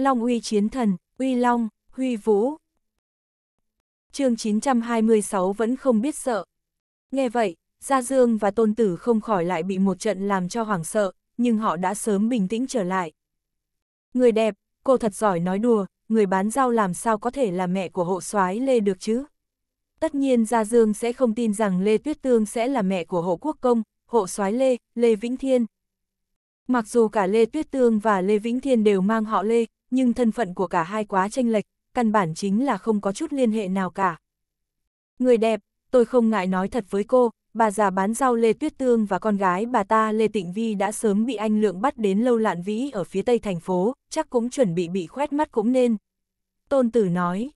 Long uy chiến thần, uy long, huy vũ. chương 926 vẫn không biết sợ. Nghe vậy, Gia Dương và Tôn Tử không khỏi lại bị một trận làm cho hoảng sợ, nhưng họ đã sớm bình tĩnh trở lại. Người đẹp, cô thật giỏi nói đùa, người bán rau làm sao có thể là mẹ của hộ soái Lê được chứ? Tất nhiên Gia Dương sẽ không tin rằng Lê Tuyết Tương sẽ là mẹ của hộ quốc công, hộ soái Lê, Lê Vĩnh Thiên. Mặc dù cả Lê Tuyết Tương và Lê Vĩnh Thiên đều mang họ Lê, nhưng thân phận của cả hai quá tranh lệch, căn bản chính là không có chút liên hệ nào cả. Người đẹp, tôi không ngại nói thật với cô, bà già bán rau Lê Tuyết Tương và con gái bà ta Lê Tịnh Vi đã sớm bị anh Lượng bắt đến lâu lạn vĩ ở phía tây thành phố, chắc cũng chuẩn bị bị khoét mắt cũng nên. Tôn Tử nói,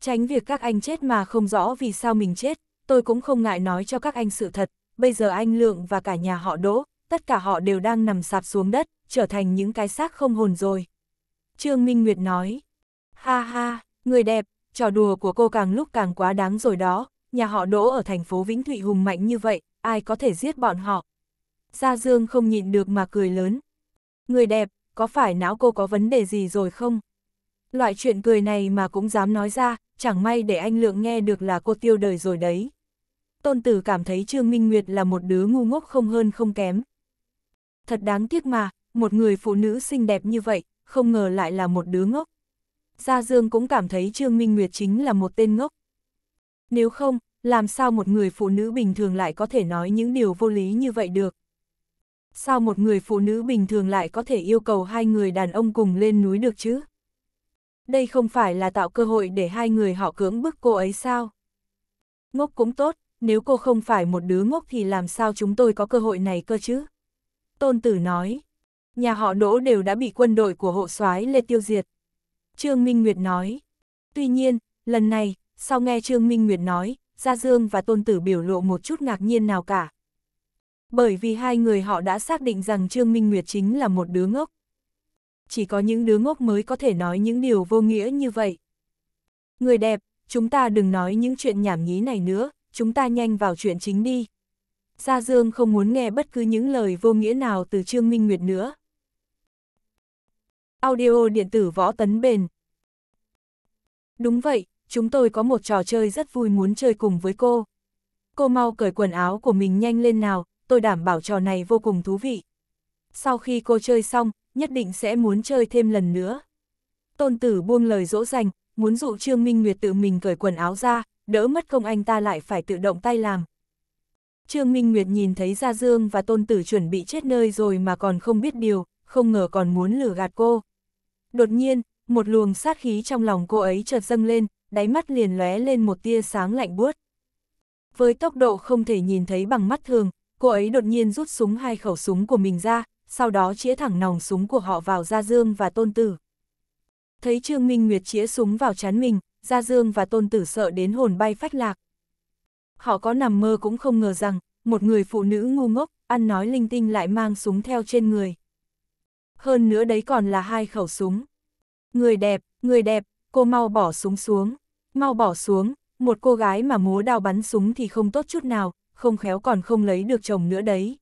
tránh việc các anh chết mà không rõ vì sao mình chết, tôi cũng không ngại nói cho các anh sự thật, bây giờ anh Lượng và cả nhà họ đỗ, tất cả họ đều đang nằm sạp xuống đất, trở thành những cái xác không hồn rồi. Trương Minh Nguyệt nói. Ha ha, người đẹp, trò đùa của cô càng lúc càng quá đáng rồi đó, nhà họ đỗ ở thành phố Vĩnh Thụy hùng mạnh như vậy, ai có thể giết bọn họ. Gia Dương không nhịn được mà cười lớn. Người đẹp, có phải não cô có vấn đề gì rồi không? Loại chuyện cười này mà cũng dám nói ra, chẳng may để anh Lượng nghe được là cô tiêu đời rồi đấy. Tôn tử cảm thấy Trương Minh Nguyệt là một đứa ngu ngốc không hơn không kém. Thật đáng tiếc mà, một người phụ nữ xinh đẹp như vậy, không ngờ lại là một đứa ngốc. Gia Dương cũng cảm thấy Trương Minh Nguyệt chính là một tên ngốc. Nếu không, làm sao một người phụ nữ bình thường lại có thể nói những điều vô lý như vậy được? Sao một người phụ nữ bình thường lại có thể yêu cầu hai người đàn ông cùng lên núi được chứ? Đây không phải là tạo cơ hội để hai người họ cưỡng bức cô ấy sao? Ngốc cũng tốt, nếu cô không phải một đứa ngốc thì làm sao chúng tôi có cơ hội này cơ chứ? Tôn tử nói, nhà họ Đỗ đều đã bị quân đội của hộ soái Lê tiêu diệt. Trương Minh Nguyệt nói. Tuy nhiên, lần này, sau nghe Trương Minh Nguyệt nói, Gia Dương và Tôn Tử biểu lộ một chút ngạc nhiên nào cả. Bởi vì hai người họ đã xác định rằng Trương Minh Nguyệt chính là một đứa ngốc. Chỉ có những đứa ngốc mới có thể nói những điều vô nghĩa như vậy. Người đẹp, chúng ta đừng nói những chuyện nhảm nhí này nữa, chúng ta nhanh vào chuyện chính đi. Gia Dương không muốn nghe bất cứ những lời vô nghĩa nào từ Trương Minh Nguyệt nữa. Audio điện tử võ tấn bền. Đúng vậy, chúng tôi có một trò chơi rất vui muốn chơi cùng với cô. Cô mau cởi quần áo của mình nhanh lên nào, tôi đảm bảo trò này vô cùng thú vị. Sau khi cô chơi xong, nhất định sẽ muốn chơi thêm lần nữa. Tôn tử buông lời dỗ dành, muốn dụ Trương Minh Nguyệt tự mình cởi quần áo ra, đỡ mất công anh ta lại phải tự động tay làm. Trương Minh Nguyệt nhìn thấy Gia Dương và Tôn Tử chuẩn bị chết nơi rồi mà còn không biết điều, không ngờ còn muốn lừa gạt cô. Đột nhiên, một luồng sát khí trong lòng cô ấy chợt dâng lên, đáy mắt liền lóe lên một tia sáng lạnh buốt. Với tốc độ không thể nhìn thấy bằng mắt thường, cô ấy đột nhiên rút súng hai khẩu súng của mình ra, sau đó chĩa thẳng nòng súng của họ vào Gia Dương và Tôn Tử. Thấy Trương Minh Nguyệt chĩa súng vào chán mình, Gia Dương và Tôn Tử sợ đến hồn bay phách lạc. Họ có nằm mơ cũng không ngờ rằng, một người phụ nữ ngu ngốc, ăn nói linh tinh lại mang súng theo trên người hơn nữa đấy còn là hai khẩu súng. Người đẹp, người đẹp, cô mau bỏ súng xuống, mau bỏ xuống, một cô gái mà múa đào bắn súng thì không tốt chút nào, không khéo còn không lấy được chồng nữa đấy.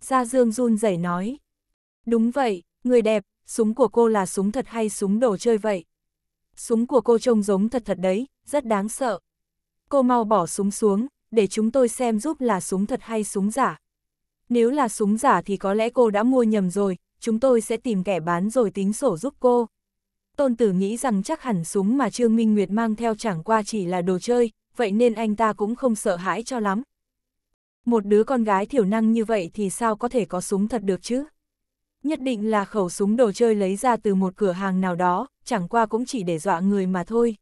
Gia Dương run rẩy nói. Đúng vậy, người đẹp, súng của cô là súng thật hay súng đồ chơi vậy? Súng của cô trông giống thật thật đấy, rất đáng sợ. Cô mau bỏ súng xuống, để chúng tôi xem giúp là súng thật hay súng giả. Nếu là súng giả thì có lẽ cô đã mua nhầm rồi, chúng tôi sẽ tìm kẻ bán rồi tính sổ giúp cô. Tôn Tử nghĩ rằng chắc hẳn súng mà Trương Minh Nguyệt mang theo chẳng qua chỉ là đồ chơi, vậy nên anh ta cũng không sợ hãi cho lắm. Một đứa con gái thiểu năng như vậy thì sao có thể có súng thật được chứ? Nhất định là khẩu súng đồ chơi lấy ra từ một cửa hàng nào đó, chẳng qua cũng chỉ để dọa người mà thôi.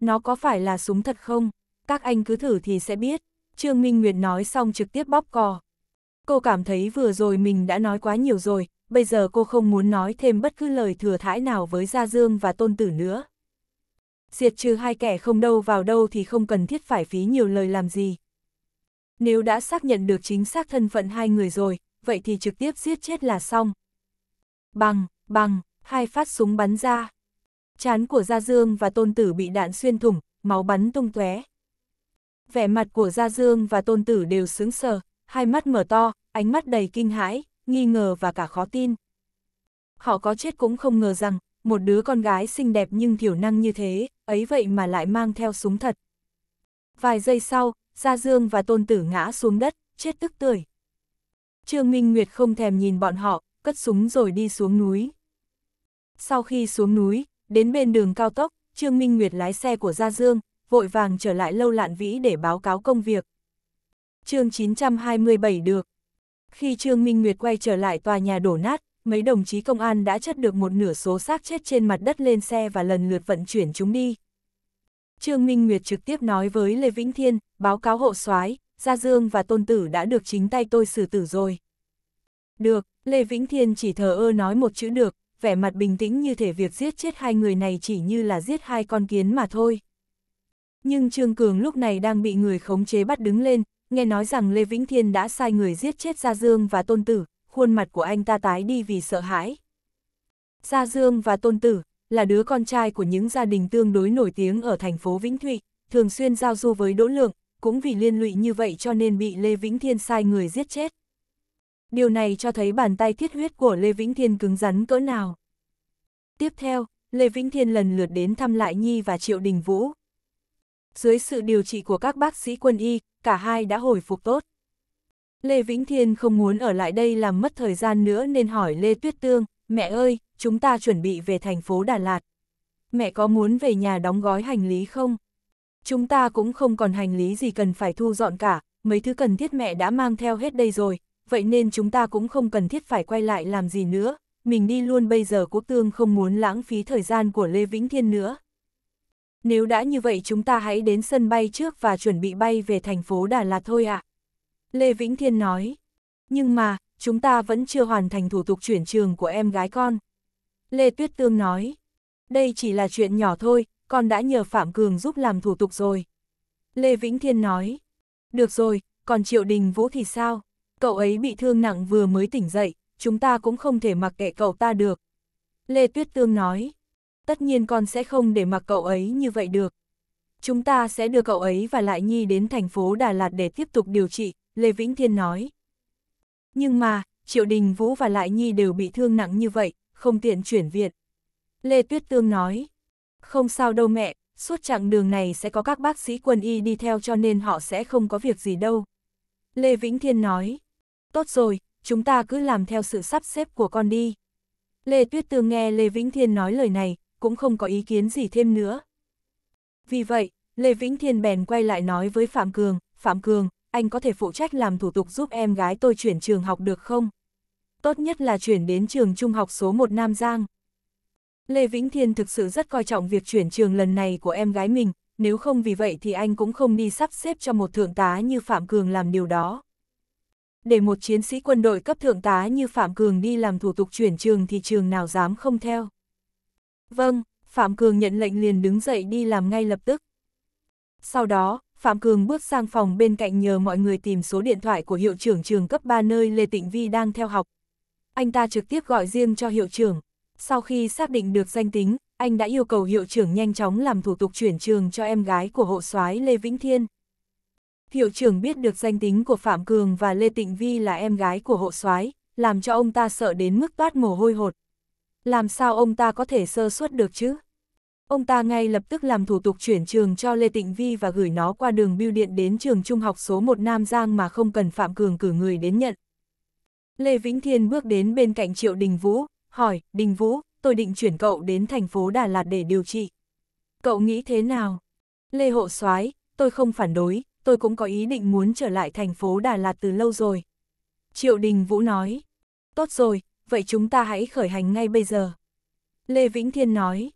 Nó có phải là súng thật không? Các anh cứ thử thì sẽ biết. Trương Minh Nguyệt nói xong trực tiếp bóp cò. Cô cảm thấy vừa rồi mình đã nói quá nhiều rồi, bây giờ cô không muốn nói thêm bất cứ lời thừa thãi nào với Gia Dương và Tôn Tử nữa. Diệt trừ hai kẻ không đâu vào đâu thì không cần thiết phải phí nhiều lời làm gì. Nếu đã xác nhận được chính xác thân phận hai người rồi, vậy thì trực tiếp giết chết là xong. Bằng, bằng, hai phát súng bắn ra. Chán của Gia Dương và Tôn Tử bị đạn xuyên thủng, máu bắn tung tóe. Vẻ mặt của Gia Dương và Tôn Tử đều sướng sờ, hai mắt mở to, ánh mắt đầy kinh hãi, nghi ngờ và cả khó tin. Họ có chết cũng không ngờ rằng, một đứa con gái xinh đẹp nhưng thiểu năng như thế, ấy vậy mà lại mang theo súng thật. Vài giây sau, Gia Dương và Tôn Tử ngã xuống đất, chết tức tươi. Trương Minh Nguyệt không thèm nhìn bọn họ, cất súng rồi đi xuống núi. Sau khi xuống núi, đến bên đường cao tốc, Trương Minh Nguyệt lái xe của Gia Dương, vội vàng trở lại lâu lạn vĩ để báo cáo công việc. chương 927 được, khi Trương Minh Nguyệt quay trở lại tòa nhà đổ nát, mấy đồng chí công an đã chất được một nửa số xác chết trên mặt đất lên xe và lần lượt vận chuyển chúng đi. Trương Minh Nguyệt trực tiếp nói với Lê Vĩnh Thiên, báo cáo hộ soái, Gia Dương và Tôn Tử đã được chính tay tôi xử tử rồi. Được, Lê Vĩnh Thiên chỉ thờ ơ nói một chữ được, vẻ mặt bình tĩnh như thể việc giết chết hai người này chỉ như là giết hai con kiến mà thôi. Nhưng Trương Cường lúc này đang bị người khống chế bắt đứng lên, nghe nói rằng Lê Vĩnh Thiên đã sai người giết chết Gia Dương và Tôn Tử, khuôn mặt của anh ta tái đi vì sợ hãi. Gia Dương và Tôn Tử là đứa con trai của những gia đình tương đối nổi tiếng ở thành phố Vĩnh Thụy, thường xuyên giao du với Đỗ Lượng, cũng vì liên lụy như vậy cho nên bị Lê Vĩnh Thiên sai người giết chết. Điều này cho thấy bàn tay thiết huyết của Lê Vĩnh Thiên cứng rắn cỡ nào. Tiếp theo, Lê Vĩnh Thiên lần lượt đến thăm lại Nhi và Triệu Đình Vũ. Dưới sự điều trị của các bác sĩ quân y, cả hai đã hồi phục tốt. Lê Vĩnh Thiên không muốn ở lại đây làm mất thời gian nữa nên hỏi Lê Tuyết Tương, mẹ ơi, chúng ta chuẩn bị về thành phố Đà Lạt. Mẹ có muốn về nhà đóng gói hành lý không? Chúng ta cũng không còn hành lý gì cần phải thu dọn cả, mấy thứ cần thiết mẹ đã mang theo hết đây rồi, vậy nên chúng ta cũng không cần thiết phải quay lại làm gì nữa, mình đi luôn bây giờ quốc tương không muốn lãng phí thời gian của Lê Vĩnh Thiên nữa. Nếu đã như vậy chúng ta hãy đến sân bay trước và chuẩn bị bay về thành phố Đà Lạt thôi ạ. Lê Vĩnh Thiên nói. Nhưng mà, chúng ta vẫn chưa hoàn thành thủ tục chuyển trường của em gái con. Lê Tuyết Tương nói. Đây chỉ là chuyện nhỏ thôi, con đã nhờ Phạm Cường giúp làm thủ tục rồi. Lê Vĩnh Thiên nói. Được rồi, còn Triệu Đình Vũ thì sao? Cậu ấy bị thương nặng vừa mới tỉnh dậy, chúng ta cũng không thể mặc kệ cậu ta được. Lê Tuyết Tương nói tất nhiên con sẽ không để mặc cậu ấy như vậy được. Chúng ta sẽ đưa cậu ấy và Lại Nhi đến thành phố Đà Lạt để tiếp tục điều trị, Lê Vĩnh Thiên nói. Nhưng mà, Triệu Đình Vũ và Lại Nhi đều bị thương nặng như vậy, không tiện chuyển viện. Lê Tuyết Tương nói, không sao đâu mẹ, suốt chặng đường này sẽ có các bác sĩ quân y đi theo cho nên họ sẽ không có việc gì đâu. Lê Vĩnh Thiên nói, tốt rồi, chúng ta cứ làm theo sự sắp xếp của con đi. Lê Tuyết Tương nghe Lê Vĩnh Thiên nói lời này, cũng không có ý kiến gì thêm nữa. Vì vậy, Lê Vĩnh Thiên bèn quay lại nói với Phạm Cường, Phạm Cường, anh có thể phụ trách làm thủ tục giúp em gái tôi chuyển trường học được không? Tốt nhất là chuyển đến trường trung học số 1 Nam Giang. Lê Vĩnh Thiên thực sự rất coi trọng việc chuyển trường lần này của em gái mình, nếu không vì vậy thì anh cũng không đi sắp xếp cho một thượng tá như Phạm Cường làm điều đó. Để một chiến sĩ quân đội cấp thượng tá như Phạm Cường đi làm thủ tục chuyển trường thì trường nào dám không theo. Vâng, Phạm Cường nhận lệnh liền đứng dậy đi làm ngay lập tức. Sau đó, Phạm Cường bước sang phòng bên cạnh nhờ mọi người tìm số điện thoại của hiệu trưởng trường cấp 3 nơi Lê Tịnh Vi đang theo học. Anh ta trực tiếp gọi riêng cho hiệu trưởng. Sau khi xác định được danh tính, anh đã yêu cầu hiệu trưởng nhanh chóng làm thủ tục chuyển trường cho em gái của hộ soái Lê Vĩnh Thiên. Hiệu trưởng biết được danh tính của Phạm Cường và Lê Tịnh Vi là em gái của hộ soái, làm cho ông ta sợ đến mức toát mồ hôi hột làm sao ông ta có thể sơ suất được chứ? Ông ta ngay lập tức làm thủ tục chuyển trường cho Lê Tịnh Vi và gửi nó qua đường bưu điện đến trường trung học số 1 Nam Giang mà không cần Phạm Cường cử người đến nhận. Lê Vĩnh Thiên bước đến bên cạnh Triệu Đình Vũ, hỏi, Đình Vũ, tôi định chuyển cậu đến thành phố Đà Lạt để điều trị. Cậu nghĩ thế nào? Lê Hộ soái tôi không phản đối, tôi cũng có ý định muốn trở lại thành phố Đà Lạt từ lâu rồi. Triệu Đình Vũ nói, tốt rồi, vậy chúng ta hãy khởi hành ngay bây giờ. Lê Vĩnh Thiên nói.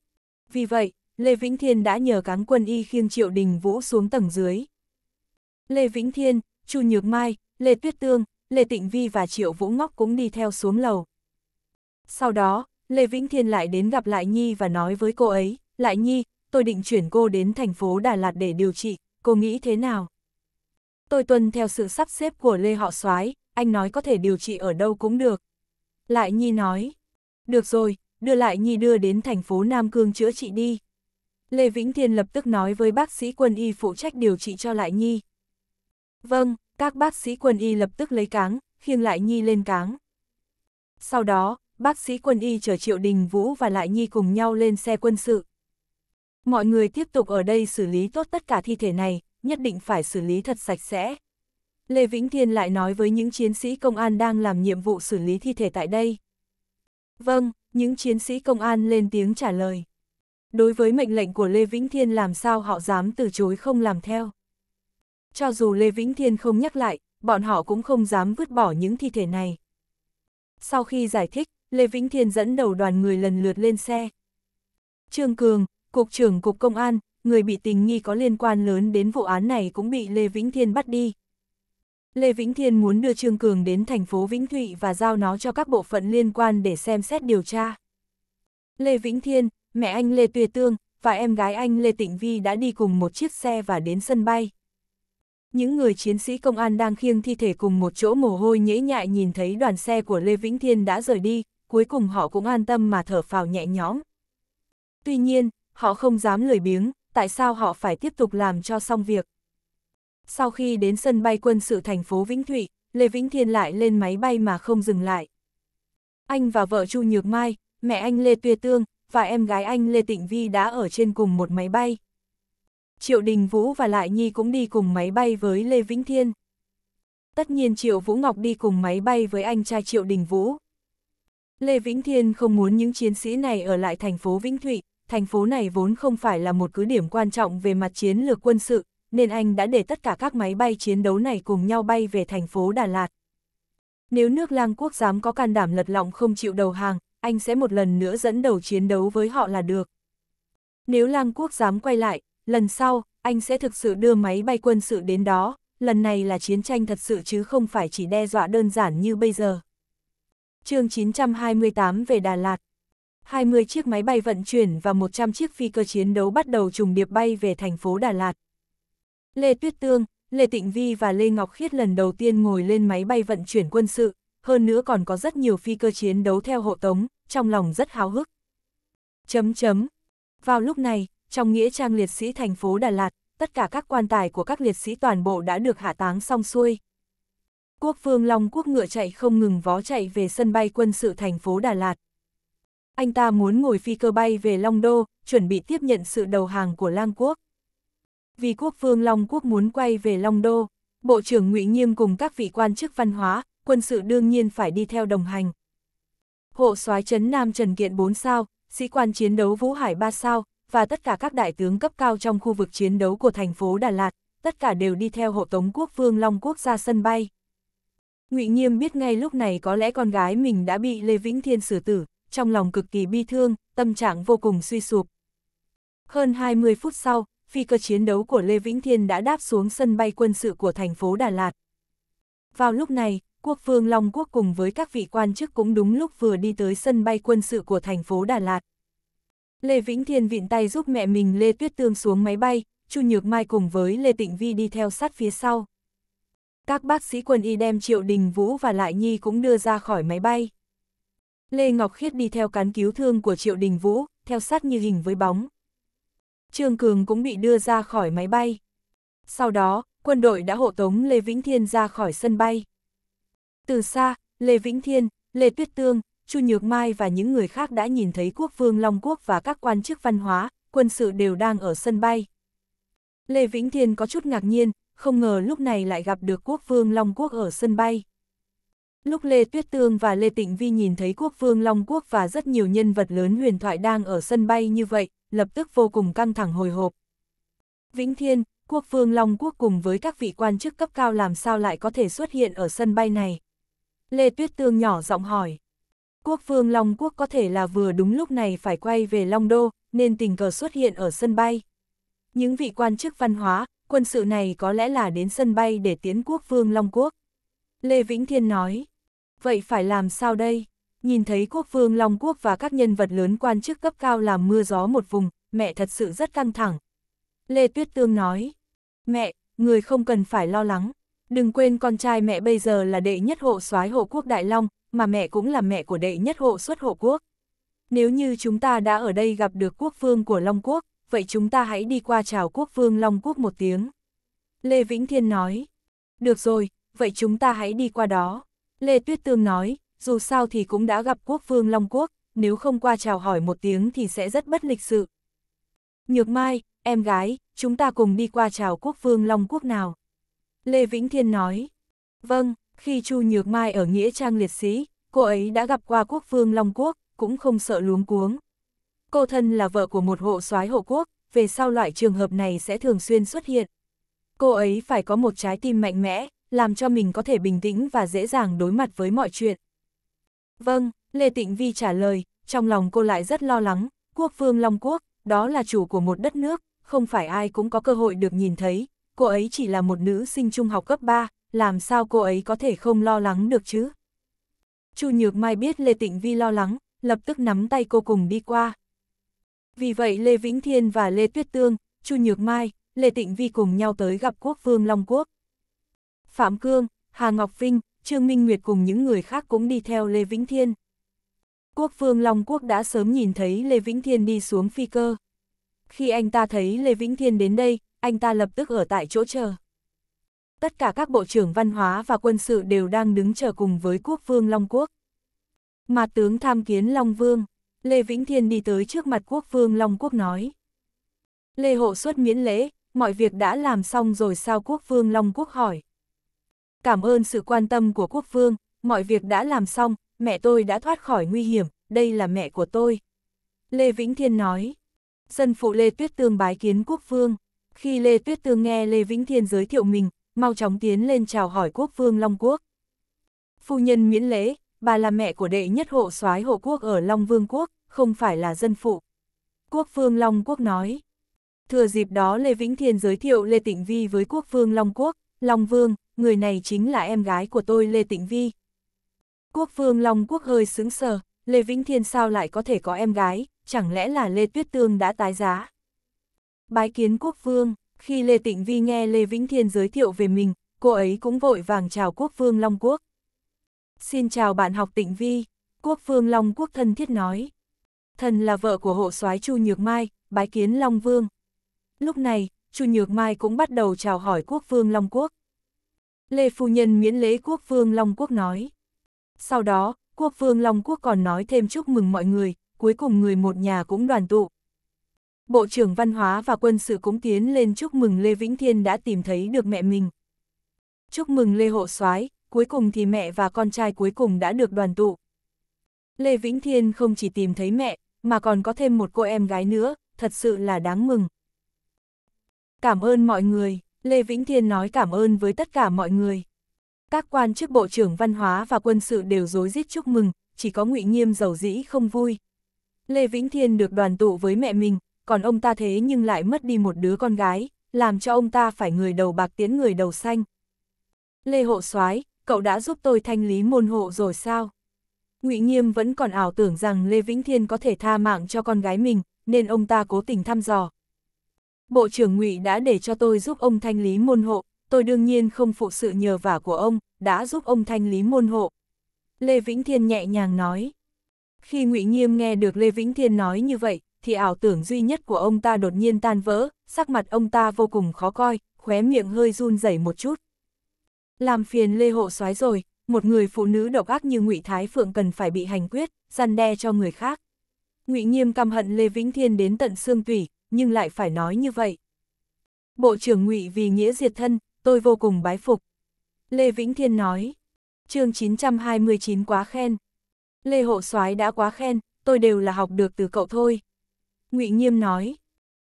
Vì vậy, Lê Vĩnh Thiên đã nhờ cán quân y khiêng Triệu Đình Vũ xuống tầng dưới. Lê Vĩnh Thiên, Chu Nhược Mai, Lê Tuyết Tương, Lê Tịnh Vi và Triệu Vũ Ngọc cũng đi theo xuống lầu. Sau đó, Lê Vĩnh Thiên lại đến gặp Lại Nhi và nói với cô ấy, Lại Nhi, tôi định chuyển cô đến thành phố Đà Lạt để điều trị, cô nghĩ thế nào? Tôi tuân theo sự sắp xếp của Lê Họ Soái, anh nói có thể điều trị ở đâu cũng được. Lại Nhi nói, được rồi, đưa Lại Nhi đưa đến thành phố Nam Cương chữa trị đi. Lê Vĩnh Thiên lập tức nói với bác sĩ quân y phụ trách điều trị cho Lại Nhi. Vâng, các bác sĩ quân y lập tức lấy cáng, khiêng Lại Nhi lên cáng. Sau đó, bác sĩ quân y chở Triệu Đình Vũ và Lại Nhi cùng nhau lên xe quân sự. Mọi người tiếp tục ở đây xử lý tốt tất cả thi thể này, nhất định phải xử lý thật sạch sẽ. Lê Vĩnh Thiên lại nói với những chiến sĩ công an đang làm nhiệm vụ xử lý thi thể tại đây. Vâng, những chiến sĩ công an lên tiếng trả lời. Đối với mệnh lệnh của Lê Vĩnh Thiên làm sao họ dám từ chối không làm theo. Cho dù Lê Vĩnh Thiên không nhắc lại, bọn họ cũng không dám vứt bỏ những thi thể này. Sau khi giải thích, Lê Vĩnh Thiên dẫn đầu đoàn người lần lượt lên xe. Trương Cường, Cục trưởng Cục Công an, người bị tình nghi có liên quan lớn đến vụ án này cũng bị Lê Vĩnh Thiên bắt đi, Lê Vĩnh Thiên muốn đưa Trương Cường đến thành phố Vĩnh Thụy và giao nó cho các bộ phận liên quan để xem xét điều tra. Lê Vĩnh Thiên, mẹ anh Lê Tuyệt Tương và em gái anh Lê Tịnh Vi đã đi cùng một chiếc xe và đến sân bay. Những người chiến sĩ công an đang khiêng thi thể cùng một chỗ mồ hôi nhễ nhại nhìn thấy đoàn xe của Lê Vĩnh Thiên đã rời đi, cuối cùng họ cũng an tâm mà thở phào nhẹ nhõm. Tuy nhiên, họ không dám lười biếng, tại sao họ phải tiếp tục làm cho xong việc. Sau khi đến sân bay quân sự thành phố Vĩnh Thụy, Lê Vĩnh Thiên lại lên máy bay mà không dừng lại. Anh và vợ Chu Nhược Mai, mẹ anh Lê Tuyê Tương và em gái anh Lê Tịnh Vi đã ở trên cùng một máy bay. Triệu Đình Vũ và Lại Nhi cũng đi cùng máy bay với Lê Vĩnh Thiên. Tất nhiên Triệu Vũ Ngọc đi cùng máy bay với anh trai Triệu Đình Vũ. Lê Vĩnh Thiên không muốn những chiến sĩ này ở lại thành phố Vĩnh Thụy, thành phố này vốn không phải là một cứ điểm quan trọng về mặt chiến lược quân sự, nên anh đã để tất cả các máy bay chiến đấu này cùng nhau bay về thành phố Đà Lạt. Nếu nước lang quốc dám có can đảm lật lọng không chịu đầu hàng, anh sẽ một lần nữa dẫn đầu chiến đấu với họ là được. Nếu lang quốc dám quay lại, lần sau, anh sẽ thực sự đưa máy bay quân sự đến đó, lần này là chiến tranh thật sự chứ không phải chỉ đe dọa đơn giản như bây giờ. chương 928 về Đà Lạt 20 chiếc máy bay vận chuyển và 100 chiếc phi cơ chiến đấu bắt đầu trùng điệp bay về thành phố Đà Lạt. Lê Tuyết Tương, Lê Tịnh Vi và Lê Ngọc Khiết lần đầu tiên ngồi lên máy bay vận chuyển quân sự, hơn nữa còn có rất nhiều phi cơ chiến đấu theo hộ tống, trong lòng rất háo hức. Chấm chấm. Vào lúc này, trong nghĩa trang liệt sĩ thành phố Đà Lạt, tất cả các quan tài của các liệt sĩ toàn bộ đã được hạ táng xong xuôi. Quốc vương Long quốc ngựa chạy không ngừng vó chạy về sân bay quân sự thành phố Đà Lạt. Anh ta muốn ngồi phi cơ bay về Long Đô, chuẩn bị tiếp nhận sự đầu hàng của Lang quốc vì quốc vương Long Quốc muốn quay về Long Đô, Bộ trưởng ngụy Nghiêm cùng các vị quan chức văn hóa, quân sự đương nhiên phải đi theo đồng hành. Hộ soái trấn Nam Trần Kiện 4 sao, sĩ quan chiến đấu Vũ Hải 3 sao, và tất cả các đại tướng cấp cao trong khu vực chiến đấu của thành phố Đà Lạt, tất cả đều đi theo hộ tống quốc vương Long Quốc ra sân bay. ngụy Nghiêm biết ngay lúc này có lẽ con gái mình đã bị Lê Vĩnh Thiên xử tử, trong lòng cực kỳ bi thương, tâm trạng vô cùng suy sụp. Hơn 20 phút sau, phi cơ chiến đấu của Lê Vĩnh Thiên đã đáp xuống sân bay quân sự của thành phố Đà Lạt. Vào lúc này, quốc vương Long Quốc cùng với các vị quan chức cũng đúng lúc vừa đi tới sân bay quân sự của thành phố Đà Lạt. Lê Vĩnh Thiên vịn tay giúp mẹ mình Lê Tuyết Tương xuống máy bay, Chu Nhược Mai cùng với Lê Tịnh Vi đi theo sát phía sau. Các bác sĩ quân y đem Triệu Đình Vũ và Lại Nhi cũng đưa ra khỏi máy bay. Lê Ngọc Khiết đi theo cán cứu thương của Triệu Đình Vũ, theo sát như hình với bóng. Trương Cường cũng bị đưa ra khỏi máy bay. Sau đó, quân đội đã hộ tống Lê Vĩnh Thiên ra khỏi sân bay. Từ xa, Lê Vĩnh Thiên, Lê Tuyết Tương, Chu Nhược Mai và những người khác đã nhìn thấy quốc vương Long Quốc và các quan chức văn hóa, quân sự đều đang ở sân bay. Lê Vĩnh Thiên có chút ngạc nhiên, không ngờ lúc này lại gặp được quốc vương Long Quốc ở sân bay. Lúc Lê Tuyết Tương và Lê Tịnh Vi nhìn thấy quốc vương Long Quốc và rất nhiều nhân vật lớn huyền thoại đang ở sân bay như vậy, lập tức vô cùng căng thẳng hồi hộp. Vĩnh Thiên, quốc vương Long Quốc cùng với các vị quan chức cấp cao làm sao lại có thể xuất hiện ở sân bay này? Lê Tuyết Tương nhỏ giọng hỏi. Quốc vương Long Quốc có thể là vừa đúng lúc này phải quay về Long Đô, nên tình cờ xuất hiện ở sân bay. Những vị quan chức văn hóa, quân sự này có lẽ là đến sân bay để tiến quốc vương Long Quốc. Lê Vĩnh Thiên nói. Vậy phải làm sao đây? nhìn thấy quốc vương Long Quốc và các nhân vật lớn quan chức cấp cao làm mưa gió một vùng, mẹ thật sự rất căng thẳng. Lê Tuyết Tương nói, mẹ, người không cần phải lo lắng, đừng quên con trai mẹ bây giờ là đệ nhất hộ soái hộ quốc Đại Long, mà mẹ cũng là mẹ của đệ nhất hộ xuất hộ quốc. Nếu như chúng ta đã ở đây gặp được quốc vương của Long Quốc, vậy chúng ta hãy đi qua chào quốc vương Long Quốc một tiếng. Lê Vĩnh Thiên nói, được rồi, vậy chúng ta hãy đi qua đó. Lê Tuyết Tương nói, dù sao thì cũng đã gặp quốc vương Long Quốc, nếu không qua chào hỏi một tiếng thì sẽ rất bất lịch sự. Nhược Mai, em gái, chúng ta cùng đi qua chào quốc vương Long Quốc nào. Lê Vĩnh Thiên nói, vâng, khi Chu Nhược Mai ở Nghĩa Trang Liệt Sĩ, cô ấy đã gặp qua quốc vương Long Quốc, cũng không sợ luống cuống. Cô thân là vợ của một hộ soái hộ quốc, về sau loại trường hợp này sẽ thường xuyên xuất hiện. Cô ấy phải có một trái tim mạnh mẽ, làm cho mình có thể bình tĩnh và dễ dàng đối mặt với mọi chuyện. Vâng, Lê Tịnh Vi trả lời, trong lòng cô lại rất lo lắng, quốc vương Long Quốc, đó là chủ của một đất nước, không phải ai cũng có cơ hội được nhìn thấy, cô ấy chỉ là một nữ sinh trung học cấp 3, làm sao cô ấy có thể không lo lắng được chứ? Chu Nhược Mai biết Lê Tịnh Vi lo lắng, lập tức nắm tay cô cùng đi qua. Vì vậy Lê Vĩnh Thiên và Lê Tuyết Tương, Chu Nhược Mai, Lê Tịnh Vi cùng nhau tới gặp quốc vương Long Quốc. Phạm Cương, Hà Ngọc Vinh, Trương Minh Nguyệt cùng những người khác cũng đi theo Lê Vĩnh Thiên. Quốc vương Long Quốc đã sớm nhìn thấy Lê Vĩnh Thiên đi xuống phi cơ. Khi anh ta thấy Lê Vĩnh Thiên đến đây, anh ta lập tức ở tại chỗ chờ. Tất cả các bộ trưởng văn hóa và quân sự đều đang đứng chờ cùng với quốc vương Long Quốc. Mà tướng tham kiến Long Vương, Lê Vĩnh Thiên đi tới trước mặt quốc vương Long Quốc nói. Lê Hộ xuất miễn lễ, mọi việc đã làm xong rồi sao quốc vương Long Quốc hỏi cảm ơn sự quan tâm của quốc vương, mọi việc đã làm xong, mẹ tôi đã thoát khỏi nguy hiểm, đây là mẹ của tôi. Lê Vĩnh Thiên nói, dân phụ Lê Tuyết Tương bái kiến quốc vương. Khi Lê Tuyết Tương nghe Lê Vĩnh Thiên giới thiệu mình, mau chóng tiến lên chào hỏi quốc vương Long Quốc. Phu nhân miễn lễ, bà là mẹ của đệ nhất hộ soái hộ quốc ở Long Vương Quốc, không phải là dân phụ. Quốc vương Long Quốc nói. Thừa dịp đó Lê Vĩnh Thiên giới thiệu Lê Tịnh Vi với quốc vương Long Quốc, Long Vương, người này chính là em gái của tôi Lê Tịnh Vi. Quốc vương Long Quốc hơi sững sờ, Lê Vĩnh Thiên sao lại có thể có em gái, chẳng lẽ là Lê Tuyết Tương đã tái giá. Bái kiến quốc vương, khi Lê Tịnh Vi nghe Lê Vĩnh Thiên giới thiệu về mình, cô ấy cũng vội vàng chào quốc vương Long Quốc. Xin chào bạn học Tịnh Vi, quốc vương Long Quốc thân thiết nói. Thần là vợ của hộ soái Chu Nhược Mai, bái kiến Long Vương. Lúc này, Chu Nhược Mai cũng bắt đầu chào hỏi quốc vương Long Quốc. Lê Phu Nhân miễn lễ quốc vương Long Quốc nói. Sau đó, quốc vương Long Quốc còn nói thêm chúc mừng mọi người, cuối cùng người một nhà cũng đoàn tụ. Bộ trưởng Văn hóa và Quân sự cũng tiến lên chúc mừng Lê Vĩnh Thiên đã tìm thấy được mẹ mình. Chúc mừng Lê Hộ soái cuối cùng thì mẹ và con trai cuối cùng đã được đoàn tụ. Lê Vĩnh Thiên không chỉ tìm thấy mẹ, mà còn có thêm một cô em gái nữa, thật sự là đáng mừng. Cảm ơn mọi người. Lê Vĩnh Thiên nói cảm ơn với tất cả mọi người. Các quan chức Bộ trưởng Văn hóa và Quân sự đều rối rít chúc mừng, chỉ có ngụy Nghiêm giàu dĩ không vui. Lê Vĩnh Thiên được đoàn tụ với mẹ mình, còn ông ta thế nhưng lại mất đi một đứa con gái, làm cho ông ta phải người đầu bạc tiến người đầu xanh. Lê Hộ soái cậu đã giúp tôi thanh lý môn hộ rồi sao? ngụy Nghiêm vẫn còn ảo tưởng rằng Lê Vĩnh Thiên có thể tha mạng cho con gái mình, nên ông ta cố tình thăm dò, Bộ trưởng ngụy đã để cho tôi giúp ông thanh lý môn hộ, tôi đương nhiên không phụ sự nhờ vả của ông, đã giúp ông thanh lý môn hộ. Lê Vĩnh Thiên nhẹ nhàng nói. Khi ngụy Nghiêm nghe được Lê Vĩnh Thiên nói như vậy, thì ảo tưởng duy nhất của ông ta đột nhiên tan vỡ, sắc mặt ông ta vô cùng khó coi, khóe miệng hơi run rẩy một chút. Làm phiền Lê Hộ soái rồi, một người phụ nữ độc ác như ngụy Thái Phượng cần phải bị hành quyết, gian đe cho người khác. ngụy Nghiêm căm hận Lê Vĩnh Thiên đến tận xương tủy, nhưng lại phải nói như vậy. Bộ trưởng ngụy vì nghĩa diệt thân, tôi vô cùng bái phục. Lê Vĩnh Thiên nói, chương 929 quá khen. Lê Hộ soái đã quá khen, tôi đều là học được từ cậu thôi. ngụy Nghiêm nói,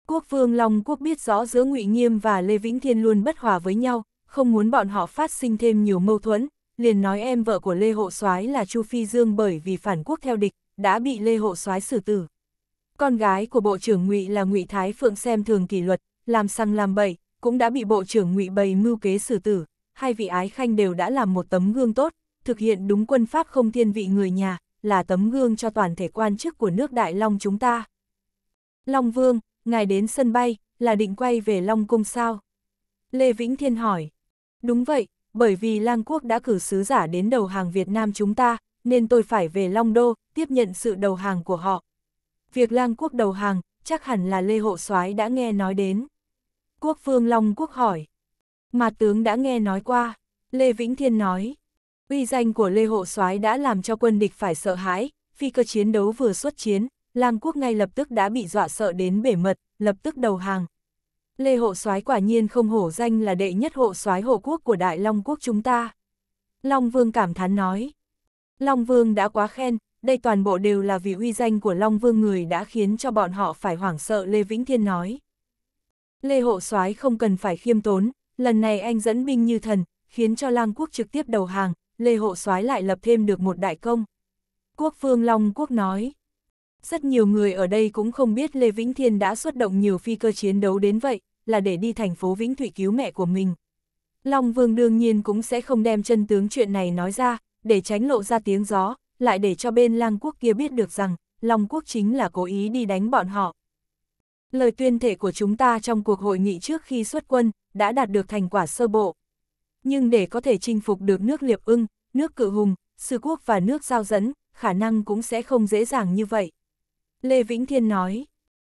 quốc vương Long Quốc biết rõ giữa ngụy Nghiêm và Lê Vĩnh Thiên luôn bất hòa với nhau, không muốn bọn họ phát sinh thêm nhiều mâu thuẫn, liền nói em vợ của Lê Hộ soái là Chu Phi Dương bởi vì phản quốc theo địch, đã bị Lê Hộ soái xử tử. Con gái của Bộ trưởng Ngụy là Ngụy Thái Phượng xem thường kỷ luật, làm săn làm bậy, cũng đã bị Bộ trưởng Ngụy bày mưu kế xử tử, hai vị ái khanh đều đã làm một tấm gương tốt, thực hiện đúng quân pháp không thiên vị người nhà, là tấm gương cho toàn thể quan chức của nước Đại Long chúng ta. Long Vương, ngài đến sân bay, là định quay về Long Cung sao? Lê Vĩnh Thiên hỏi. Đúng vậy, bởi vì Lang Quốc đã cử sứ giả đến đầu hàng Việt Nam chúng ta, nên tôi phải về Long Đô, tiếp nhận sự đầu hàng của họ, việc lang quốc đầu hàng, chắc hẳn là Lê Hộ soái đã nghe nói đến. Quốc vương Long Quốc hỏi. Mà tướng đã nghe nói qua, Lê Vĩnh Thiên nói. Uy danh của Lê Hộ soái đã làm cho quân địch phải sợ hãi, phi cơ chiến đấu vừa xuất chiến, lang quốc ngay lập tức đã bị dọa sợ đến bể mật, lập tức đầu hàng. Lê Hộ soái quả nhiên không hổ danh là đệ nhất hộ soái hộ quốc của Đại Long Quốc chúng ta. Long Vương cảm thán nói. Long Vương đã quá khen, đây toàn bộ đều là vì uy danh của Long Vương người đã khiến cho bọn họ phải hoảng sợ Lê Vĩnh Thiên nói. Lê Hộ soái không cần phải khiêm tốn, lần này anh dẫn binh như thần, khiến cho lang quốc trực tiếp đầu hàng, Lê Hộ soái lại lập thêm được một đại công. Quốc Vương Long Quốc nói. Rất nhiều người ở đây cũng không biết Lê Vĩnh Thiên đã xuất động nhiều phi cơ chiến đấu đến vậy, là để đi thành phố Vĩnh Thủy cứu mẹ của mình. Long Vương đương nhiên cũng sẽ không đem chân tướng chuyện này nói ra, để tránh lộ ra tiếng gió, lại để cho bên lang quốc kia biết được rằng, Long quốc chính là cố ý đi đánh bọn họ. Lời tuyên thể của chúng ta trong cuộc hội nghị trước khi xuất quân đã đạt được thành quả sơ bộ. Nhưng để có thể chinh phục được nước Liệp ưng, nước Cự Hùng, Sư Quốc và nước Giao Dẫn, khả năng cũng sẽ không dễ dàng như vậy. Lê Vĩnh Thiên nói,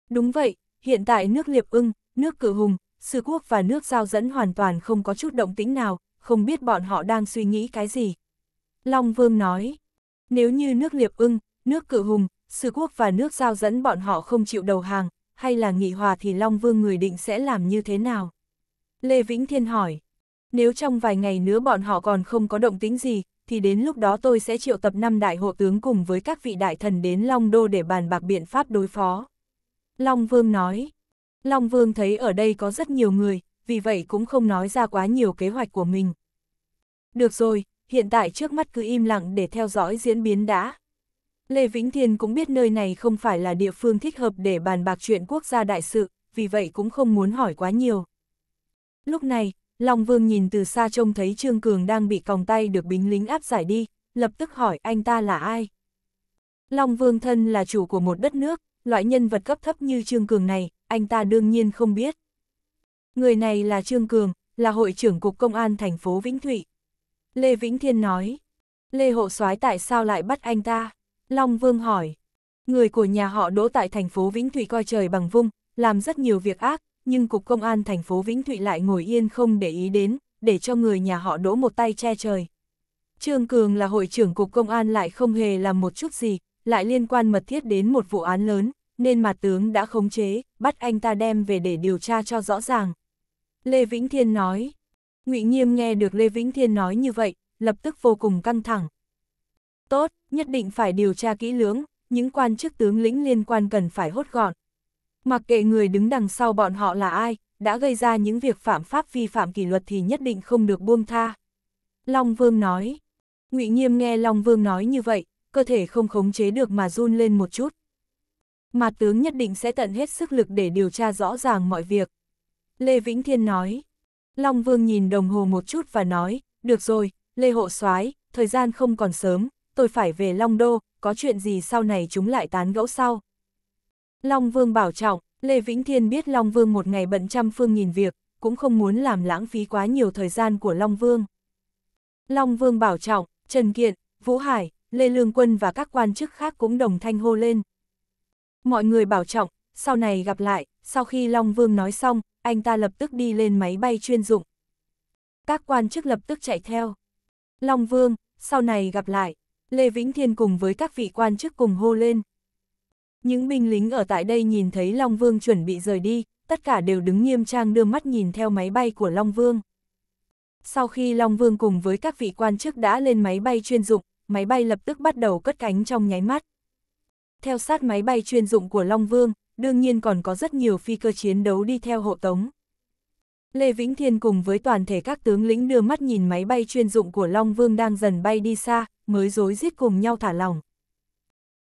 đúng vậy, hiện tại nước Liệp ưng, nước Cự Hùng, Sư Quốc và nước Giao Dẫn hoàn toàn không có chút động tĩnh nào, không biết bọn họ đang suy nghĩ cái gì. Long Vương nói, nếu như nước Liệp ưng, nước Cự Hùng, Sư Quốc và nước Giao dẫn bọn họ không chịu đầu hàng, hay là nghị hòa thì Long Vương người định sẽ làm như thế nào? Lê Vĩnh Thiên hỏi. Nếu trong vài ngày nữa bọn họ còn không có động tính gì, thì đến lúc đó tôi sẽ triệu tập năm đại hộ tướng cùng với các vị đại thần đến Long Đô để bàn bạc biện pháp đối phó. Long Vương nói. Long Vương thấy ở đây có rất nhiều người, vì vậy cũng không nói ra quá nhiều kế hoạch của mình. Được rồi, hiện tại trước mắt cứ im lặng để theo dõi diễn biến đã. Lê Vĩnh Thiên cũng biết nơi này không phải là địa phương thích hợp để bàn bạc chuyện quốc gia đại sự, vì vậy cũng không muốn hỏi quá nhiều. Lúc này, Long Vương nhìn từ xa trông thấy Trương Cường đang bị còng tay được bính lính áp giải đi, lập tức hỏi anh ta là ai. Long Vương thân là chủ của một đất nước, loại nhân vật cấp thấp như Trương Cường này, anh ta đương nhiên không biết. Người này là Trương Cường, là hội trưởng Cục Công an thành phố Vĩnh Thụy. Lê Vĩnh Thiên nói. Lê Hộ soái tại sao lại bắt anh ta? Long Vương hỏi. Người của nhà họ đỗ tại thành phố Vĩnh Thụy coi trời bằng vung, làm rất nhiều việc ác, nhưng Cục Công an thành phố Vĩnh Thụy lại ngồi yên không để ý đến, để cho người nhà họ đỗ một tay che trời. Trương Cường là hội trưởng Cục Công an lại không hề làm một chút gì, lại liên quan mật thiết đến một vụ án lớn, nên mà tướng đã khống chế, bắt anh ta đem về để điều tra cho rõ ràng. Lê Vĩnh Thiên nói, Ngụy Nghiêm nghe được Lê Vĩnh Thiên nói như vậy, lập tức vô cùng căng thẳng. Tốt, nhất định phải điều tra kỹ lưỡng, những quan chức tướng lĩnh liên quan cần phải hốt gọn. Mặc kệ người đứng đằng sau bọn họ là ai, đã gây ra những việc phạm pháp vi phạm kỷ luật thì nhất định không được buông tha. Long Vương nói. Ngụy Nghiêm nghe Long Vương nói như vậy, cơ thể không khống chế được mà run lên một chút. Mà tướng nhất định sẽ tận hết sức lực để điều tra rõ ràng mọi việc. Lê Vĩnh Thiên nói. Long Vương nhìn đồng hồ một chút và nói, được rồi, Lê Hộ soái thời gian không còn sớm, tôi phải về Long Đô, có chuyện gì sau này chúng lại tán gẫu sau. Long Vương bảo trọng, Lê Vĩnh Thiên biết Long Vương một ngày bận trăm phương nghìn việc, cũng không muốn làm lãng phí quá nhiều thời gian của Long Vương. Long Vương bảo trọng, Trần Kiện, Vũ Hải, Lê Lương Quân và các quan chức khác cũng đồng thanh hô lên. Mọi người bảo trọng, sau này gặp lại sau khi Long Vương nói xong, anh ta lập tức đi lên máy bay chuyên dụng. Các quan chức lập tức chạy theo. Long Vương, sau này gặp lại, Lê Vĩnh Thiên cùng với các vị quan chức cùng hô lên. Những binh lính ở tại đây nhìn thấy Long Vương chuẩn bị rời đi, tất cả đều đứng nghiêm trang đưa mắt nhìn theo máy bay của Long Vương. Sau khi Long Vương cùng với các vị quan chức đã lên máy bay chuyên dụng, máy bay lập tức bắt đầu cất cánh trong nháy mắt. Theo sát máy bay chuyên dụng của Long Vương, đương nhiên còn có rất nhiều phi cơ chiến đấu đi theo hộ tống. Lê Vĩnh Thiên cùng với toàn thể các tướng lĩnh đưa mắt nhìn máy bay chuyên dụng của Long Vương đang dần bay đi xa, mới rối giết cùng nhau thả lòng.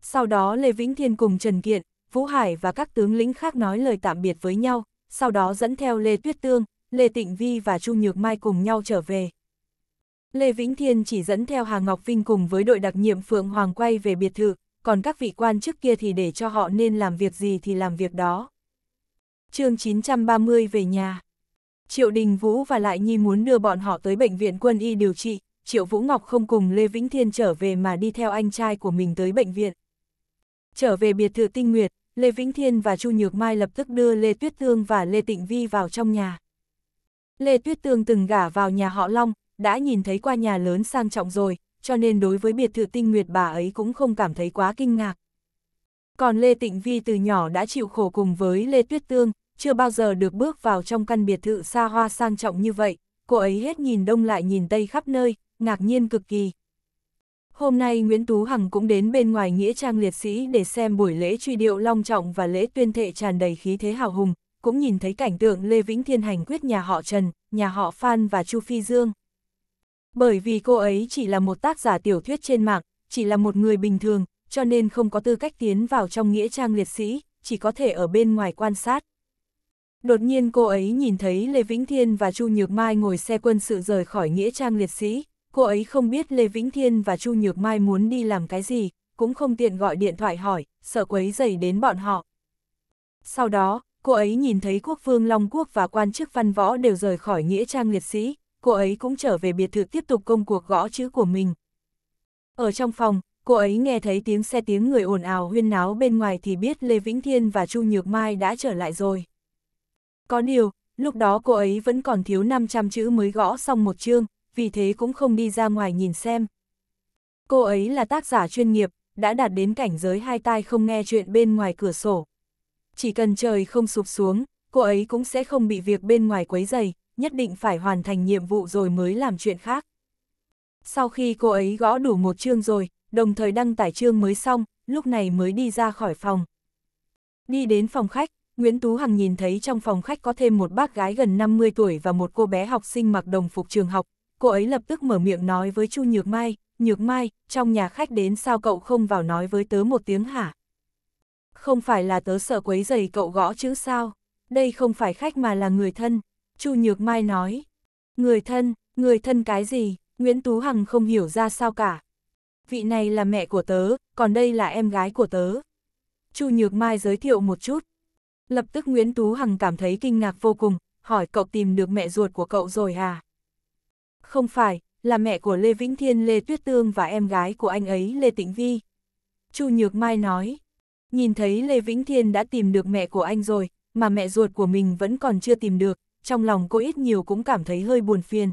Sau đó Lê Vĩnh Thiên cùng Trần Kiện, Vũ Hải và các tướng lĩnh khác nói lời tạm biệt với nhau, sau đó dẫn theo Lê Tuyết Tương, Lê Tịnh Vi và Chu Nhược Mai cùng nhau trở về. Lê Vĩnh Thiên chỉ dẫn theo Hà Ngọc Vinh cùng với đội đặc nhiệm Phượng Hoàng quay về biệt thự, còn các vị quan trước kia thì để cho họ nên làm việc gì thì làm việc đó. chương 930 về nhà. Triệu Đình Vũ và Lại Nhi muốn đưa bọn họ tới bệnh viện quân y điều trị, Triệu Vũ Ngọc không cùng Lê Vĩnh Thiên trở về mà đi theo anh trai của mình tới bệnh viện. Trở về biệt thự tinh nguyệt, Lê Vĩnh Thiên và Chu Nhược Mai lập tức đưa Lê Tuyết Thương và Lê Tịnh Vi vào trong nhà. Lê Tuyết Tương từng gả vào nhà họ Long, đã nhìn thấy qua nhà lớn sang trọng rồi, cho nên đối với biệt thự tinh nguyệt bà ấy cũng không cảm thấy quá kinh ngạc. Còn Lê Tịnh Vi từ nhỏ đã chịu khổ cùng với Lê Tuyết Tương, chưa bao giờ được bước vào trong căn biệt thự xa hoa sang trọng như vậy, cô ấy hết nhìn đông lại nhìn tây khắp nơi, ngạc nhiên cực kỳ. Hôm nay Nguyễn Tú Hằng cũng đến bên ngoài Nghĩa Trang Liệt Sĩ để xem buổi lễ truy điệu long trọng và lễ tuyên thệ tràn đầy khí thế hào hùng, cũng nhìn thấy cảnh tượng Lê Vĩnh Thiên hành quyết nhà họ Trần, nhà họ Phan và Chu Phi Dương. Bởi vì cô ấy chỉ là một tác giả tiểu thuyết trên mạng, chỉ là một người bình thường, cho nên không có tư cách tiến vào trong nghĩa trang liệt sĩ, chỉ có thể ở bên ngoài quan sát. Đột nhiên cô ấy nhìn thấy Lê Vĩnh Thiên và Chu Nhược Mai ngồi xe quân sự rời khỏi nghĩa trang liệt sĩ, cô ấy không biết Lê Vĩnh Thiên và Chu Nhược Mai muốn đi làm cái gì, cũng không tiện gọi điện thoại hỏi, sợ quấy dày đến bọn họ. Sau đó, cô ấy nhìn thấy quốc vương Long Quốc và quan chức văn võ đều rời khỏi nghĩa trang liệt sĩ, cô ấy cũng trở về biệt thự tiếp tục công cuộc gõ chữ của mình. Ở trong phòng, cô ấy nghe thấy tiếng xe tiếng người ồn ào huyên náo bên ngoài thì biết Lê Vĩnh Thiên và Chu Nhược Mai đã trở lại rồi. Có điều, lúc đó cô ấy vẫn còn thiếu 500 chữ mới gõ xong một chương, vì thế cũng không đi ra ngoài nhìn xem. Cô ấy là tác giả chuyên nghiệp, đã đạt đến cảnh giới hai tai không nghe chuyện bên ngoài cửa sổ. Chỉ cần trời không sụp xuống, cô ấy cũng sẽ không bị việc bên ngoài quấy dày, nhất định phải hoàn thành nhiệm vụ rồi mới làm chuyện khác. Sau khi cô ấy gõ đủ một chương rồi, đồng thời đăng tải chương mới xong, lúc này mới đi ra khỏi phòng. Đi đến phòng khách, Nguyễn Tú Hằng nhìn thấy trong phòng khách có thêm một bác gái gần 50 tuổi và một cô bé học sinh mặc đồng phục trường học. Cô ấy lập tức mở miệng nói với Chu Nhược Mai, Nhược Mai, trong nhà khách đến sao cậu không vào nói với tớ một tiếng hả? Không phải là tớ sợ quấy giày cậu gõ chữ sao? Đây không phải khách mà là người thân, Chu Nhược Mai nói. Người thân, người thân cái gì, Nguyễn Tú Hằng không hiểu ra sao cả. Vị này là mẹ của tớ, còn đây là em gái của tớ. Chu Nhược Mai giới thiệu một chút. Lập tức Nguyễn Tú Hằng cảm thấy kinh ngạc vô cùng, hỏi cậu tìm được mẹ ruột của cậu rồi à? Không phải, là mẹ của Lê Vĩnh Thiên Lê Tuyết Tương và em gái của anh ấy Lê Tĩnh Vi. Chu Nhược Mai nói, nhìn thấy Lê Vĩnh Thiên đã tìm được mẹ của anh rồi, mà mẹ ruột của mình vẫn còn chưa tìm được, trong lòng cô ít nhiều cũng cảm thấy hơi buồn phiền.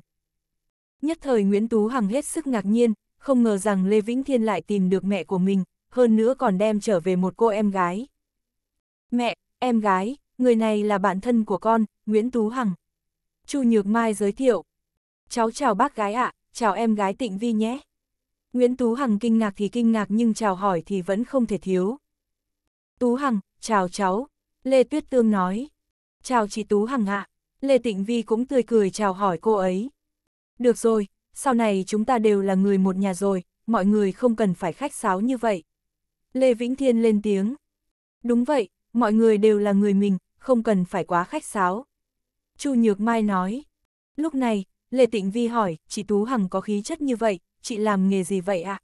Nhất thời Nguyễn Tú Hằng hết sức ngạc nhiên, không ngờ rằng Lê Vĩnh Thiên lại tìm được mẹ của mình, hơn nữa còn đem trở về một cô em gái. Mẹ, em gái, người này là bạn thân của con, Nguyễn Tú Hằng. Chu Nhược Mai giới thiệu. Cháu chào bác gái ạ, à, chào em gái Tịnh Vi nhé. Nguyễn Tú Hằng kinh ngạc thì kinh ngạc nhưng chào hỏi thì vẫn không thể thiếu. Tú Hằng, chào cháu. Lê Tuyết Tương nói. Chào chị Tú Hằng ạ. À. Lê Tịnh Vi cũng tươi cười chào hỏi cô ấy. Được rồi, sau này chúng ta đều là người một nhà rồi, mọi người không cần phải khách sáo như vậy. Lê Vĩnh Thiên lên tiếng. Đúng vậy, mọi người đều là người mình, không cần phải quá khách sáo. Chu Nhược Mai nói. Lúc này, Lê Tịnh Vi hỏi, chị Tú Hằng có khí chất như vậy, chị làm nghề gì vậy ạ? À?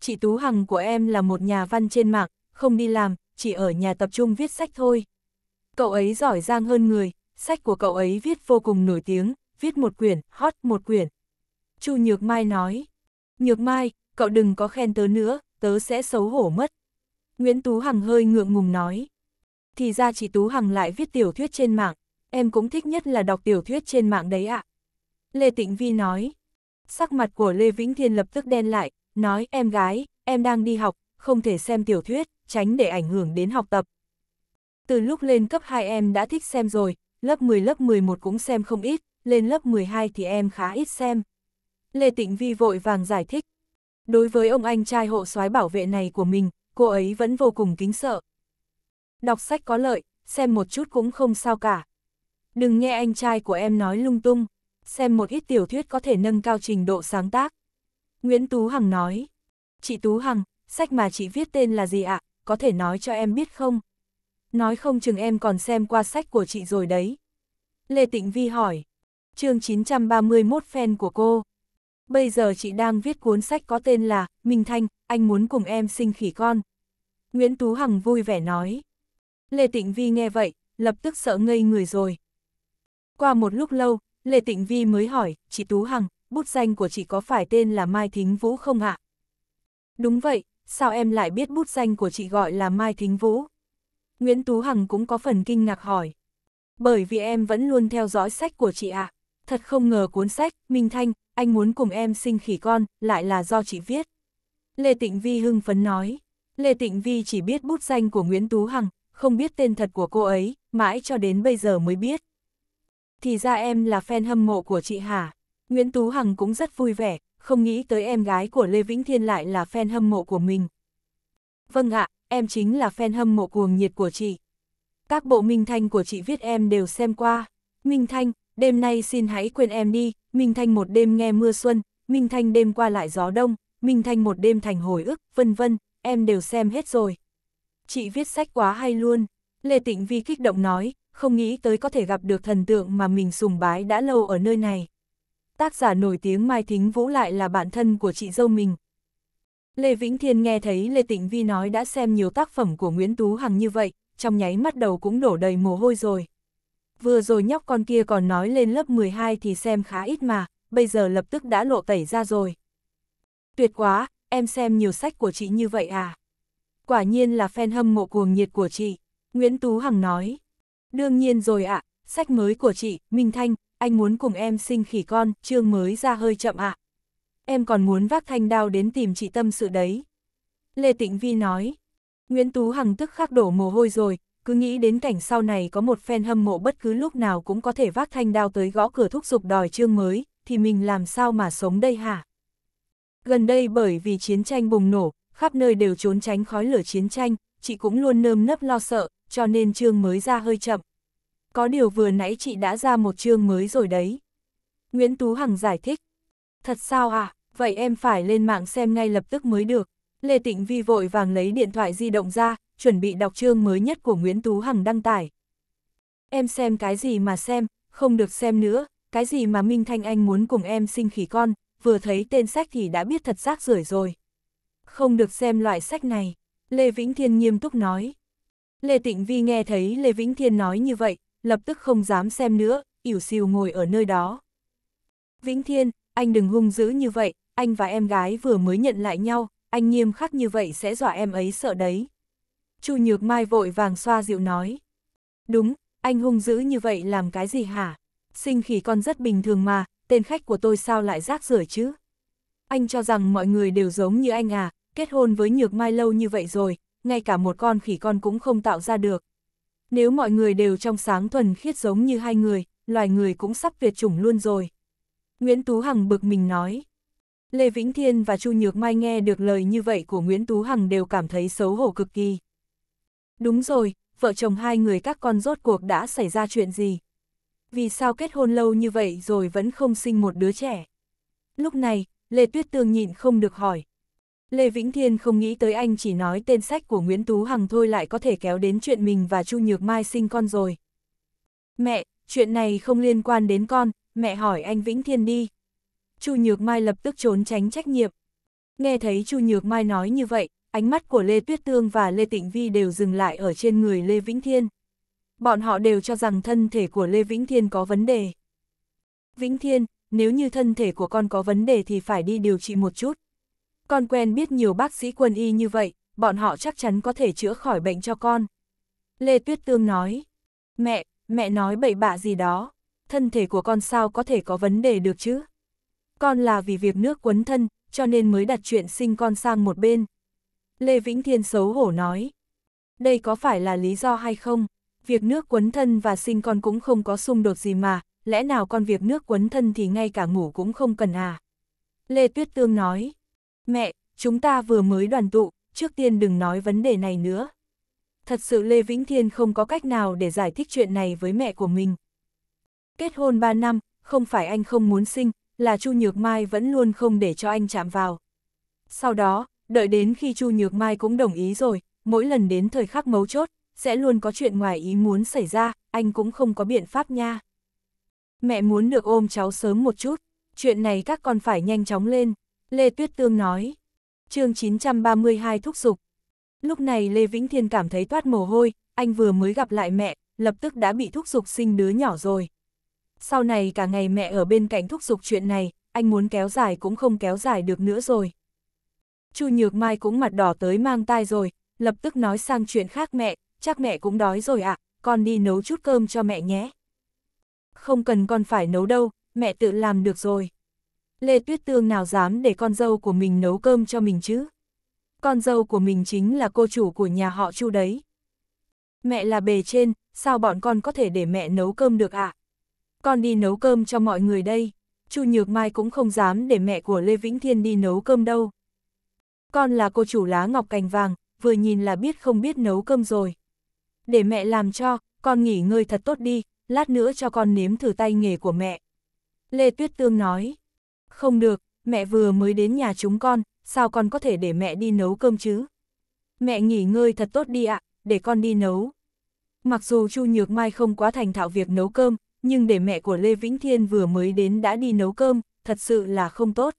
Chị Tú Hằng của em là một nhà văn trên mạng, không đi làm, chỉ ở nhà tập trung viết sách thôi. Cậu ấy giỏi giang hơn người, sách của cậu ấy viết vô cùng nổi tiếng, viết một quyển, hot một quyển. Chu Nhược Mai nói, Nhược Mai, cậu đừng có khen tớ nữa, tớ sẽ xấu hổ mất. Nguyễn Tú Hằng hơi ngượng ngùng nói, thì ra chị Tú Hằng lại viết tiểu thuyết trên mạng, em cũng thích nhất là đọc tiểu thuyết trên mạng đấy ạ. Lê Tịnh Vi nói, sắc mặt của Lê Vĩnh Thiên lập tức đen lại, nói em gái, em đang đi học, không thể xem tiểu thuyết, tránh để ảnh hưởng đến học tập. Từ lúc lên cấp 2 em đã thích xem rồi, lớp 10 lớp 11 cũng xem không ít, lên lớp 12 thì em khá ít xem. Lê Tịnh Vi vội vàng giải thích. Đối với ông anh trai hộ soái bảo vệ này của mình, cô ấy vẫn vô cùng kính sợ. Đọc sách có lợi, xem một chút cũng không sao cả. Đừng nghe anh trai của em nói lung tung, xem một ít tiểu thuyết có thể nâng cao trình độ sáng tác. Nguyễn Tú Hằng nói. Chị Tú Hằng, sách mà chị viết tên là gì ạ, có thể nói cho em biết không? nói không chừng em còn xem qua sách của chị rồi đấy. Lê Tịnh Vi hỏi, chương 931 fan của cô. Bây giờ chị đang viết cuốn sách có tên là Minh Thanh, anh muốn cùng em sinh khỉ con. Nguyễn Tú Hằng vui vẻ nói. Lê Tịnh Vi nghe vậy, lập tức sợ ngây người rồi. Qua một lúc lâu, Lê Tịnh Vi mới hỏi, chị Tú Hằng, bút danh của chị có phải tên là Mai Thính Vũ không ạ? Đúng vậy, sao em lại biết bút danh của chị gọi là Mai Thính Vũ? Nguyễn Tú Hằng cũng có phần kinh ngạc hỏi. Bởi vì em vẫn luôn theo dõi sách của chị ạ. À. Thật không ngờ cuốn sách, Minh Thanh, anh muốn cùng em sinh khỉ con, lại là do chị viết. Lê Tịnh Vi hưng phấn nói. Lê Tịnh Vi chỉ biết bút danh của Nguyễn Tú Hằng, không biết tên thật của cô ấy, mãi cho đến bây giờ mới biết. Thì ra em là fan hâm mộ của chị hà. Nguyễn Tú Hằng cũng rất vui vẻ, không nghĩ tới em gái của Lê Vĩnh Thiên lại là fan hâm mộ của mình. Vâng ạ, em chính là fan hâm mộ cuồng nhiệt của chị. Các bộ Minh Thanh của chị viết em đều xem qua. Minh Thanh, đêm nay xin hãy quên em đi, Minh Thanh một đêm nghe mưa xuân, Minh Thanh đêm qua lại gió đông, Minh Thanh một đêm thành hồi ức, vân vân, em đều xem hết rồi. Chị viết sách quá hay luôn. Lê Tịnh Vi kích động nói, không nghĩ tới có thể gặp được thần tượng mà mình sùng bái đã lâu ở nơi này. Tác giả nổi tiếng Mai Thính Vũ lại là bạn thân của chị dâu mình, Lê Vĩnh Thiên nghe thấy Lê Tịnh Vi nói đã xem nhiều tác phẩm của Nguyễn Tú Hằng như vậy, trong nháy mắt đầu cũng đổ đầy mồ hôi rồi. Vừa rồi nhóc con kia còn nói lên lớp 12 thì xem khá ít mà, bây giờ lập tức đã lộ tẩy ra rồi. Tuyệt quá, em xem nhiều sách của chị như vậy à? Quả nhiên là fan hâm mộ cuồng nhiệt của chị, Nguyễn Tú Hằng nói. Đương nhiên rồi ạ, à, sách mới của chị, Minh Thanh, anh muốn cùng em sinh khỉ con, chương mới ra hơi chậm ạ. À em còn muốn vác thanh đao đến tìm chị tâm sự đấy. Lê Tịnh Vi nói, Nguyễn Tú Hằng tức khắc đổ mồ hôi rồi, cứ nghĩ đến cảnh sau này có một fan hâm mộ bất cứ lúc nào cũng có thể vác thanh đao tới gõ cửa thúc giục đòi chương mới, thì mình làm sao mà sống đây hả? Gần đây bởi vì chiến tranh bùng nổ, khắp nơi đều trốn tránh khói lửa chiến tranh, chị cũng luôn nơm nấp lo sợ, cho nên chương mới ra hơi chậm. Có điều vừa nãy chị đã ra một chương mới rồi đấy. Nguyễn Tú Hằng giải thích. Thật sao À? vậy em phải lên mạng xem ngay lập tức mới được. Lê Tịnh Vi vội vàng lấy điện thoại di động ra, chuẩn bị đọc chương mới nhất của Nguyễn Tú Hằng đăng tải. Em xem cái gì mà xem, không được xem nữa, cái gì mà Minh Thanh Anh muốn cùng em sinh khỉ con, vừa thấy tên sách thì đã biết thật rác rưởi rồi. Không được xem loại sách này, Lê Vĩnh Thiên nghiêm túc nói. Lê Tịnh Vi nghe thấy Lê Vĩnh Thiên nói như vậy, lập tức không dám xem nữa, ỉu xìu ngồi ở nơi đó. Vĩnh Thiên, anh đừng hung dữ như vậy, anh và em gái vừa mới nhận lại nhau, anh nghiêm khắc như vậy sẽ dọa em ấy sợ đấy. Chu Nhược Mai vội vàng xoa dịu nói. Đúng, anh hung dữ như vậy làm cái gì hả? Sinh khỉ con rất bình thường mà, tên khách của tôi sao lại rác rưởi chứ? Anh cho rằng mọi người đều giống như anh à, kết hôn với Nhược Mai lâu như vậy rồi, ngay cả một con khỉ con cũng không tạo ra được. Nếu mọi người đều trong sáng thuần khiết giống như hai người, loài người cũng sắp tuyệt chủng luôn rồi. Nguyễn Tú Hằng bực mình nói. Lê Vĩnh Thiên và Chu Nhược Mai nghe được lời như vậy của Nguyễn Tú Hằng đều cảm thấy xấu hổ cực kỳ. Đúng rồi, vợ chồng hai người các con rốt cuộc đã xảy ra chuyện gì? Vì sao kết hôn lâu như vậy rồi vẫn không sinh một đứa trẻ? Lúc này, Lê Tuyết Tương nhịn không được hỏi. Lê Vĩnh Thiên không nghĩ tới anh chỉ nói tên sách của Nguyễn Tú Hằng thôi lại có thể kéo đến chuyện mình và Chu Nhược Mai sinh con rồi. Mẹ, chuyện này không liên quan đến con, mẹ hỏi anh Vĩnh Thiên đi, Chu Nhược Mai lập tức trốn tránh trách nhiệm. Nghe thấy Chu Nhược Mai nói như vậy, ánh mắt của Lê Tuyết Tương và Lê Tịnh Vi đều dừng lại ở trên người Lê Vĩnh Thiên. Bọn họ đều cho rằng thân thể của Lê Vĩnh Thiên có vấn đề. Vĩnh Thiên, nếu như thân thể của con có vấn đề thì phải đi điều trị một chút. Con quen biết nhiều bác sĩ quân y như vậy, bọn họ chắc chắn có thể chữa khỏi bệnh cho con. Lê Tuyết Tương nói, mẹ, mẹ nói bậy bạ gì đó, thân thể của con sao có thể có vấn đề được chứ? Con là vì việc nước quấn thân, cho nên mới đặt chuyện sinh con sang một bên. Lê Vĩnh Thiên xấu hổ nói. Đây có phải là lý do hay không? Việc nước quấn thân và sinh con cũng không có xung đột gì mà, lẽ nào con việc nước quấn thân thì ngay cả ngủ cũng không cần à? Lê Tuyết Tương nói. Mẹ, chúng ta vừa mới đoàn tụ, trước tiên đừng nói vấn đề này nữa. Thật sự Lê Vĩnh Thiên không có cách nào để giải thích chuyện này với mẹ của mình. Kết hôn 3 năm, không phải anh không muốn sinh, là Chu Nhược Mai vẫn luôn không để cho anh chạm vào. Sau đó, đợi đến khi Chu Nhược Mai cũng đồng ý rồi, mỗi lần đến thời khắc mấu chốt, sẽ luôn có chuyện ngoài ý muốn xảy ra, anh cũng không có biện pháp nha. Mẹ muốn được ôm cháu sớm một chút, chuyện này các con phải nhanh chóng lên, Lê Tuyết Tương nói. chương 932 thúc giục. Lúc này Lê Vĩnh Thiên cảm thấy toát mồ hôi, anh vừa mới gặp lại mẹ, lập tức đã bị thúc giục sinh đứa nhỏ rồi sau này cả ngày mẹ ở bên cạnh thúc giục chuyện này, anh muốn kéo dài cũng không kéo dài được nữa rồi. Chu Nhược Mai cũng mặt đỏ tới mang tai rồi, lập tức nói sang chuyện khác mẹ, chắc mẹ cũng đói rồi ạ, à, con đi nấu chút cơm cho mẹ nhé. Không cần con phải nấu đâu, mẹ tự làm được rồi. Lê Tuyết Tương nào dám để con dâu của mình nấu cơm cho mình chứ? Con dâu của mình chính là cô chủ của nhà họ Chu đấy. Mẹ là bề trên, sao bọn con có thể để mẹ nấu cơm được ạ? À? con đi nấu cơm cho mọi người đây. Chu Nhược Mai cũng không dám để mẹ của Lê Vĩnh Thiên đi nấu cơm đâu. Con là cô chủ lá ngọc cành vàng, vừa nhìn là biết không biết nấu cơm rồi. Để mẹ làm cho, con nghỉ ngơi thật tốt đi, lát nữa cho con nếm thử tay nghề của mẹ. Lê Tuyết Tương nói, không được, mẹ vừa mới đến nhà chúng con, sao con có thể để mẹ đi nấu cơm chứ? Mẹ nghỉ ngơi thật tốt đi ạ, à, để con đi nấu. Mặc dù Chu Nhược Mai không quá thành thạo việc nấu cơm, nhưng để mẹ của Lê Vĩnh Thiên vừa mới đến đã đi nấu cơm, thật sự là không tốt.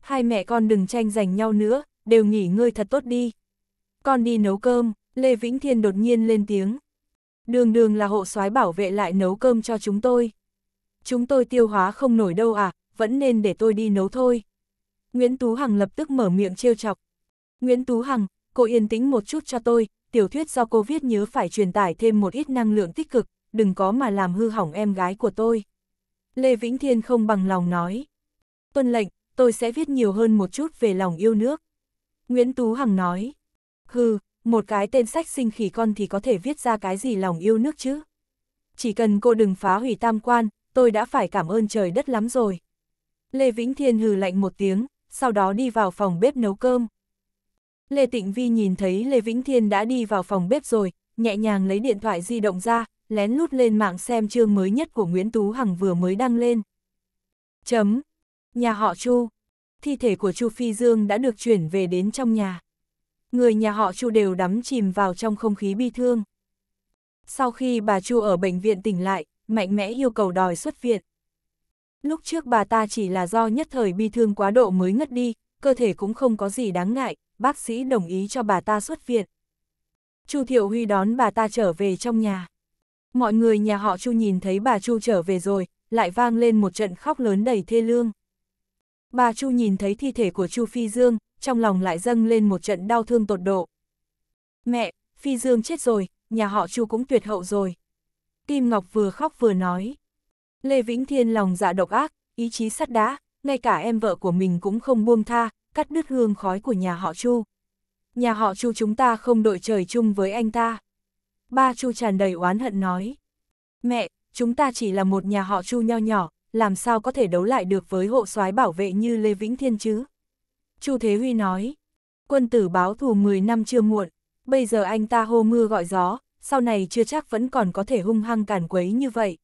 Hai mẹ con đừng tranh giành nhau nữa, đều nghỉ ngơi thật tốt đi. Con đi nấu cơm, Lê Vĩnh Thiên đột nhiên lên tiếng. Đường đường là hộ soái bảo vệ lại nấu cơm cho chúng tôi. Chúng tôi tiêu hóa không nổi đâu à, vẫn nên để tôi đi nấu thôi. Nguyễn Tú Hằng lập tức mở miệng trêu chọc. Nguyễn Tú Hằng, cô yên tĩnh một chút cho tôi, tiểu thuyết do cô viết nhớ phải truyền tải thêm một ít năng lượng tích cực, đừng có mà làm hư hỏng em gái của tôi. Lê Vĩnh Thiên không bằng lòng nói. Tuân lệnh, tôi sẽ viết nhiều hơn một chút về lòng yêu nước. Nguyễn Tú Hằng nói. Hừ, một cái tên sách sinh khỉ con thì có thể viết ra cái gì lòng yêu nước chứ. Chỉ cần cô đừng phá hủy tam quan, tôi đã phải cảm ơn trời đất lắm rồi. Lê Vĩnh Thiên hừ lạnh một tiếng, sau đó đi vào phòng bếp nấu cơm. Lê Tịnh Vi nhìn thấy Lê Vĩnh Thiên đã đi vào phòng bếp rồi, nhẹ nhàng lấy điện thoại di động ra, lén lút lên mạng xem chương mới nhất của Nguyễn Tú Hằng vừa mới đăng lên. Chấm. Nhà họ Chu. Thi thể của Chu Phi Dương đã được chuyển về đến trong nhà. Người nhà họ Chu đều đắm chìm vào trong không khí bi thương. Sau khi bà Chu ở bệnh viện tỉnh lại, mạnh mẽ yêu cầu đòi xuất viện. Lúc trước bà ta chỉ là do nhất thời bi thương quá độ mới ngất đi, cơ thể cũng không có gì đáng ngại, bác sĩ đồng ý cho bà ta xuất viện. Chu Thiệu Huy đón bà ta trở về trong nhà. Mọi người nhà họ Chu nhìn thấy bà Chu trở về rồi, lại vang lên một trận khóc lớn đầy thê lương. Bà Chu nhìn thấy thi thể của Chu Phi Dương, trong lòng lại dâng lên một trận đau thương tột độ. Mẹ, Phi Dương chết rồi, nhà họ Chu cũng tuyệt hậu rồi. Kim Ngọc vừa khóc vừa nói. Lê Vĩnh Thiên lòng dạ độc ác, ý chí sắt đá, ngay cả em vợ của mình cũng không buông tha, cắt đứt hương khói của nhà họ Chu. Nhà họ Chu chúng ta không đội trời chung với anh ta ba Chu tràn đầy oán hận nói. Mẹ, chúng ta chỉ là một nhà họ Chu nho nhỏ, làm sao có thể đấu lại được với hộ soái bảo vệ như Lê Vĩnh Thiên chứ? Chu Thế Huy nói, quân tử báo thù 10 năm chưa muộn, bây giờ anh ta hô mưa gọi gió, sau này chưa chắc vẫn còn có thể hung hăng càn quấy như vậy.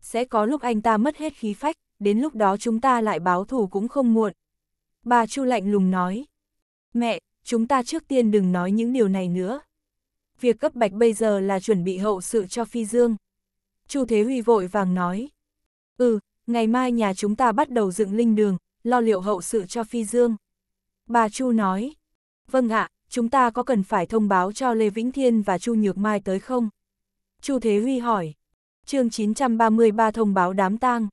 Sẽ có lúc anh ta mất hết khí phách, đến lúc đó chúng ta lại báo thù cũng không muộn. Bà Chu lạnh lùng nói, mẹ, chúng ta trước tiên đừng nói những điều này nữa việc cấp bạch bây giờ là chuẩn bị hậu sự cho Phi Dương. Chu Thế Huy vội vàng nói. Ừ, ngày mai nhà chúng ta bắt đầu dựng linh đường, lo liệu hậu sự cho Phi Dương. Bà Chu nói. Vâng ạ, chúng ta có cần phải thông báo cho Lê Vĩnh Thiên và Chu Nhược Mai tới không? Chu Thế Huy hỏi. chương 933 thông báo đám tang.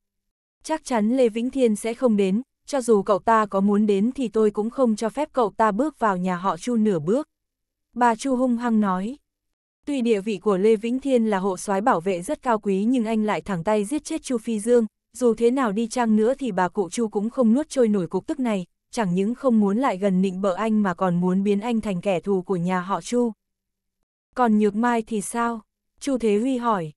Chắc chắn Lê Vĩnh Thiên sẽ không đến, cho dù cậu ta có muốn đến thì tôi cũng không cho phép cậu ta bước vào nhà họ Chu nửa bước. Bà Chu hung hăng nói. Tuy địa vị của Lê Vĩnh Thiên là hộ soái bảo vệ rất cao quý nhưng anh lại thẳng tay giết chết Chu Phi Dương, dù thế nào đi chăng nữa thì bà cụ Chu cũng không nuốt trôi nổi cục tức này, chẳng những không muốn lại gần nịnh bợ anh mà còn muốn biến anh thành kẻ thù của nhà họ Chu. Còn Nhược Mai thì sao? Chu Thế Huy hỏi.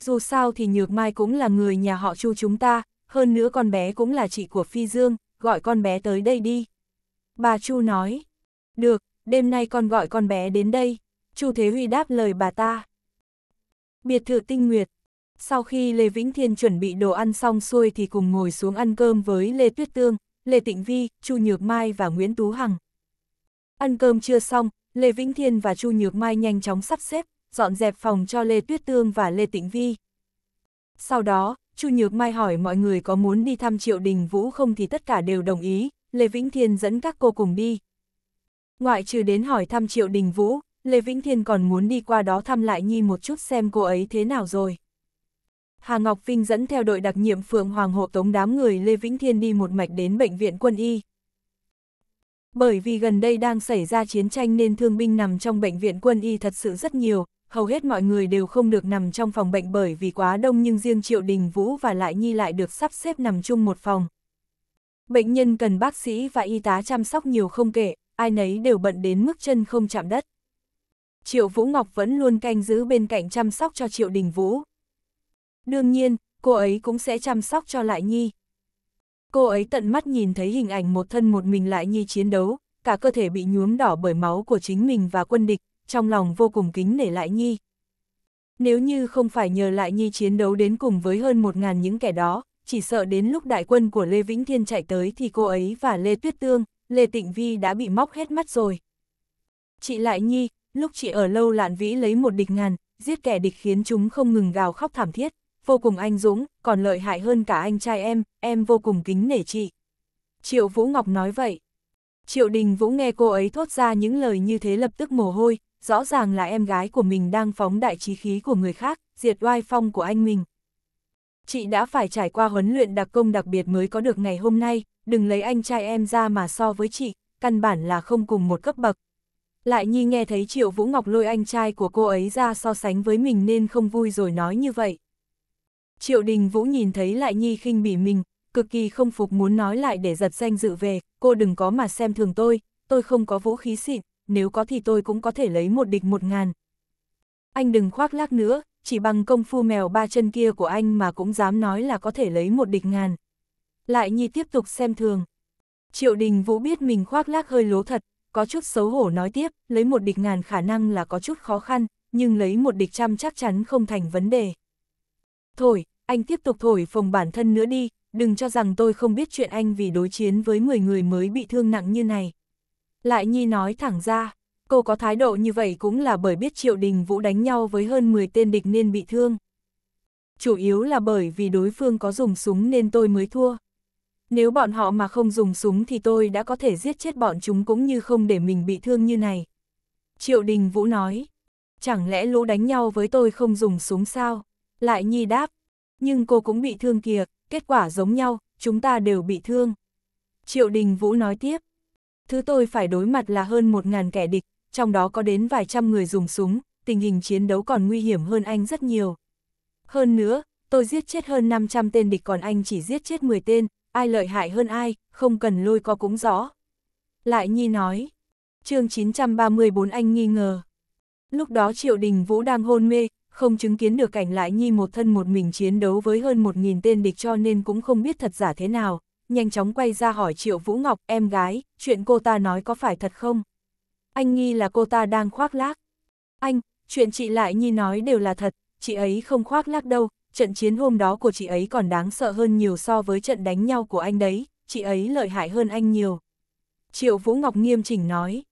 Dù sao thì Nhược Mai cũng là người nhà họ Chu chúng ta, hơn nữa con bé cũng là chị của Phi Dương, gọi con bé tới đây đi. Bà Chu nói. Được, đêm nay con gọi con bé đến đây, Chu Thế Huy đáp lời bà ta. Biệt thự tinh nguyệt, sau khi Lê Vĩnh Thiên chuẩn bị đồ ăn xong xuôi thì cùng ngồi xuống ăn cơm với Lê Tuyết Tương, Lê Tịnh Vi, Chu Nhược Mai và Nguyễn Tú Hằng. Ăn cơm chưa xong, Lê Vĩnh Thiên và Chu Nhược Mai nhanh chóng sắp xếp, dọn dẹp phòng cho Lê Tuyết Tương và Lê Tịnh Vi. Sau đó, Chu Nhược Mai hỏi mọi người có muốn đi thăm Triệu Đình Vũ không thì tất cả đều đồng ý, Lê Vĩnh Thiên dẫn các cô cùng đi, ngoại trừ đến hỏi thăm Triệu Đình Vũ, Lê Vĩnh Thiên còn muốn đi qua đó thăm lại Nhi một chút xem cô ấy thế nào rồi. Hà Ngọc Vinh dẫn theo đội đặc nhiệm Phượng Hoàng hộ tống đám người Lê Vĩnh Thiên đi một mạch đến bệnh viện quân y. Bởi vì gần đây đang xảy ra chiến tranh nên thương binh nằm trong bệnh viện quân y thật sự rất nhiều, hầu hết mọi người đều không được nằm trong phòng bệnh bởi vì quá đông nhưng riêng Triệu Đình Vũ và Lại Nhi lại được sắp xếp nằm chung một phòng. Bệnh nhân cần bác sĩ và y tá chăm sóc nhiều không kể, ai nấy đều bận đến mức chân không chạm đất. Triệu Vũ Ngọc vẫn luôn canh giữ bên cạnh chăm sóc cho Triệu Đình Vũ. Đương nhiên, cô ấy cũng sẽ chăm sóc cho Lại Nhi. Cô ấy tận mắt nhìn thấy hình ảnh một thân một mình Lại Nhi chiến đấu, cả cơ thể bị nhuốm đỏ bởi máu của chính mình và quân địch, trong lòng vô cùng kính nể Lại Nhi. Nếu như không phải nhờ Lại Nhi chiến đấu đến cùng với hơn một ngàn những kẻ đó, chỉ sợ đến lúc đại quân của Lê Vĩnh Thiên chạy tới thì cô ấy và Lê Tuyết Tương, Lê Tịnh Vi đã bị móc hết mắt rồi. Chị Lại Nhi, lúc chị ở lâu lạn vĩ lấy một địch ngàn, giết kẻ địch khiến chúng không ngừng gào khóc thảm thiết, vô cùng anh dũng, còn lợi hại hơn cả anh trai em, em vô cùng kính nể chị. Triệu Vũ Ngọc nói vậy. Triệu Đình Vũ nghe cô ấy thốt ra những lời như thế lập tức mồ hôi, rõ ràng là em gái của mình đang phóng đại trí khí của người khác, diệt oai phong của anh mình. Chị đã phải trải qua huấn luyện đặc công đặc biệt mới có được ngày hôm nay, đừng lấy anh trai em ra mà so với chị, căn bản là không cùng một cấp bậc. Lại Nhi nghe thấy Triệu Vũ Ngọc lôi anh trai của cô ấy ra so sánh với mình nên không vui rồi nói như vậy. Triệu Đình Vũ nhìn thấy Lại Nhi khinh bỉ mình, cực kỳ không phục muốn nói lại để giật danh dự về, cô đừng có mà xem thường tôi, tôi không có vũ khí xịn, nếu có thì tôi cũng có thể lấy một địch một ngàn. Anh đừng khoác lác nữa, chỉ bằng công phu mèo ba chân kia của anh mà cũng dám nói là có thể lấy một địch ngàn lại nhi tiếp tục xem thường. Triệu đình vũ biết mình khoác lác hơi lố thật, có chút xấu hổ nói tiếp, lấy một địch ngàn khả năng là có chút khó khăn, nhưng lấy một địch trăm chắc chắn không thành vấn đề. Thổi, anh tiếp tục thổi phồng bản thân nữa đi, đừng cho rằng tôi không biết chuyện anh vì đối chiến với 10 người mới bị thương nặng như này. Lại Nhi nói thẳng ra, cô có thái độ như vậy cũng là bởi biết Triệu Đình Vũ đánh nhau với hơn 10 tên địch nên bị thương. Chủ yếu là bởi vì đối phương có dùng súng nên tôi mới thua. Nếu bọn họ mà không dùng súng thì tôi đã có thể giết chết bọn chúng cũng như không để mình bị thương như này. Triệu Đình Vũ nói, chẳng lẽ lũ đánh nhau với tôi không dùng súng sao? Lại Nhi đáp, nhưng cô cũng bị thương kìa, kết quả giống nhau, chúng ta đều bị thương. Triệu Đình Vũ nói tiếp, thứ tôi phải đối mặt là hơn một ngàn kẻ địch, trong đó có đến vài trăm người dùng súng, tình hình chiến đấu còn nguy hiểm hơn anh rất nhiều. Hơn nữa, tôi giết chết hơn 500 tên địch còn anh chỉ giết chết 10 tên, ai lợi hại hơn ai, không cần lôi co cũng rõ. Lại Nhi nói, chương 934 anh nghi ngờ. Lúc đó Triệu Đình Vũ đang hôn mê, không chứng kiến được cảnh Lại Nhi một thân một mình chiến đấu với hơn 1.000 tên địch cho nên cũng không biết thật giả thế nào, nhanh chóng quay ra hỏi Triệu Vũ Ngọc, em gái, chuyện cô ta nói có phải thật không? Anh nghi là cô ta đang khoác lác. Anh, chuyện chị Lại Nhi nói đều là thật, chị ấy không khoác lác đâu, trận chiến hôm đó của chị ấy còn đáng sợ hơn nhiều so với trận đánh nhau của anh đấy, chị ấy lợi hại hơn anh nhiều. Triệu Vũ Ngọc nghiêm chỉnh nói.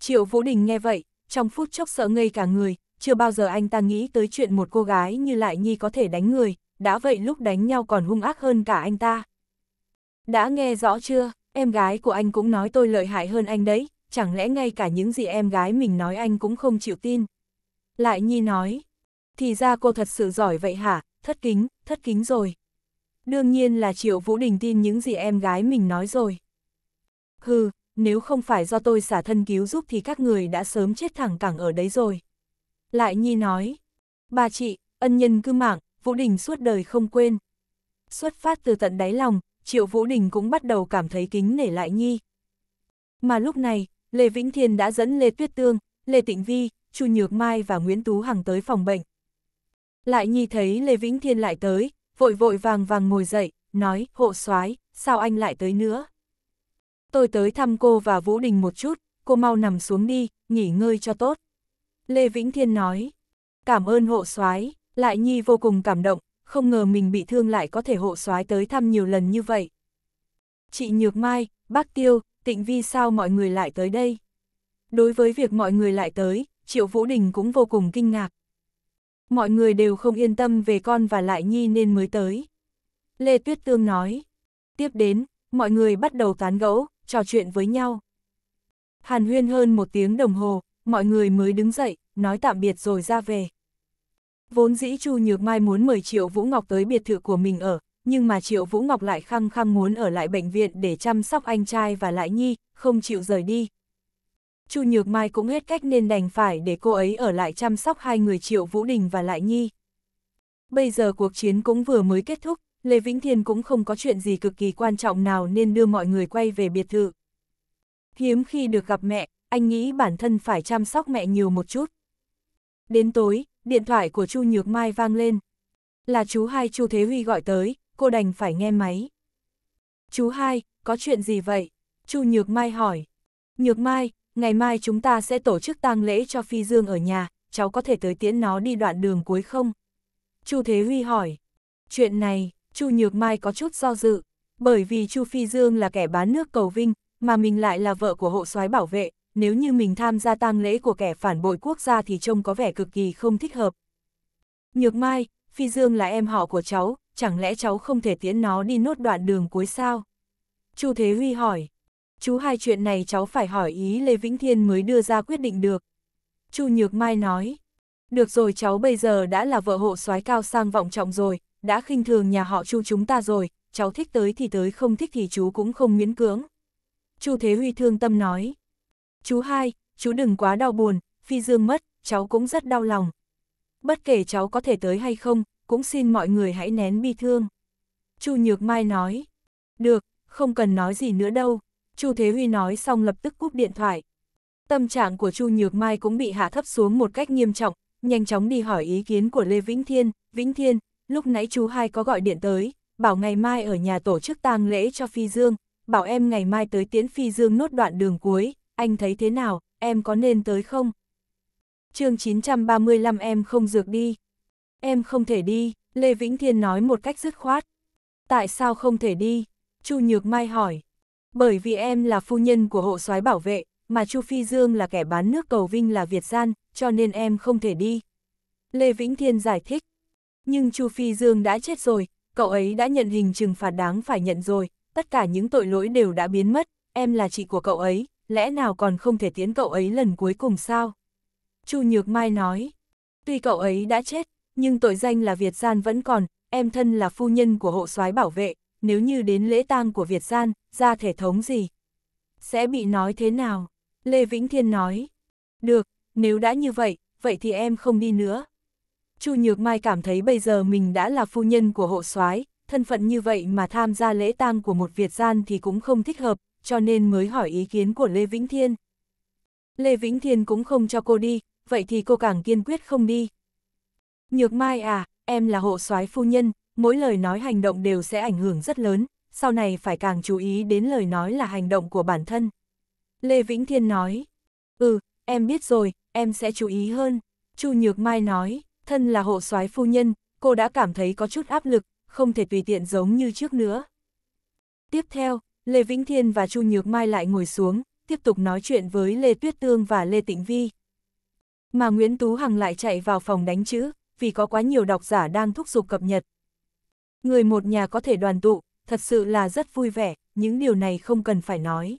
Triệu Vũ Đình nghe vậy, trong phút chốc sợ ngây cả người, chưa bao giờ anh ta nghĩ tới chuyện một cô gái như Lại Nhi có thể đánh người, đã vậy lúc đánh nhau còn hung ác hơn cả anh ta. Đã nghe rõ chưa, em gái của anh cũng nói tôi lợi hại hơn anh đấy, chẳng lẽ ngay cả những gì em gái mình nói anh cũng không chịu tin. Lại Nhi nói, thì ra cô thật sự giỏi vậy hả, thất kính, thất kính rồi. Đương nhiên là Triệu Vũ Đình tin những gì em gái mình nói rồi. Hừ, nếu không phải do tôi xả thân cứu giúp thì các người đã sớm chết thẳng cẳng ở đấy rồi. Lại Nhi nói, bà chị, ân nhân cư mạng, Vũ Đình suốt đời không quên. Xuất phát từ tận đáy lòng, Triệu Vũ Đình cũng bắt đầu cảm thấy kính nể Lại Nhi. Mà lúc này, Lê Vĩnh Thiên đã dẫn Lê Tuyết Tương, Lê Tịnh Vi, Chu Nhược Mai và Nguyễn Tú Hằng tới phòng bệnh. Lại nhi thấy Lê Vĩnh Thiên lại tới, vội vội vàng vàng ngồi dậy, nói, hộ soái sao anh lại tới nữa? Tôi tới thăm cô và Vũ Đình một chút, cô mau nằm xuống đi, nghỉ ngơi cho tốt. Lê Vĩnh Thiên nói, cảm ơn hộ soái lại nhi vô cùng cảm động, không ngờ mình bị thương lại có thể hộ soái tới thăm nhiều lần như vậy. Chị Nhược Mai, bác Tiêu, tịnh vi sao mọi người lại tới đây? Đối với việc mọi người lại tới, Triệu Vũ Đình cũng vô cùng kinh ngạc mọi người đều không yên tâm về con và lại nhi nên mới tới. Lê Tuyết Tương nói. Tiếp đến, mọi người bắt đầu tán gẫu, trò chuyện với nhau. Hàn huyên hơn một tiếng đồng hồ, mọi người mới đứng dậy, nói tạm biệt rồi ra về. Vốn dĩ Chu Nhược Mai muốn mời Triệu Vũ Ngọc tới biệt thự của mình ở, nhưng mà Triệu Vũ Ngọc lại khăng khăng muốn ở lại bệnh viện để chăm sóc anh trai và lại nhi, không chịu rời đi. Chu Nhược Mai cũng hết cách nên đành phải để cô ấy ở lại chăm sóc hai người Triệu Vũ Đình và Lại Nhi. Bây giờ cuộc chiến cũng vừa mới kết thúc, Lê Vĩnh Thiên cũng không có chuyện gì cực kỳ quan trọng nào nên đưa mọi người quay về biệt thự. Hiếm khi được gặp mẹ, anh nghĩ bản thân phải chăm sóc mẹ nhiều một chút. Đến tối, điện thoại của Chu Nhược Mai vang lên. Là chú hai Chu Thế Huy gọi tới, cô đành phải nghe máy. Chú hai, có chuyện gì vậy? Chu Nhược Mai hỏi. Nhược Mai, ngày mai chúng ta sẽ tổ chức tang lễ cho Phi Dương ở nhà, cháu có thể tới tiễn nó đi đoạn đường cuối không? Chu Thế Huy hỏi. Chuyện này, Chu Nhược Mai có chút do dự, bởi vì Chu Phi Dương là kẻ bán nước cầu vinh, mà mình lại là vợ của hộ soái bảo vệ, nếu như mình tham gia tang lễ của kẻ phản bội quốc gia thì trông có vẻ cực kỳ không thích hợp. Nhược Mai, Phi Dương là em họ của cháu, chẳng lẽ cháu không thể tiễn nó đi nốt đoạn đường cuối sao? Chu Thế Huy hỏi chú hai chuyện này cháu phải hỏi ý Lê Vĩnh Thiên mới đưa ra quyết định được. Chu Nhược Mai nói, được rồi cháu bây giờ đã là vợ hộ soái cao sang vọng trọng rồi, đã khinh thường nhà họ Chu chúng ta rồi, cháu thích tới thì tới không thích thì chú cũng không miễn cưỡng. Chu Thế Huy thương tâm nói, chú hai, chú đừng quá đau buồn, Phi Dương mất, cháu cũng rất đau lòng. Bất kể cháu có thể tới hay không, cũng xin mọi người hãy nén bi thương. Chu Nhược Mai nói, được, không cần nói gì nữa đâu, Chu Thế Huy nói xong lập tức cúp điện thoại. Tâm trạng của Chu Nhược Mai cũng bị hạ thấp xuống một cách nghiêm trọng, nhanh chóng đi hỏi ý kiến của Lê Vĩnh Thiên. Vĩnh Thiên, lúc nãy chú hai có gọi điện tới, bảo ngày mai ở nhà tổ chức tang lễ cho Phi Dương, bảo em ngày mai tới tiễn Phi Dương nốt đoạn đường cuối, anh thấy thế nào, em có nên tới không? chương 935 em không dược đi. Em không thể đi, Lê Vĩnh Thiên nói một cách dứt khoát. Tại sao không thể đi? Chu Nhược Mai hỏi. Bởi vì em là phu nhân của hộ soái bảo vệ, mà Chu Phi Dương là kẻ bán nước cầu vinh là Việt gian, cho nên em không thể đi. Lê Vĩnh Thiên giải thích. Nhưng Chu Phi Dương đã chết rồi, cậu ấy đã nhận hình trừng phạt đáng phải nhận rồi, tất cả những tội lỗi đều đã biến mất, em là chị của cậu ấy, lẽ nào còn không thể tiến cậu ấy lần cuối cùng sao? Chu Nhược Mai nói, tuy cậu ấy đã chết, nhưng tội danh là Việt gian vẫn còn, em thân là phu nhân của hộ soái bảo vệ, nếu như đến lễ tang của Việt gian, ra thể thống gì? Sẽ bị nói thế nào? Lê Vĩnh Thiên nói, được, nếu đã như vậy, vậy thì em không đi nữa. Chu Nhược Mai cảm thấy bây giờ mình đã là phu nhân của hộ soái, thân phận như vậy mà tham gia lễ tang của một Việt gian thì cũng không thích hợp, cho nên mới hỏi ý kiến của Lê Vĩnh Thiên. Lê Vĩnh Thiên cũng không cho cô đi, vậy thì cô càng kiên quyết không đi. Nhược Mai à, em là hộ soái phu nhân, mỗi lời nói hành động đều sẽ ảnh hưởng rất lớn, sau này phải càng chú ý đến lời nói là hành động của bản thân. Lê Vĩnh Thiên nói, ừ, em biết rồi, em sẽ chú ý hơn. Chu Nhược Mai nói, thân là hộ soái phu nhân, cô đã cảm thấy có chút áp lực, không thể tùy tiện giống như trước nữa. Tiếp theo, Lê Vĩnh Thiên và Chu Nhược Mai lại ngồi xuống, tiếp tục nói chuyện với Lê Tuyết Tương và Lê Tịnh Vi. Mà Nguyễn Tú Hằng lại chạy vào phòng đánh chữ, vì có quá nhiều độc giả đang thúc giục cập nhật. Người một nhà có thể đoàn tụ, thật sự là rất vui vẻ, những điều này không cần phải nói.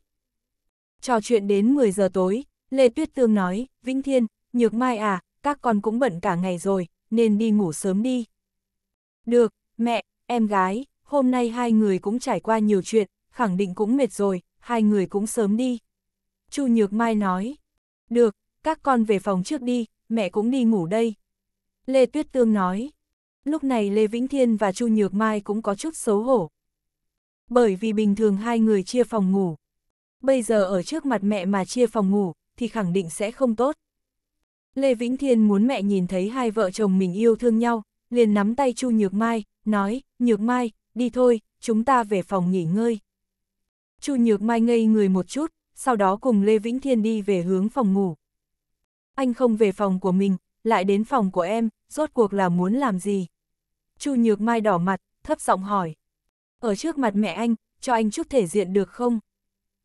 Trò chuyện đến 10 giờ tối, Lê Tuyết Tương nói, Vĩnh Thiên, Nhược Mai à, các con cũng bận cả ngày rồi, nên đi ngủ sớm đi. Được, mẹ, em gái, hôm nay hai người cũng trải qua nhiều chuyện, khẳng định cũng mệt rồi, hai người cũng sớm đi. Chu Nhược Mai nói, được, các con về phòng trước đi, mẹ cũng đi ngủ đây. Lê Tuyết Tương nói, Lúc này Lê Vĩnh Thiên và Chu Nhược Mai cũng có chút xấu hổ. Bởi vì bình thường hai người chia phòng ngủ. Bây giờ ở trước mặt mẹ mà chia phòng ngủ, thì khẳng định sẽ không tốt. Lê Vĩnh Thiên muốn mẹ nhìn thấy hai vợ chồng mình yêu thương nhau, liền nắm tay Chu Nhược Mai, nói, Nhược Mai, đi thôi, chúng ta về phòng nghỉ ngơi. Chu Nhược Mai ngây người một chút, sau đó cùng Lê Vĩnh Thiên đi về hướng phòng ngủ. Anh không về phòng của mình, lại đến phòng của em, rốt cuộc là muốn làm gì? Chu Nhược Mai đỏ mặt, thấp giọng hỏi. Ở trước mặt mẹ anh, cho anh chút thể diện được không?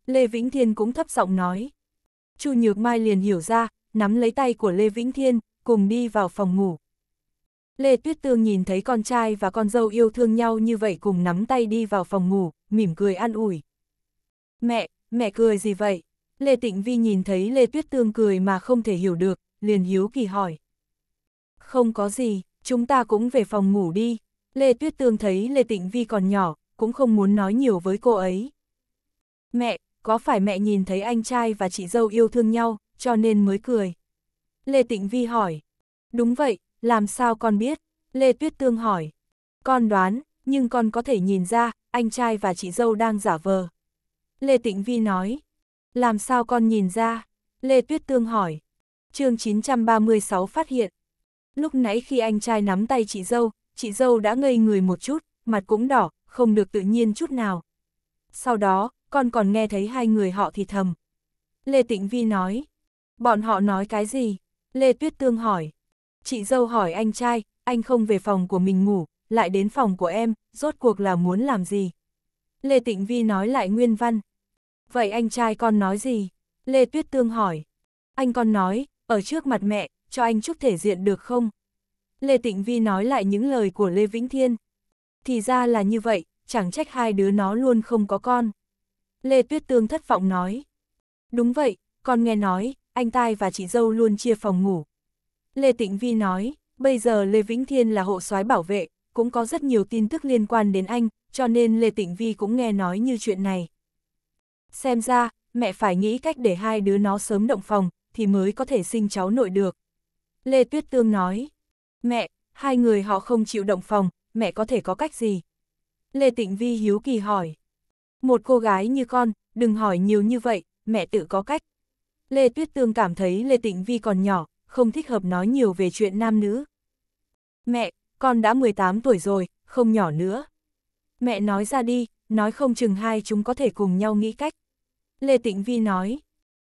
Lê Vĩnh Thiên cũng thấp giọng nói. Chu Nhược Mai liền hiểu ra, nắm lấy tay của Lê Vĩnh Thiên, cùng đi vào phòng ngủ. Lê Tuyết Tương nhìn thấy con trai và con dâu yêu thương nhau như vậy cùng nắm tay đi vào phòng ngủ, mỉm cười an ủi. Mẹ, mẹ cười gì vậy? Lê Tịnh Vi nhìn thấy Lê Tuyết Tương cười mà không thể hiểu được, liền hiếu kỳ hỏi. Không có gì, chúng ta cũng về phòng ngủ đi. Lê Tuyết Tương thấy Lê Tịnh Vi còn nhỏ, cũng không muốn nói nhiều với cô ấy. Mẹ, có phải mẹ nhìn thấy anh trai và chị dâu yêu thương nhau, cho nên mới cười? Lê Tịnh Vi hỏi. Đúng vậy, làm sao con biết? Lê Tuyết Tương hỏi. Con đoán, nhưng con có thể nhìn ra, anh trai và chị dâu đang giả vờ. Lê Tịnh Vi nói. Làm sao con nhìn ra? Lê Tuyết Tương hỏi. chương 936 phát hiện, Lúc nãy khi anh trai nắm tay chị dâu, chị dâu đã ngây người một chút, mặt cũng đỏ, không được tự nhiên chút nào. Sau đó, con còn nghe thấy hai người họ thì thầm. Lê Tịnh Vi nói, bọn họ nói cái gì? Lê Tuyết Tương hỏi. Chị dâu hỏi anh trai, anh không về phòng của mình ngủ, lại đến phòng của em, rốt cuộc là muốn làm gì? Lê Tịnh Vi nói lại nguyên văn. Vậy anh trai con nói gì? Lê Tuyết Tương hỏi. Anh con nói, ở trước mặt mẹ, cho anh chút thể diện được không? Lê Tịnh Vi nói lại những lời của Lê Vĩnh Thiên. Thì ra là như vậy, chẳng trách hai đứa nó luôn không có con. Lê Tuyết Tương thất vọng nói. Đúng vậy, con nghe nói, anh tai và chị dâu luôn chia phòng ngủ. Lê Tịnh Vi nói, bây giờ Lê Vĩnh Thiên là hộ soái bảo vệ, cũng có rất nhiều tin tức liên quan đến anh, cho nên Lê Tịnh Vi cũng nghe nói như chuyện này. Xem ra, mẹ phải nghĩ cách để hai đứa nó sớm động phòng, thì mới có thể sinh cháu nội được. Lê Tuyết Tương nói, mẹ, hai người họ không chịu động phòng, mẹ có thể có cách gì? Lê Tịnh Vi hiếu kỳ hỏi, một cô gái như con, đừng hỏi nhiều như vậy, mẹ tự có cách. Lê Tuyết Tương cảm thấy Lê Tịnh Vi còn nhỏ, không thích hợp nói nhiều về chuyện nam nữ. Mẹ, con đã 18 tuổi rồi, không nhỏ nữa. Mẹ nói ra đi, nói không chừng hai chúng có thể cùng nhau nghĩ cách. Lê Tịnh Vi nói,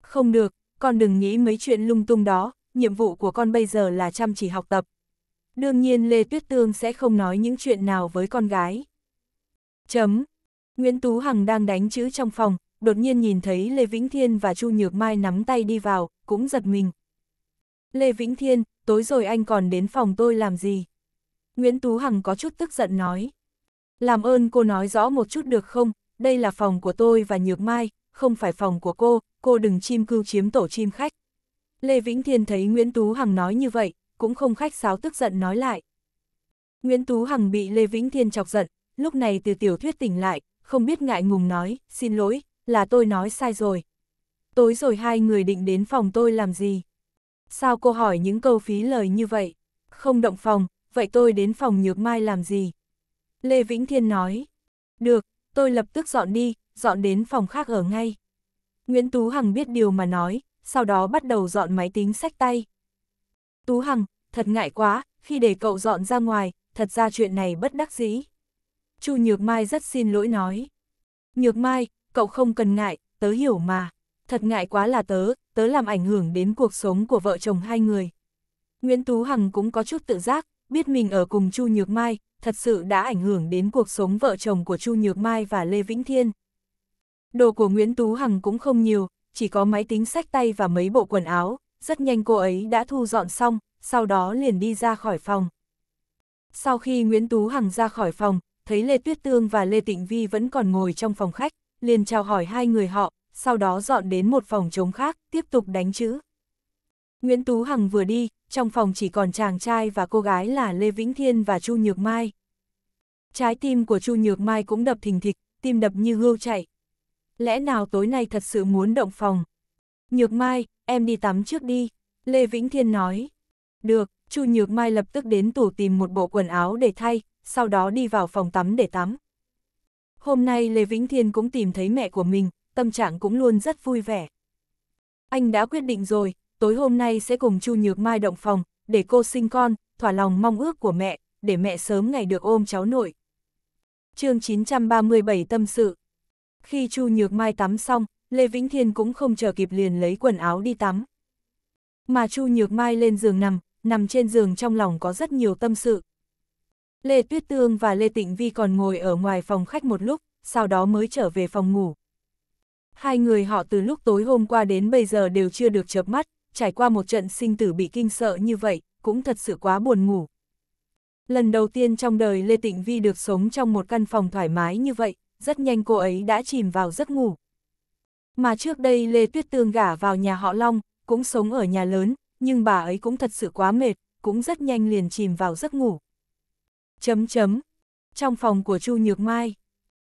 không được, con đừng nghĩ mấy chuyện lung tung đó, nhiệm vụ của con bây giờ là chăm chỉ học tập. Đương nhiên Lê Tuyết Tương sẽ không nói những chuyện nào với con gái. Chấm. Nguyễn Tú Hằng đang đánh chữ trong phòng, đột nhiên nhìn thấy Lê Vĩnh Thiên và Chu Nhược Mai nắm tay đi vào, cũng giật mình. Lê Vĩnh Thiên, tối rồi anh còn đến phòng tôi làm gì? Nguyễn Tú Hằng có chút tức giận nói. Làm ơn cô nói rõ một chút được không, đây là phòng của tôi và Nhược Mai, không phải phòng của cô, cô đừng chim cưu chiếm tổ chim khách. Lê Vĩnh Thiên thấy Nguyễn Tú Hằng nói như vậy, cũng không khách sáo tức giận nói lại. Nguyễn Tú Hằng bị Lê Vĩnh Thiên chọc giận, lúc này từ tiểu thuyết tỉnh lại, không biết ngại ngùng nói, xin lỗi, là tôi nói sai rồi. Tối rồi hai người định đến phòng tôi làm gì? Sao cô hỏi những câu phí lời như vậy? Không động phòng, vậy tôi đến phòng nhược mai làm gì? Lê Vĩnh Thiên nói, được, tôi lập tức dọn đi, dọn đến phòng khác ở ngay. Nguyễn Tú Hằng biết điều mà nói, sau đó bắt đầu dọn máy tính sách tay. Tú Hằng, thật ngại quá, khi để cậu dọn ra ngoài, thật ra chuyện này bất đắc dĩ. Chu Nhược Mai rất xin lỗi nói. Nhược Mai, cậu không cần ngại, tớ hiểu mà. Thật ngại quá là tớ, tớ làm ảnh hưởng đến cuộc sống của vợ chồng hai người. Nguyễn Tú Hằng cũng có chút tự giác, biết mình ở cùng Chu Nhược Mai, thật sự đã ảnh hưởng đến cuộc sống vợ chồng của Chu Nhược Mai và Lê Vĩnh Thiên. Đồ của Nguyễn Tú Hằng cũng không nhiều, chỉ có máy tính sách tay và mấy bộ quần áo, rất nhanh cô ấy đã thu dọn xong, sau đó liền đi ra khỏi phòng. Sau khi Nguyễn Tú Hằng ra khỏi phòng, thấy Lê Tuyết Tương và Lê Tịnh Vi vẫn còn ngồi trong phòng khách, liền chào hỏi hai người họ, sau đó dọn đến một phòng trống khác, tiếp tục đánh chữ. Nguyễn Tú Hằng vừa đi, trong phòng chỉ còn chàng trai và cô gái là Lê Vĩnh Thiên và Chu Nhược Mai. Trái tim của Chu Nhược Mai cũng đập thình thịch, tim đập như hươu chạy lẽ nào tối nay thật sự muốn động phòng? Nhược Mai, em đi tắm trước đi, Lê Vĩnh Thiên nói. Được, Chu Nhược Mai lập tức đến tủ tìm một bộ quần áo để thay, sau đó đi vào phòng tắm để tắm. Hôm nay Lê Vĩnh Thiên cũng tìm thấy mẹ của mình, tâm trạng cũng luôn rất vui vẻ. Anh đã quyết định rồi, tối hôm nay sẽ cùng Chu Nhược Mai động phòng, để cô sinh con, thỏa lòng mong ước của mẹ, để mẹ sớm ngày được ôm cháu nội. chương 937 Tâm sự khi Chu Nhược Mai tắm xong, Lê Vĩnh Thiên cũng không chờ kịp liền lấy quần áo đi tắm. Mà Chu Nhược Mai lên giường nằm, nằm trên giường trong lòng có rất nhiều tâm sự. Lê Tuyết Tương và Lê Tịnh Vi còn ngồi ở ngoài phòng khách một lúc, sau đó mới trở về phòng ngủ. Hai người họ từ lúc tối hôm qua đến bây giờ đều chưa được chợp mắt, trải qua một trận sinh tử bị kinh sợ như vậy, cũng thật sự quá buồn ngủ. Lần đầu tiên trong đời Lê Tịnh Vi được sống trong một căn phòng thoải mái như vậy, rất nhanh cô ấy đã chìm vào giấc ngủ. Mà trước đây Lê Tuyết Tương gả vào nhà họ Long, cũng sống ở nhà lớn, nhưng bà ấy cũng thật sự quá mệt, cũng rất nhanh liền chìm vào giấc ngủ. Chấm chấm. Trong phòng của Chu Nhược Mai.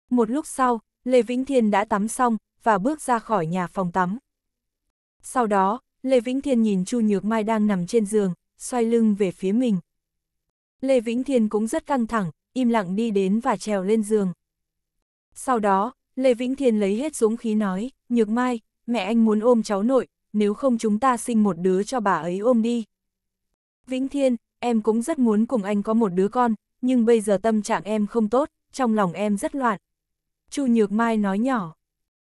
Một lúc sau, Lê Vĩnh Thiên đã tắm xong và bước ra khỏi nhà phòng tắm. Sau đó, Lê Vĩnh Thiên nhìn Chu Nhược Mai đang nằm trên giường, xoay lưng về phía mình. Lê Vĩnh Thiên cũng rất căng thẳng, im lặng đi đến và trèo lên giường. Sau đó, Lê Vĩnh Thiên lấy hết dũng khí nói, Nhược Mai, mẹ anh muốn ôm cháu nội, nếu không chúng ta sinh một đứa cho bà ấy ôm đi. Vĩnh Thiên, em cũng rất muốn cùng anh có một đứa con, nhưng bây giờ tâm trạng em không tốt, trong lòng em rất loạn. Chu Nhược Mai nói nhỏ,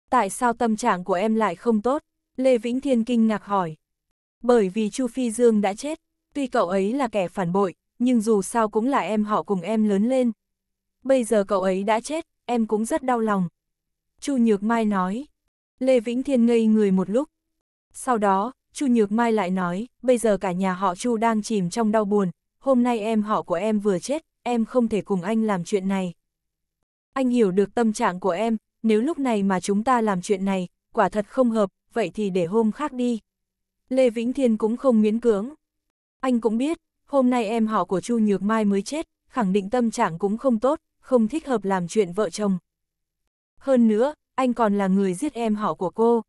tại sao tâm trạng của em lại không tốt? Lê Vĩnh Thiên kinh ngạc hỏi. Bởi vì Chu Phi Dương đã chết, tuy cậu ấy là kẻ phản bội, nhưng dù sao cũng là em họ cùng em lớn lên. Bây giờ cậu ấy đã chết, em cũng rất đau lòng. Chu Nhược Mai nói. Lê Vĩnh Thiên ngây người một lúc. Sau đó, Chu Nhược Mai lại nói, bây giờ cả nhà họ Chu đang chìm trong đau buồn, hôm nay em họ của em vừa chết, em không thể cùng anh làm chuyện này. Anh hiểu được tâm trạng của em, nếu lúc này mà chúng ta làm chuyện này, quả thật không hợp, vậy thì để hôm khác đi. Lê Vĩnh Thiên cũng không miễn cưỡng. Anh cũng biết, hôm nay em họ của Chu Nhược Mai mới chết, khẳng định tâm trạng cũng không tốt, không thích hợp làm chuyện vợ chồng. Hơn nữa, anh còn là người giết em họ của cô.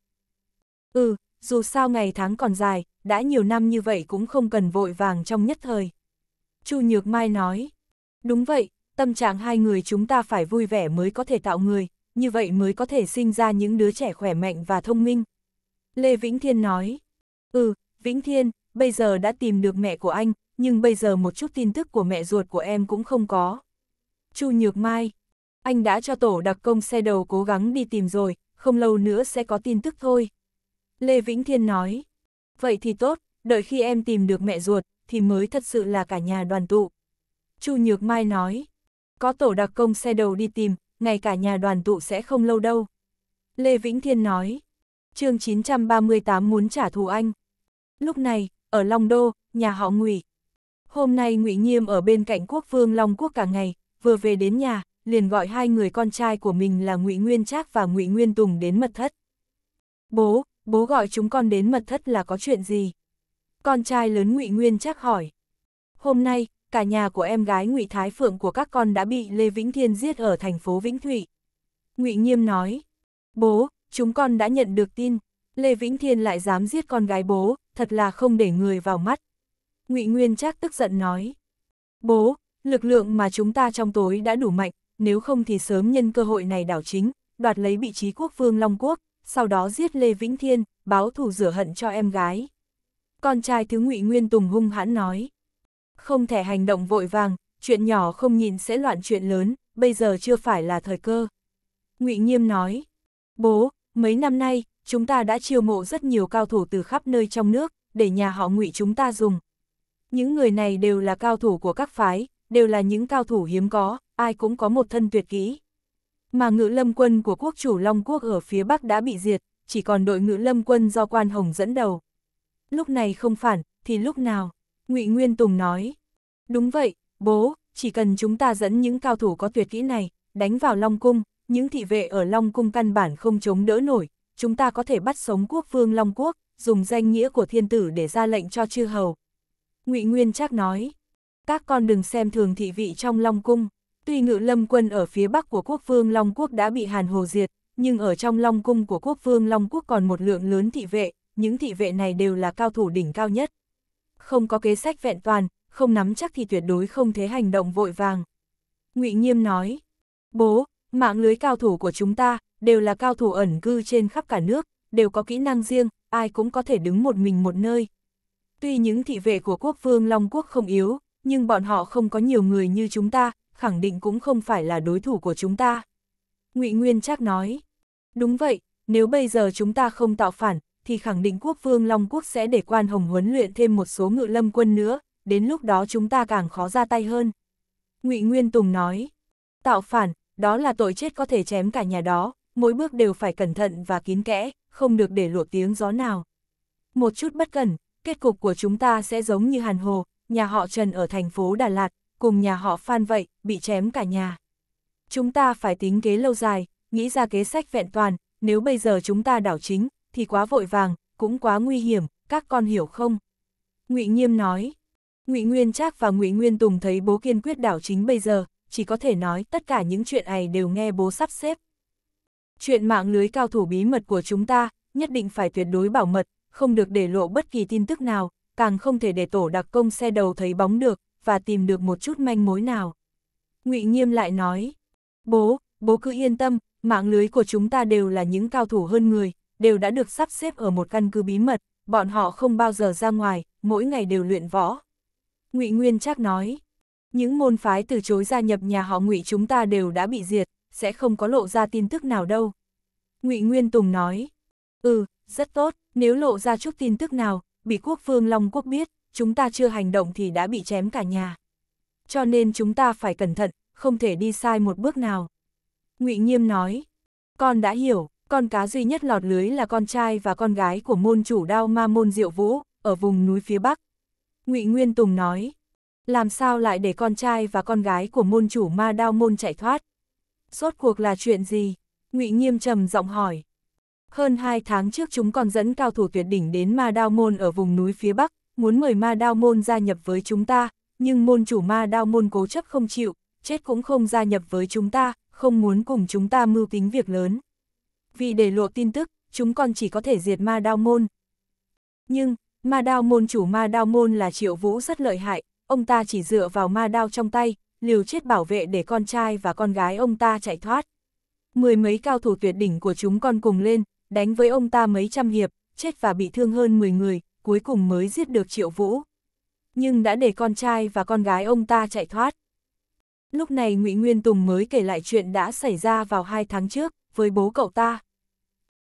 Ừ, dù sao ngày tháng còn dài, đã nhiều năm như vậy cũng không cần vội vàng trong nhất thời. Chu Nhược Mai nói, đúng vậy, tâm trạng hai người chúng ta phải vui vẻ mới có thể tạo người, như vậy mới có thể sinh ra những đứa trẻ khỏe mạnh và thông minh. Lê Vĩnh Thiên nói, ừ, Vĩnh Thiên, bây giờ đã tìm được mẹ của anh, nhưng bây giờ một chút tin tức của mẹ ruột của em cũng không có. Chu Nhược Mai, anh đã cho tổ đặc công xe đầu cố gắng đi tìm rồi, không lâu nữa sẽ có tin tức thôi. Lê Vĩnh Thiên nói, vậy thì tốt, đợi khi em tìm được mẹ ruột, thì mới thật sự là cả nhà đoàn tụ. Chu Nhược Mai nói, có tổ đặc công xe đầu đi tìm, ngày cả nhà đoàn tụ sẽ không lâu đâu. Lê Vĩnh Thiên nói, chương 938 muốn trả thù anh. Lúc này, ở Long Đô, nhà họ Ngụy. Hôm nay Ngụy Nhiêm ở bên cạnh quốc vương Long Quốc cả ngày, vừa về đến nhà, liền gọi hai người con trai của mình là Ngụy Nguyên Trác và Ngụy Nguyên Tùng đến mật thất. "Bố, bố gọi chúng con đến mật thất là có chuyện gì?" Con trai lớn Ngụy Nguyên Trác hỏi. "Hôm nay, cả nhà của em gái Ngụy Thái Phượng của các con đã bị Lê Vĩnh Thiên giết ở thành phố Vĩnh Thụy." Ngụy Nghiêm nói. "Bố, chúng con đã nhận được tin, Lê Vĩnh Thiên lại dám giết con gái bố, thật là không để người vào mắt." Ngụy Nguyên Trác tức giận nói. "Bố, Lực lượng mà chúng ta trong tối đã đủ mạnh, nếu không thì sớm nhân cơ hội này đảo chính, đoạt lấy vị trí quốc vương Long Quốc, sau đó giết Lê Vĩnh Thiên, báo thù rửa hận cho em gái. Con trai thứ ngụy Nguyên Tùng hung hãn nói. Không thể hành động vội vàng, chuyện nhỏ không nhìn sẽ loạn chuyện lớn, bây giờ chưa phải là thời cơ. ngụy Nghiêm nói, bố, mấy năm nay, chúng ta đã chiêu mộ rất nhiều cao thủ từ khắp nơi trong nước, để nhà họ ngụy chúng ta dùng. Những người này đều là cao thủ của các phái, đều là những cao thủ hiếm có, ai cũng có một thân tuyệt kỹ. Mà ngự lâm quân của quốc chủ Long Quốc ở phía Bắc đã bị diệt, chỉ còn đội ngự lâm quân do quan hồng dẫn đầu. Lúc này không phản, thì lúc nào? ngụy Nguyên Tùng nói. Đúng vậy, bố, chỉ cần chúng ta dẫn những cao thủ có tuyệt kỹ này, đánh vào Long Cung, những thị vệ ở Long Cung căn bản không chống đỡ nổi, chúng ta có thể bắt sống quốc vương Long Quốc, dùng danh nghĩa của thiên tử để ra lệnh cho chư hầu. ngụy Nguyên chắc nói, các con đừng xem thường thị vị trong Long Cung. Tuy ngự lâm quân ở phía bắc của quốc vương Long Quốc đã bị Hàn Hồ diệt, nhưng ở trong Long Cung của quốc vương Long Quốc còn một lượng lớn thị vệ, những thị vệ này đều là cao thủ đỉnh cao nhất. Không có kế sách vẹn toàn, không nắm chắc thì tuyệt đối không thể hành động vội vàng. ngụy Nghiêm nói, bố, mạng lưới cao thủ của chúng ta đều là cao thủ ẩn cư trên khắp cả nước, đều có kỹ năng riêng, ai cũng có thể đứng một mình một nơi. Tuy những thị vệ của quốc vương Long Quốc không yếu, nhưng bọn họ không có nhiều người như chúng ta, khẳng định cũng không phải là đối thủ của chúng ta. ngụy Nguyên chắc nói, đúng vậy, nếu bây giờ chúng ta không tạo phản, thì khẳng định quốc vương Long Quốc sẽ để quan hồng huấn luyện thêm một số ngự lâm quân nữa, đến lúc đó chúng ta càng khó ra tay hơn. ngụy Nguyên Tùng nói, tạo phản, đó là tội chết có thể chém cả nhà đó, mỗi bước đều phải cẩn thận và kín kẽ, không được để lộ tiếng gió nào. Một chút bất cẩn, kết cục của chúng ta sẽ giống như hàn hồ, nhà họ Trần ở thành phố Đà Lạt, cùng nhà họ Phan vậy, bị chém cả nhà. Chúng ta phải tính kế lâu dài, nghĩ ra kế sách vẹn toàn, nếu bây giờ chúng ta đảo chính, thì quá vội vàng, cũng quá nguy hiểm, các con hiểu không? Ngụy Nghiêm nói. Ngụy Nguyên Trác và Ngụy Nguyên Tùng thấy bố kiên quyết đảo chính bây giờ, chỉ có thể nói tất cả những chuyện này đều nghe bố sắp xếp. Chuyện mạng lưới cao thủ bí mật của chúng ta, nhất định phải tuyệt đối bảo mật, không được để lộ bất kỳ tin tức nào, càng không thể để tổ đặc công xe đầu thấy bóng được, và tìm được một chút manh mối nào. ngụy Nghiêm lại nói, bố, bố cứ yên tâm, mạng lưới của chúng ta đều là những cao thủ hơn người, đều đã được sắp xếp ở một căn cứ bí mật, bọn họ không bao giờ ra ngoài, mỗi ngày đều luyện võ. ngụy Nguyên chắc nói, những môn phái từ chối gia nhập nhà họ ngụy chúng ta đều đã bị diệt, sẽ không có lộ ra tin tức nào đâu. ngụy Nguyên Tùng nói, ừ, rất tốt, nếu lộ ra chút tin tức nào, bị quốc phương Long Quốc biết, chúng ta chưa hành động thì đã bị chém cả nhà. Cho nên chúng ta phải cẩn thận, không thể đi sai một bước nào. ngụy Nghiêm nói, con đã hiểu, con cá duy nhất lọt lưới là con trai và con gái của môn chủ đao ma môn diệu vũ, ở vùng núi phía Bắc. ngụy Nguyên Tùng nói, làm sao lại để con trai và con gái của môn chủ ma đao môn chạy thoát? Rốt cuộc là chuyện gì? ngụy Nghiêm trầm giọng hỏi. Hơn 2 tháng trước chúng còn dẫn cao thủ tuyệt đỉnh đến Ma Đao Môn ở vùng núi phía Bắc, muốn mời Ma Đao Môn gia nhập với chúng ta, nhưng môn chủ Ma Đao Môn cố chấp không chịu, chết cũng không gia nhập với chúng ta, không muốn cùng chúng ta mưu tính việc lớn. Vì để lộ tin tức, chúng còn chỉ có thể diệt Ma Đao Môn. Nhưng, Ma Đao Môn chủ Ma Đao Môn là Triệu Vũ rất lợi hại, ông ta chỉ dựa vào Ma Đao trong tay, liều chết bảo vệ để con trai và con gái ông ta chạy thoát. Mười mấy cao thủ tuyệt đỉnh của chúng con cùng lên, đánh với ông ta mấy trăm hiệp, chết và bị thương hơn 10 người, cuối cùng mới giết được Triệu Vũ. Nhưng đã để con trai và con gái ông ta chạy thoát. Lúc này Ngụy Nguyên Tùng mới kể lại chuyện đã xảy ra vào hai tháng trước, với bố cậu ta.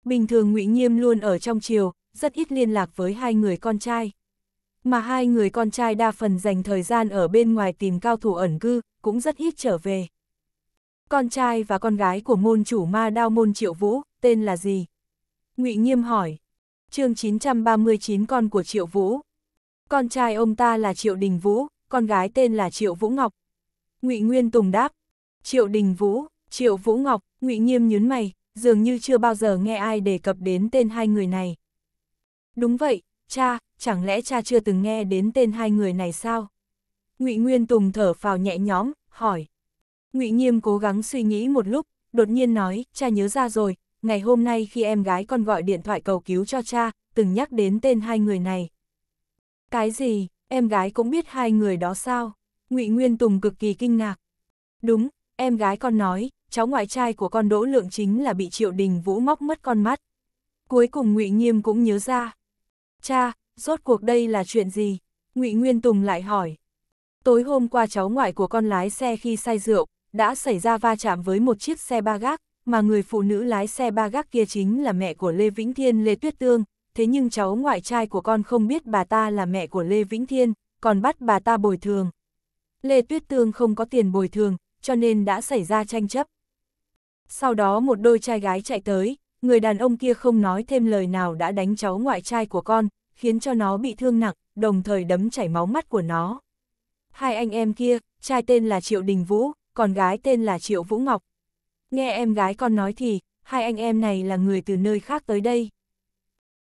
Bình thường Ngụy Nghiêm luôn ở trong triều, rất ít liên lạc với hai người con trai. Mà hai người con trai đa phần dành thời gian ở bên ngoài tìm cao thủ ẩn cư, cũng rất ít trở về. Con trai và con gái của môn chủ ma đao môn Triệu Vũ, tên là gì? ngụy Nghiêm hỏi. chương 939 con của Triệu Vũ. Con trai ông ta là Triệu Đình Vũ, con gái tên là Triệu Vũ Ngọc. ngụy Nguyên Tùng đáp. Triệu Đình Vũ, Triệu Vũ Ngọc, ngụy Nghiêm nhún mày, dường như chưa bao giờ nghe ai đề cập đến tên hai người này. Đúng vậy, cha, chẳng lẽ cha chưa từng nghe đến tên hai người này sao? Ngụy Nguyên Tùng thở phào nhẹ nhõm, hỏi. Ngụy Nghiêm cố gắng suy nghĩ một lúc, đột nhiên nói, cha nhớ ra rồi, ngày hôm nay khi em gái con gọi điện thoại cầu cứu cho cha, từng nhắc đến tên hai người này. Cái gì, em gái cũng biết hai người đó sao? ngụy Nguyên Tùng cực kỳ kinh ngạc. Đúng, em gái con nói, cháu ngoại trai của con Đỗ Lượng chính là bị Triệu Đình Vũ móc mất con mắt. Cuối cùng ngụy Nghiêm cũng nhớ ra. Cha, rốt cuộc đây là chuyện gì? ngụy Nguyên Tùng lại hỏi. Tối hôm qua cháu ngoại của con lái xe khi say rượu, đã xảy ra va chạm với một chiếc xe ba gác, mà người phụ nữ lái xe ba gác kia chính là mẹ của Lê Vĩnh Thiên Lê Tuyết Tương, thế nhưng cháu ngoại trai của con không biết bà ta là mẹ của Lê Vĩnh Thiên, còn bắt bà ta bồi thường. Lê Tuyết Tương không có tiền bồi thường, cho nên đã xảy ra tranh chấp. Sau đó một đôi trai gái chạy tới, người đàn ông kia không nói thêm lời nào đã đánh cháu ngoại trai của con, khiến cho nó bị thương nặng, đồng thời đấm chảy máu mắt của nó. Hai anh em kia, trai tên là Triệu Đình Vũ, còn gái tên là Triệu Vũ Ngọc, Nghe em gái con nói thì, hai anh em này là người từ nơi khác tới đây.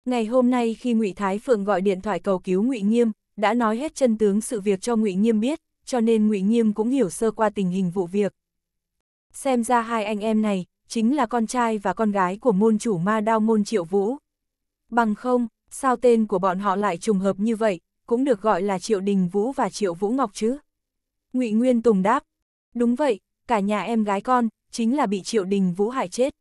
Ngày hôm nay khi Ngụy Thái Phượng gọi điện thoại cầu cứu Ngụy Nghiêm, đã nói hết chân tướng sự việc cho Ngụy Nghiêm biết, cho nên Ngụy Nghiêm cũng hiểu sơ qua tình hình vụ việc. Xem ra hai anh em này chính là con trai và con gái của môn chủ ma đao môn Triệu Vũ. Bằng không, sao tên của bọn họ lại trùng hợp như vậy, cũng được gọi là Triệu Đình Vũ và Triệu Vũ Ngọc chứ? Ngụy Nguyên Tùng đáp, đúng vậy, cả nhà em gái con, chính là bị Triệu Đình Vũ hại chết.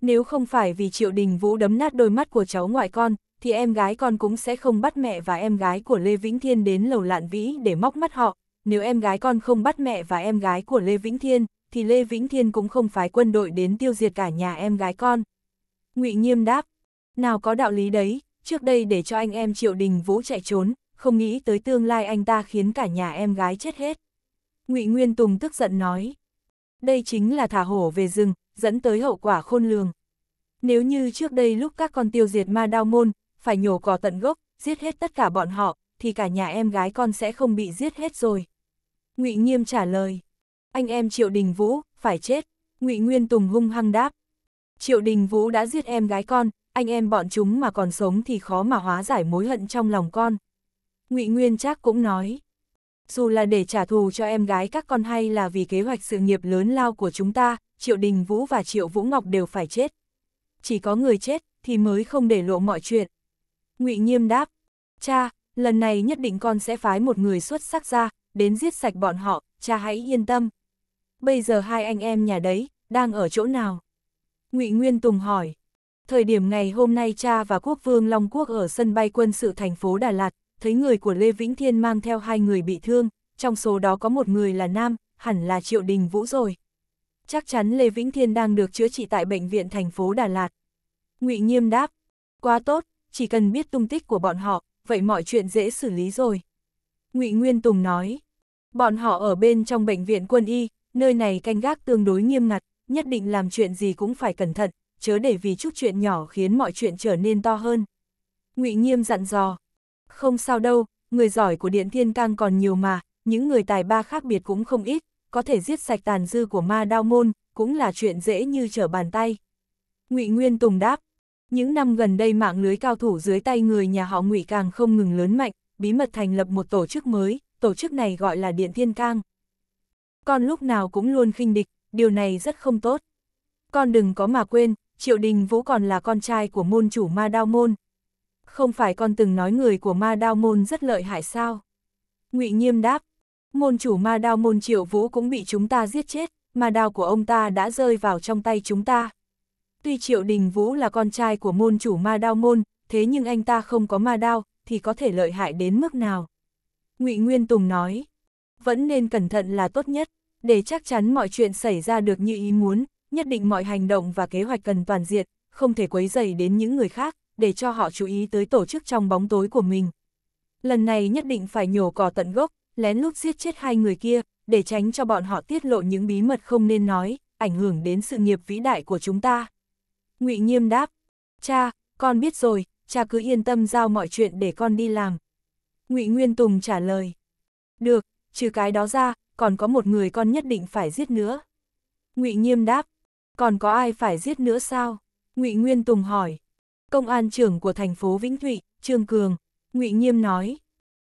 Nếu không phải vì Triệu Đình Vũ đấm nát đôi mắt của cháu ngoại con, thì em gái con cũng sẽ không bắt mẹ và em gái của Lê Vĩnh Thiên đến lầu lạn vĩ để móc mắt họ. Nếu em gái con không bắt mẹ và em gái của Lê Vĩnh Thiên, thì Lê Vĩnh Thiên cũng không phải quân đội đến tiêu diệt cả nhà em gái con. ngụy Nghiêm đáp, nào có đạo lý đấy, trước đây để cho anh em Triệu Đình Vũ chạy trốn, không nghĩ tới tương lai anh ta khiến cả nhà em gái chết hết. ngụy Nguyên Tùng tức giận nói, đây chính là thả hổ về rừng, dẫn tới hậu quả khôn lường. Nếu như trước đây lúc các con tiêu diệt ma đao môn, phải nhổ cỏ tận gốc, giết hết tất cả bọn họ, thì cả nhà em gái con sẽ không bị giết hết rồi. ngụy Nghiêm trả lời. Anh em Triệu Đình Vũ, phải chết. ngụy Nguyên Tùng hung hăng đáp. Triệu Đình Vũ đã giết em gái con, anh em bọn chúng mà còn sống thì khó mà hóa giải mối hận trong lòng con. ngụy Nguyên Trác cũng nói. Dù là để trả thù cho em gái các con hay là vì kế hoạch sự nghiệp lớn lao của chúng ta, Triệu Đình Vũ và Triệu Vũ Ngọc đều phải chết. Chỉ có người chết thì mới không để lộ mọi chuyện. Ngụy Nghiêm đáp, cha, lần này nhất định con sẽ phái một người xuất sắc ra, đến giết sạch bọn họ, cha hãy yên tâm. Bây giờ hai anh em nhà đấy, đang ở chỗ nào? Ngụy Nguyên Tùng hỏi. Thời điểm ngày hôm nay cha và quốc vương Long Quốc ở sân bay quân sự thành phố Đà Lạt, thấy người của Lê Vĩnh Thiên mang theo hai người bị thương, trong số đó có một người là nam, hẳn là Triệu Đình Vũ rồi. Chắc chắn Lê Vĩnh Thiên đang được chữa trị tại bệnh viện thành phố Đà Lạt. Ngụy Nghiêm đáp, quá tốt, chỉ cần biết tung tích của bọn họ, vậy mọi chuyện dễ xử lý rồi. Ngụy Nguyên Tùng nói, bọn họ ở bên trong bệnh viện quân y, nơi này canh gác tương đối nghiêm ngặt, nhất định làm chuyện gì cũng phải cẩn thận, chớ để vì chút chuyện nhỏ khiến mọi chuyện trở nên to hơn. Ngụy Nghiêm dặn dò, không sao đâu, người giỏi của Điện Thiên Cang còn nhiều mà, những người tài ba khác biệt cũng không ít, có thể giết sạch tàn dư của ma đao môn, cũng là chuyện dễ như trở bàn tay. ngụy Nguyên Tùng đáp, những năm gần đây mạng lưới cao thủ dưới tay người nhà họ ngụy càng không ngừng lớn mạnh, bí mật thành lập một tổ chức mới, tổ chức này gọi là Điện Thiên Cang. Con lúc nào cũng luôn khinh địch, điều này rất không tốt. Con đừng có mà quên, Triệu Đình Vũ còn là con trai của môn chủ ma đao môn không phải con từng nói người của ma đao môn rất lợi hại sao? ngụy Nghiêm đáp, môn chủ ma đao môn triệu vũ cũng bị chúng ta giết chết, ma đao của ông ta đã rơi vào trong tay chúng ta. Tuy triệu đình vũ là con trai của môn chủ ma đao môn, thế nhưng anh ta không có ma đao, thì có thể lợi hại đến mức nào? ngụy Nguyên Tùng nói, vẫn nên cẩn thận là tốt nhất, để chắc chắn mọi chuyện xảy ra được như ý muốn, nhất định mọi hành động và kế hoạch cần toàn diện, không thể quấy dày đến những người khác để cho họ chú ý tới tổ chức trong bóng tối của mình. Lần này nhất định phải nhổ cỏ tận gốc, lén lút giết chết hai người kia, để tránh cho bọn họ tiết lộ những bí mật không nên nói, ảnh hưởng đến sự nghiệp vĩ đại của chúng ta. ngụy Nghiêm đáp, cha, con biết rồi, cha cứ yên tâm giao mọi chuyện để con đi làm. ngụy Nguyên Tùng trả lời, được, trừ cái đó ra, còn có một người con nhất định phải giết nữa. ngụy Nghiêm đáp, còn có ai phải giết nữa sao? ngụy Nguyên Tùng hỏi, công an trưởng của thành phố Vĩnh Thụy, Trương Cường. ngụy Nghiêm nói,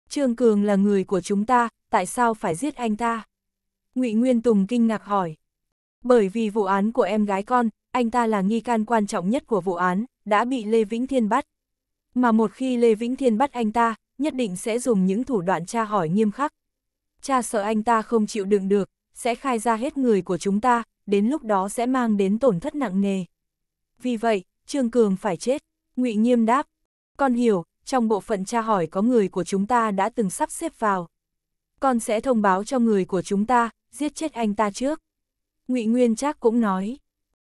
Trương Cường là người của chúng ta, tại sao phải giết anh ta? ngụy Nguyên Tùng kinh ngạc hỏi. Bởi vì vụ án của em gái con, anh ta là nghi can quan trọng nhất của vụ án, đã bị Lê Vĩnh Thiên bắt. Mà một khi Lê Vĩnh Thiên bắt anh ta, nhất định sẽ dùng những thủ đoạn tra hỏi nghiêm khắc. Cha sợ anh ta không chịu đựng được, sẽ khai ra hết người của chúng ta, đến lúc đó sẽ mang đến tổn thất nặng nề. Vì vậy, Trương Cường phải chết ngụy Nghiêm đáp, con hiểu, trong bộ phận tra hỏi có người của chúng ta đã từng sắp xếp vào. Con sẽ thông báo cho người của chúng ta, giết chết anh ta trước. ngụy Nguyên Trác cũng nói,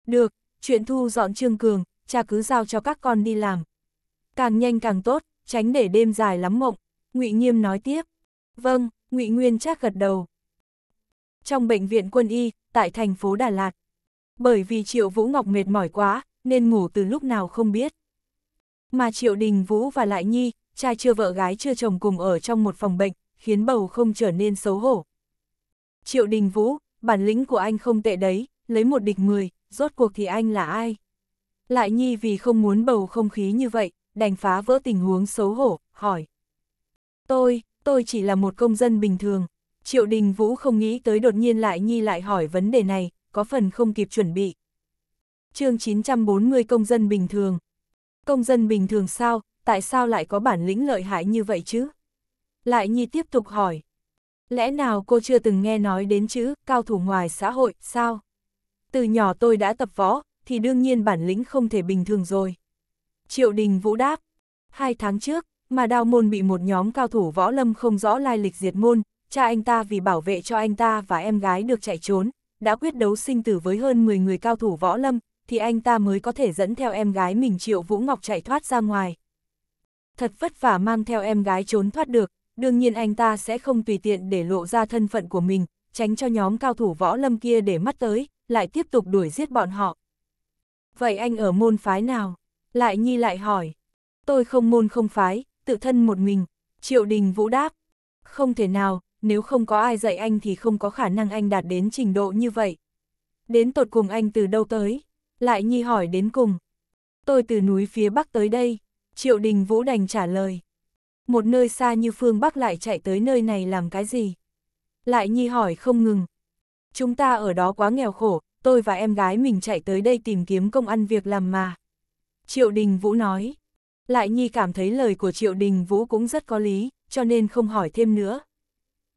được, chuyện thu dọn Trương Cường, cha cứ giao cho các con đi làm. Càng nhanh càng tốt, tránh để đêm dài lắm mộng, ngụy Nghiêm nói tiếp. Vâng, ngụy Nguyên Trác gật đầu. Trong bệnh viện quân y, tại thành phố Đà Lạt, bởi vì Triệu Vũ Ngọc mệt mỏi quá, nên ngủ từ lúc nào không biết. Mà Triệu Đình Vũ và Lại Nhi, trai chưa vợ gái chưa chồng cùng ở trong một phòng bệnh, khiến bầu không trở nên xấu hổ. Triệu Đình Vũ, bản lĩnh của anh không tệ đấy, lấy một địch 10, rốt cuộc thì anh là ai? Lại Nhi vì không muốn bầu không khí như vậy, đành phá vỡ tình huống xấu hổ, hỏi. Tôi, tôi chỉ là một công dân bình thường. Triệu Đình Vũ không nghĩ tới đột nhiên Lại Nhi lại hỏi vấn đề này, có phần không kịp chuẩn bị. chương 940 công dân bình thường Công dân bình thường sao, tại sao lại có bản lĩnh lợi hại như vậy chứ? Lại Nhi tiếp tục hỏi. Lẽ nào cô chưa từng nghe nói đến chữ cao thủ ngoài xã hội, sao? Từ nhỏ tôi đã tập võ, thì đương nhiên bản lĩnh không thể bình thường rồi. Triệu Đình Vũ đáp. Hai tháng trước, mà đao môn bị một nhóm cao thủ võ lâm không rõ lai lịch diệt môn, cha anh ta vì bảo vệ cho anh ta và em gái được chạy trốn, đã quyết đấu sinh tử với hơn 10 người cao thủ võ lâm, thì anh ta mới có thể dẫn theo em gái mình Triệu Vũ Ngọc chạy thoát ra ngoài. Thật vất vả mang theo em gái trốn thoát được, đương nhiên anh ta sẽ không tùy tiện để lộ ra thân phận của mình, tránh cho nhóm cao thủ võ lâm kia để mắt tới, lại tiếp tục đuổi giết bọn họ. Vậy anh ở môn phái nào? Lại Nhi lại hỏi. Tôi không môn không phái, tự thân một mình. Triệu Đình Vũ đáp. Không thể nào, nếu không có ai dạy anh thì không có khả năng anh đạt đến trình độ như vậy. Đến tột cùng anh từ đâu tới? Lại nhi hỏi đến cùng. Tôi từ núi phía Bắc tới đây, Triệu Đình Vũ đành trả lời. Một nơi xa như phương Bắc lại chạy tới nơi này làm cái gì? Lại nhi hỏi không ngừng. Chúng ta ở đó quá nghèo khổ, tôi và em gái mình chạy tới đây tìm kiếm công ăn việc làm mà. Triệu Đình Vũ nói. Lại Nhi cảm thấy lời của Triệu Đình Vũ cũng rất có lý, cho nên không hỏi thêm nữa.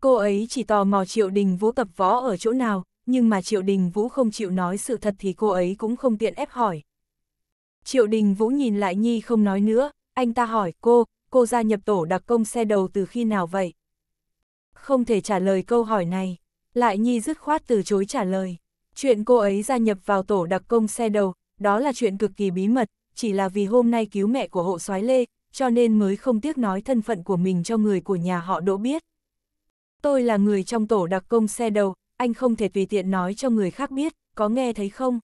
Cô ấy chỉ tò mò Triệu Đình Vũ tập võ ở chỗ nào, nhưng mà Triệu Đình Vũ không chịu nói sự thật thì cô ấy cũng không tiện ép hỏi. Triệu Đình Vũ nhìn lại Nhi không nói nữa, anh ta hỏi cô, cô gia nhập tổ đặc công xe đầu từ khi nào vậy? Không thể trả lời câu hỏi này, lại Nhi dứt khoát từ chối trả lời. Chuyện cô ấy gia nhập vào tổ đặc công xe đầu, đó là chuyện cực kỳ bí mật, chỉ là vì hôm nay cứu mẹ của hộ soái Lê, cho nên mới không tiếc nói thân phận của mình cho người của nhà họ đỗ biết. Tôi là người trong tổ đặc công xe đầu, anh không thể tùy tiện nói cho người khác biết, có nghe thấy không?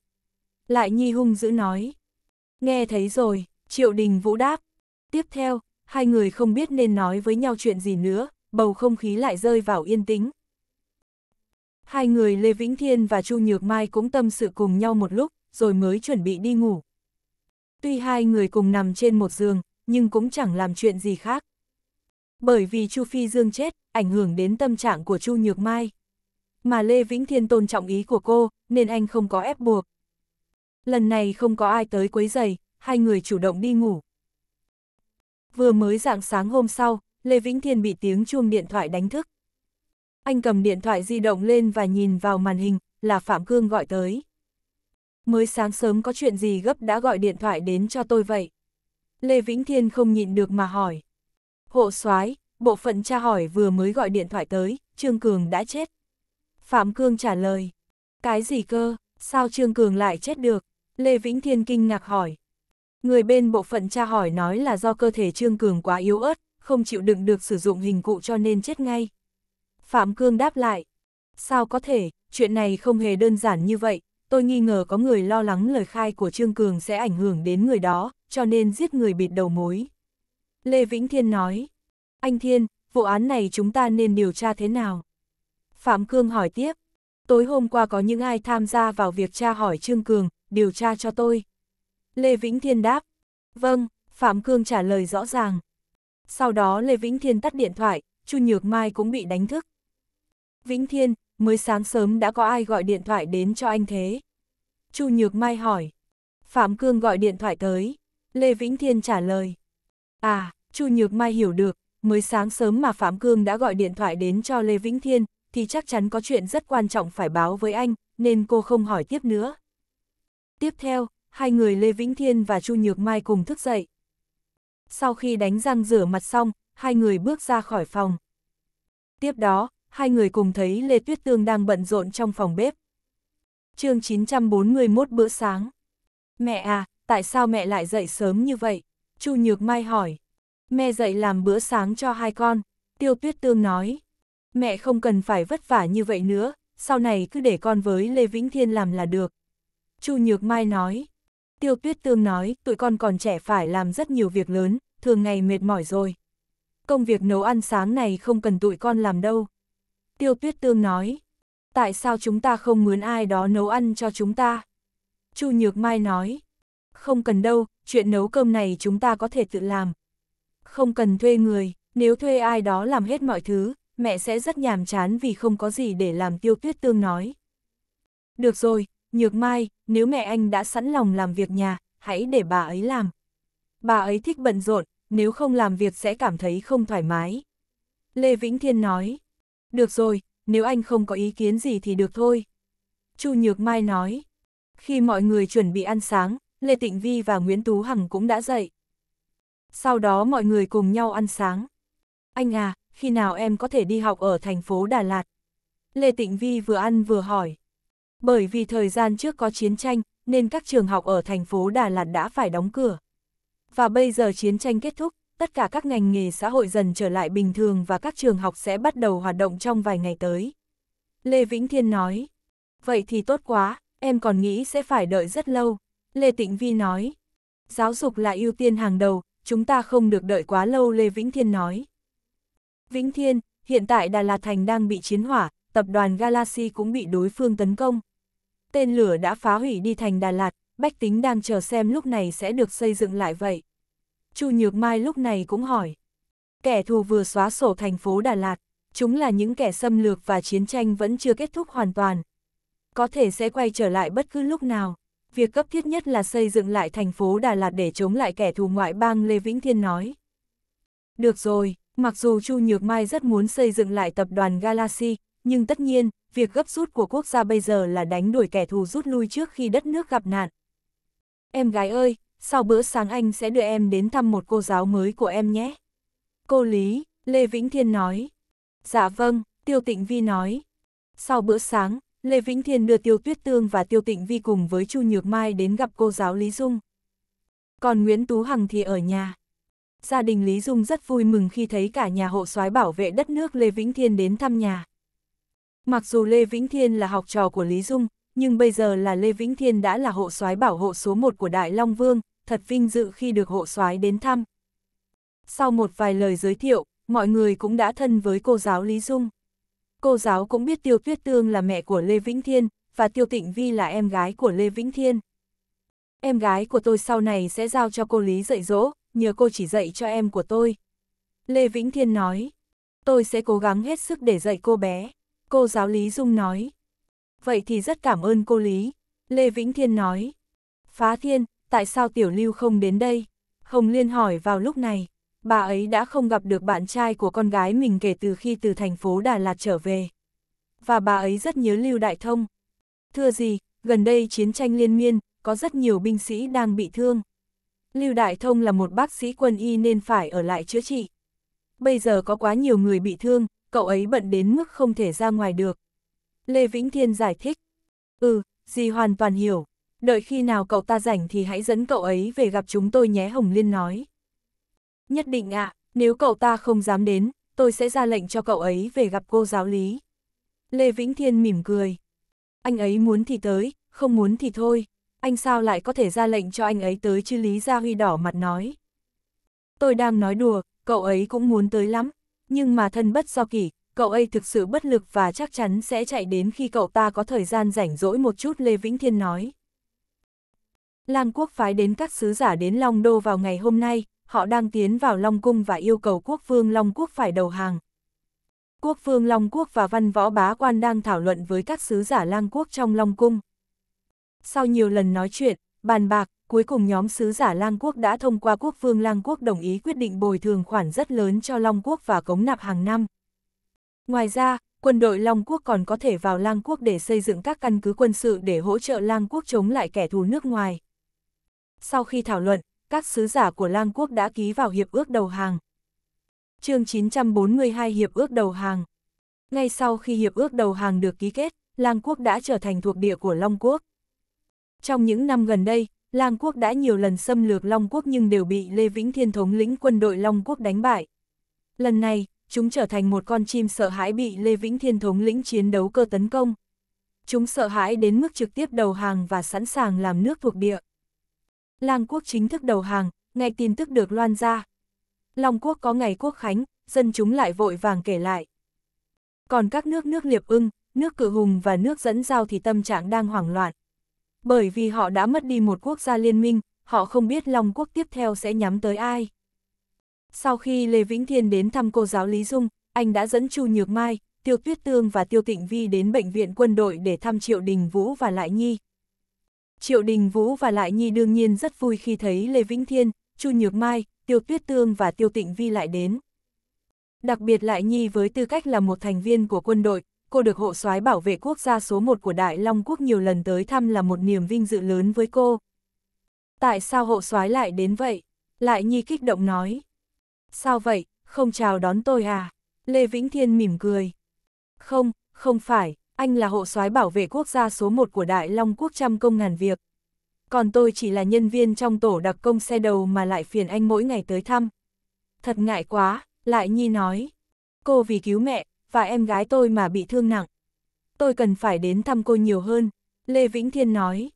Lại Nhi hung dữ nói. Nghe thấy rồi, Triệu Đình Vũ đáp. Tiếp theo, hai người không biết nên nói với nhau chuyện gì nữa, bầu không khí lại rơi vào yên tĩnh. Hai người Lê Vĩnh Thiên và Chu Nhược Mai cũng tâm sự cùng nhau một lúc, rồi mới chuẩn bị đi ngủ. Tuy hai người cùng nằm trên một giường, nhưng cũng chẳng làm chuyện gì khác. Bởi vì Chu Phi Dương chết, ảnh hưởng đến tâm trạng của Chu Nhược Mai mà Lê Vĩnh Thiên tôn trọng ý của cô, nên anh không có ép buộc. Lần này không có ai tới quấy giày, hai người chủ động đi ngủ. Vừa mới dạng sáng hôm sau, Lê Vĩnh Thiên bị tiếng chuông điện thoại đánh thức. Anh cầm điện thoại di động lên và nhìn vào màn hình, là Phạm Cương gọi tới. Mới sáng sớm có chuyện gì gấp đã gọi điện thoại đến cho tôi vậy? Lê Vĩnh Thiên không nhịn được mà hỏi. Hộ soái bộ phận tra hỏi vừa mới gọi điện thoại tới, Trương Cường đã chết. Phạm Cương trả lời. Cái gì cơ, sao Trương Cường lại chết được? Lê Vĩnh Thiên kinh ngạc hỏi. Người bên bộ phận tra hỏi nói là do cơ thể Trương Cường quá yếu ớt, không chịu đựng được sử dụng hình cụ cho nên chết ngay. Phạm Cương đáp lại. Sao có thể, chuyện này không hề đơn giản như vậy, tôi nghi ngờ có người lo lắng lời khai của Trương Cường sẽ ảnh hưởng đến người đó, cho nên giết người bịt đầu mối. Lê Vĩnh Thiên nói. Anh Thiên, vụ án này chúng ta nên điều tra thế nào? Phạm Cương hỏi tiếp. Tối hôm qua có những ai tham gia vào việc tra hỏi Trương Cường, điều tra cho tôi. Lê Vĩnh Thiên đáp. Vâng, Phạm Cương trả lời rõ ràng. Sau đó Lê Vĩnh Thiên tắt điện thoại, Chu Nhược Mai cũng bị đánh thức. Vĩnh Thiên, mới sáng sớm đã có ai gọi điện thoại đến cho anh thế? Chu Nhược Mai hỏi. Phạm Cương gọi điện thoại tới. Lê Vĩnh Thiên trả lời. À, Chu Nhược Mai hiểu được, mới sáng sớm mà Phạm Cương đã gọi điện thoại đến cho Lê Vĩnh Thiên, thì chắc chắn có chuyện rất quan trọng phải báo với anh, nên cô không hỏi tiếp nữa. Tiếp theo, hai người Lê Vĩnh Thiên và Chu Nhược Mai cùng thức dậy. Sau khi đánh răng rửa mặt xong, hai người bước ra khỏi phòng. Tiếp đó, hai người cùng thấy Lê Tuyết Tương đang bận rộn trong phòng bếp. chương 941 bữa sáng. Mẹ à, tại sao mẹ lại dậy sớm như vậy? Chu Nhược Mai hỏi. Mẹ dậy làm bữa sáng cho hai con. Tiêu Tuyết Tương nói. Mẹ không cần phải vất vả như vậy nữa, sau này cứ để con với Lê Vĩnh Thiên làm là được. Chu Nhược Mai nói. Tiêu Tuyết Tương nói, tụi con còn trẻ phải làm rất nhiều việc lớn, thường ngày mệt mỏi rồi. Công việc nấu ăn sáng này không cần tụi con làm đâu. Tiêu Tuyết Tương nói. Tại sao chúng ta không muốn ai đó nấu ăn cho chúng ta? Chu Nhược Mai nói. Không cần đâu, chuyện nấu cơm này chúng ta có thể tự làm. Không cần thuê người, nếu thuê ai đó làm hết mọi thứ, mẹ sẽ rất nhàm chán vì không có gì để làm tiêu tuyết tương nói. Được rồi, nhược mai, nếu mẹ anh đã sẵn lòng làm việc nhà, hãy để bà ấy làm. Bà ấy thích bận rộn, nếu không làm việc sẽ cảm thấy không thoải mái. Lê Vĩnh Thiên nói, được rồi, nếu anh không có ý kiến gì thì được thôi. Chu Nhược Mai nói, khi mọi người chuẩn bị ăn sáng, Lê Tịnh Vi và Nguyễn Tú Hằng cũng đã dậy. Sau đó mọi người cùng nhau ăn sáng. Anh à, khi nào em có thể đi học ở thành phố Đà Lạt? Lê Tịnh Vi vừa ăn vừa hỏi. Bởi vì thời gian trước có chiến tranh, nên các trường học ở thành phố Đà Lạt đã phải đóng cửa. Và bây giờ chiến tranh kết thúc, tất cả các ngành nghề xã hội dần trở lại bình thường và các trường học sẽ bắt đầu hoạt động trong vài ngày tới. Lê Vĩnh Thiên nói, vậy thì tốt quá, em còn nghĩ sẽ phải đợi rất lâu. Lê Tịnh Vi nói, giáo dục là ưu tiên hàng đầu, chúng ta không được đợi quá lâu Lê Vĩnh Thiên nói. Vĩnh Thiên, hiện tại Đà Lạt Thành đang bị chiến hỏa, tập đoàn Galaxy cũng bị đối phương tấn công. Tên lửa đã phá hủy đi thành Đà Lạt, bách tính đang chờ xem lúc này sẽ được xây dựng lại vậy. Chu Nhược Mai lúc này cũng hỏi. Kẻ thù vừa xóa sổ thành phố Đà Lạt, chúng là những kẻ xâm lược và chiến tranh vẫn chưa kết thúc hoàn toàn. Có thể sẽ quay trở lại bất cứ lúc nào. Việc cấp thiết nhất là xây dựng lại thành phố Đà Lạt để chống lại kẻ thù ngoại bang Lê Vĩnh Thiên nói. Được rồi, Mặc dù Chu Nhược Mai rất muốn xây dựng lại tập đoàn Galaxy, nhưng tất nhiên, việc gấp rút của quốc gia bây giờ là đánh đuổi kẻ thù rút lui trước khi đất nước gặp nạn. Em gái ơi, sau bữa sáng anh sẽ đưa em đến thăm một cô giáo mới của em nhé. Cô Lý, Lê Vĩnh Thiên nói. Dạ vâng, Tiêu Tịnh Vi nói. Sau bữa sáng, Lê Vĩnh Thiên đưa Tiêu Tuyết Tương và Tiêu Tịnh Vi cùng với Chu Nhược Mai đến gặp cô giáo Lý Dung. Còn Nguyễn Tú Hằng thì ở nhà gia đình Lý Dung rất vui mừng khi thấy cả nhà hộ soái bảo vệ đất nước Lê Vĩnh Thiên đến thăm nhà. Mặc dù Lê Vĩnh Thiên là học trò của Lý Dung, nhưng bây giờ là Lê Vĩnh Thiên đã là hộ soái bảo hộ số 1 của Đại Long Vương, thật vinh dự khi được hộ soái đến thăm. Sau một vài lời giới thiệu, mọi người cũng đã thân với cô giáo Lý Dung. Cô giáo cũng biết Tiêu Tuyết Tương là mẹ của Lê Vĩnh Thiên, và Tiêu Tịnh Vi là em gái của Lê Vĩnh Thiên. Em gái của tôi sau này sẽ giao cho cô Lý dạy dỗ, nhờ cô chỉ dạy cho em của tôi. Lê Vĩnh Thiên nói, tôi sẽ cố gắng hết sức để dạy cô bé. Cô giáo Lý Dung nói, vậy thì rất cảm ơn cô Lý. Lê Vĩnh Thiên nói, phá thiên, tại sao Tiểu Lưu không đến đây? Hồng Liên hỏi vào lúc này, bà ấy đã không gặp được bạn trai của con gái mình kể từ khi từ thành phố Đà Lạt trở về. Và bà ấy rất nhớ Lưu Đại Thông. Thưa gì, gần đây chiến tranh liên miên, có rất nhiều binh sĩ đang bị thương. Lưu Đại Thông là một bác sĩ quân y nên phải ở lại chữa trị. Bây giờ có quá nhiều người bị thương, cậu ấy bận đến mức không thể ra ngoài được. Lê Vĩnh Thiên giải thích. Ừ, dì hoàn toàn hiểu. Đợi khi nào cậu ta rảnh thì hãy dẫn cậu ấy về gặp chúng tôi nhé Hồng Liên nói. Nhất định ạ, nếu cậu ta không dám đến, tôi sẽ ra lệnh cho cậu ấy về gặp cô giáo lý. Lê Vĩnh Thiên mỉm cười. Anh ấy muốn thì tới, không muốn thì thôi anh sao lại có thể ra lệnh cho anh ấy tới chứ Lý Gia Huy đỏ mặt nói. Tôi đang nói đùa, cậu ấy cũng muốn tới lắm, nhưng mà thân bất do kỷ, cậu ấy thực sự bất lực và chắc chắn sẽ chạy đến khi cậu ta có thời gian rảnh rỗi một chút Lê Vĩnh Thiên nói. Lang quốc phái đến các sứ giả đến Long Đô vào ngày hôm nay, họ đang tiến vào Long Cung và yêu cầu quốc vương Long Quốc phải đầu hàng. Quốc vương Long Quốc và văn võ bá quan đang thảo luận với các sứ giả Lang Quốc trong Long Cung. Sau nhiều lần nói chuyện, bàn bạc, cuối cùng nhóm sứ giả Lang Quốc đã thông qua quốc vương Lang Quốc đồng ý quyết định bồi thường khoản rất lớn cho Long Quốc và cống nạp hàng năm. Ngoài ra, quân đội Long Quốc còn có thể vào Lang Quốc để xây dựng các căn cứ quân sự để hỗ trợ Lang Quốc chống lại kẻ thù nước ngoài. Sau khi thảo luận, các sứ giả của Lang Quốc đã ký vào Hiệp ước đầu hàng. chương 942 Hiệp ước đầu hàng Ngay sau khi Hiệp ước đầu hàng được ký kết, Lang Quốc đã trở thành thuộc địa của Long Quốc. Trong những năm gần đây, Lang quốc đã nhiều lần xâm lược Long quốc nhưng đều bị Lê Vĩnh Thiên thống lĩnh quân đội Long quốc đánh bại. Lần này, chúng trở thành một con chim sợ hãi bị Lê Vĩnh Thiên thống lĩnh chiến đấu cơ tấn công. Chúng sợ hãi đến mức trực tiếp đầu hàng và sẵn sàng làm nước thuộc địa. Lang quốc chính thức đầu hàng, ngay tin tức được loan ra. Long quốc có ngày quốc khánh, dân chúng lại vội vàng kể lại. Còn các nước nước liệp ưng, nước cự hùng và nước dẫn giao thì tâm trạng đang hoảng loạn. Bởi vì họ đã mất đi một quốc gia liên minh, họ không biết Long Quốc tiếp theo sẽ nhắm tới ai. Sau khi Lê Vĩnh Thiên đến thăm cô giáo Lý Dung, anh đã dẫn Chu Nhược Mai, Tiêu Tuyết Tương và Tiêu Tịnh Vi đến bệnh viện quân đội để thăm Triệu Đình Vũ và Lại Nhi. Triệu Đình Vũ và Lại Nhi đương nhiên rất vui khi thấy Lê Vĩnh Thiên, Chu Nhược Mai, Tiêu Tuyết Tương và Tiêu Tịnh Vi lại đến. Đặc biệt Lại Nhi với tư cách là một thành viên của quân đội, cô được hộ soái bảo vệ quốc gia số một của Đại Long Quốc nhiều lần tới thăm là một niềm vinh dự lớn với cô. Tại sao hộ soái lại đến vậy? Lại Nhi kích động nói. Sao vậy, không chào đón tôi à? Lê Vĩnh Thiên mỉm cười. Không, không phải, anh là hộ soái bảo vệ quốc gia số một của Đại Long Quốc trăm công ngàn việc. Còn tôi chỉ là nhân viên trong tổ đặc công xe đầu mà lại phiền anh mỗi ngày tới thăm. Thật ngại quá, Lại Nhi nói. Cô vì cứu mẹ, và em gái tôi mà bị thương nặng. Tôi cần phải đến thăm cô nhiều hơn, Lê Vĩnh Thiên nói.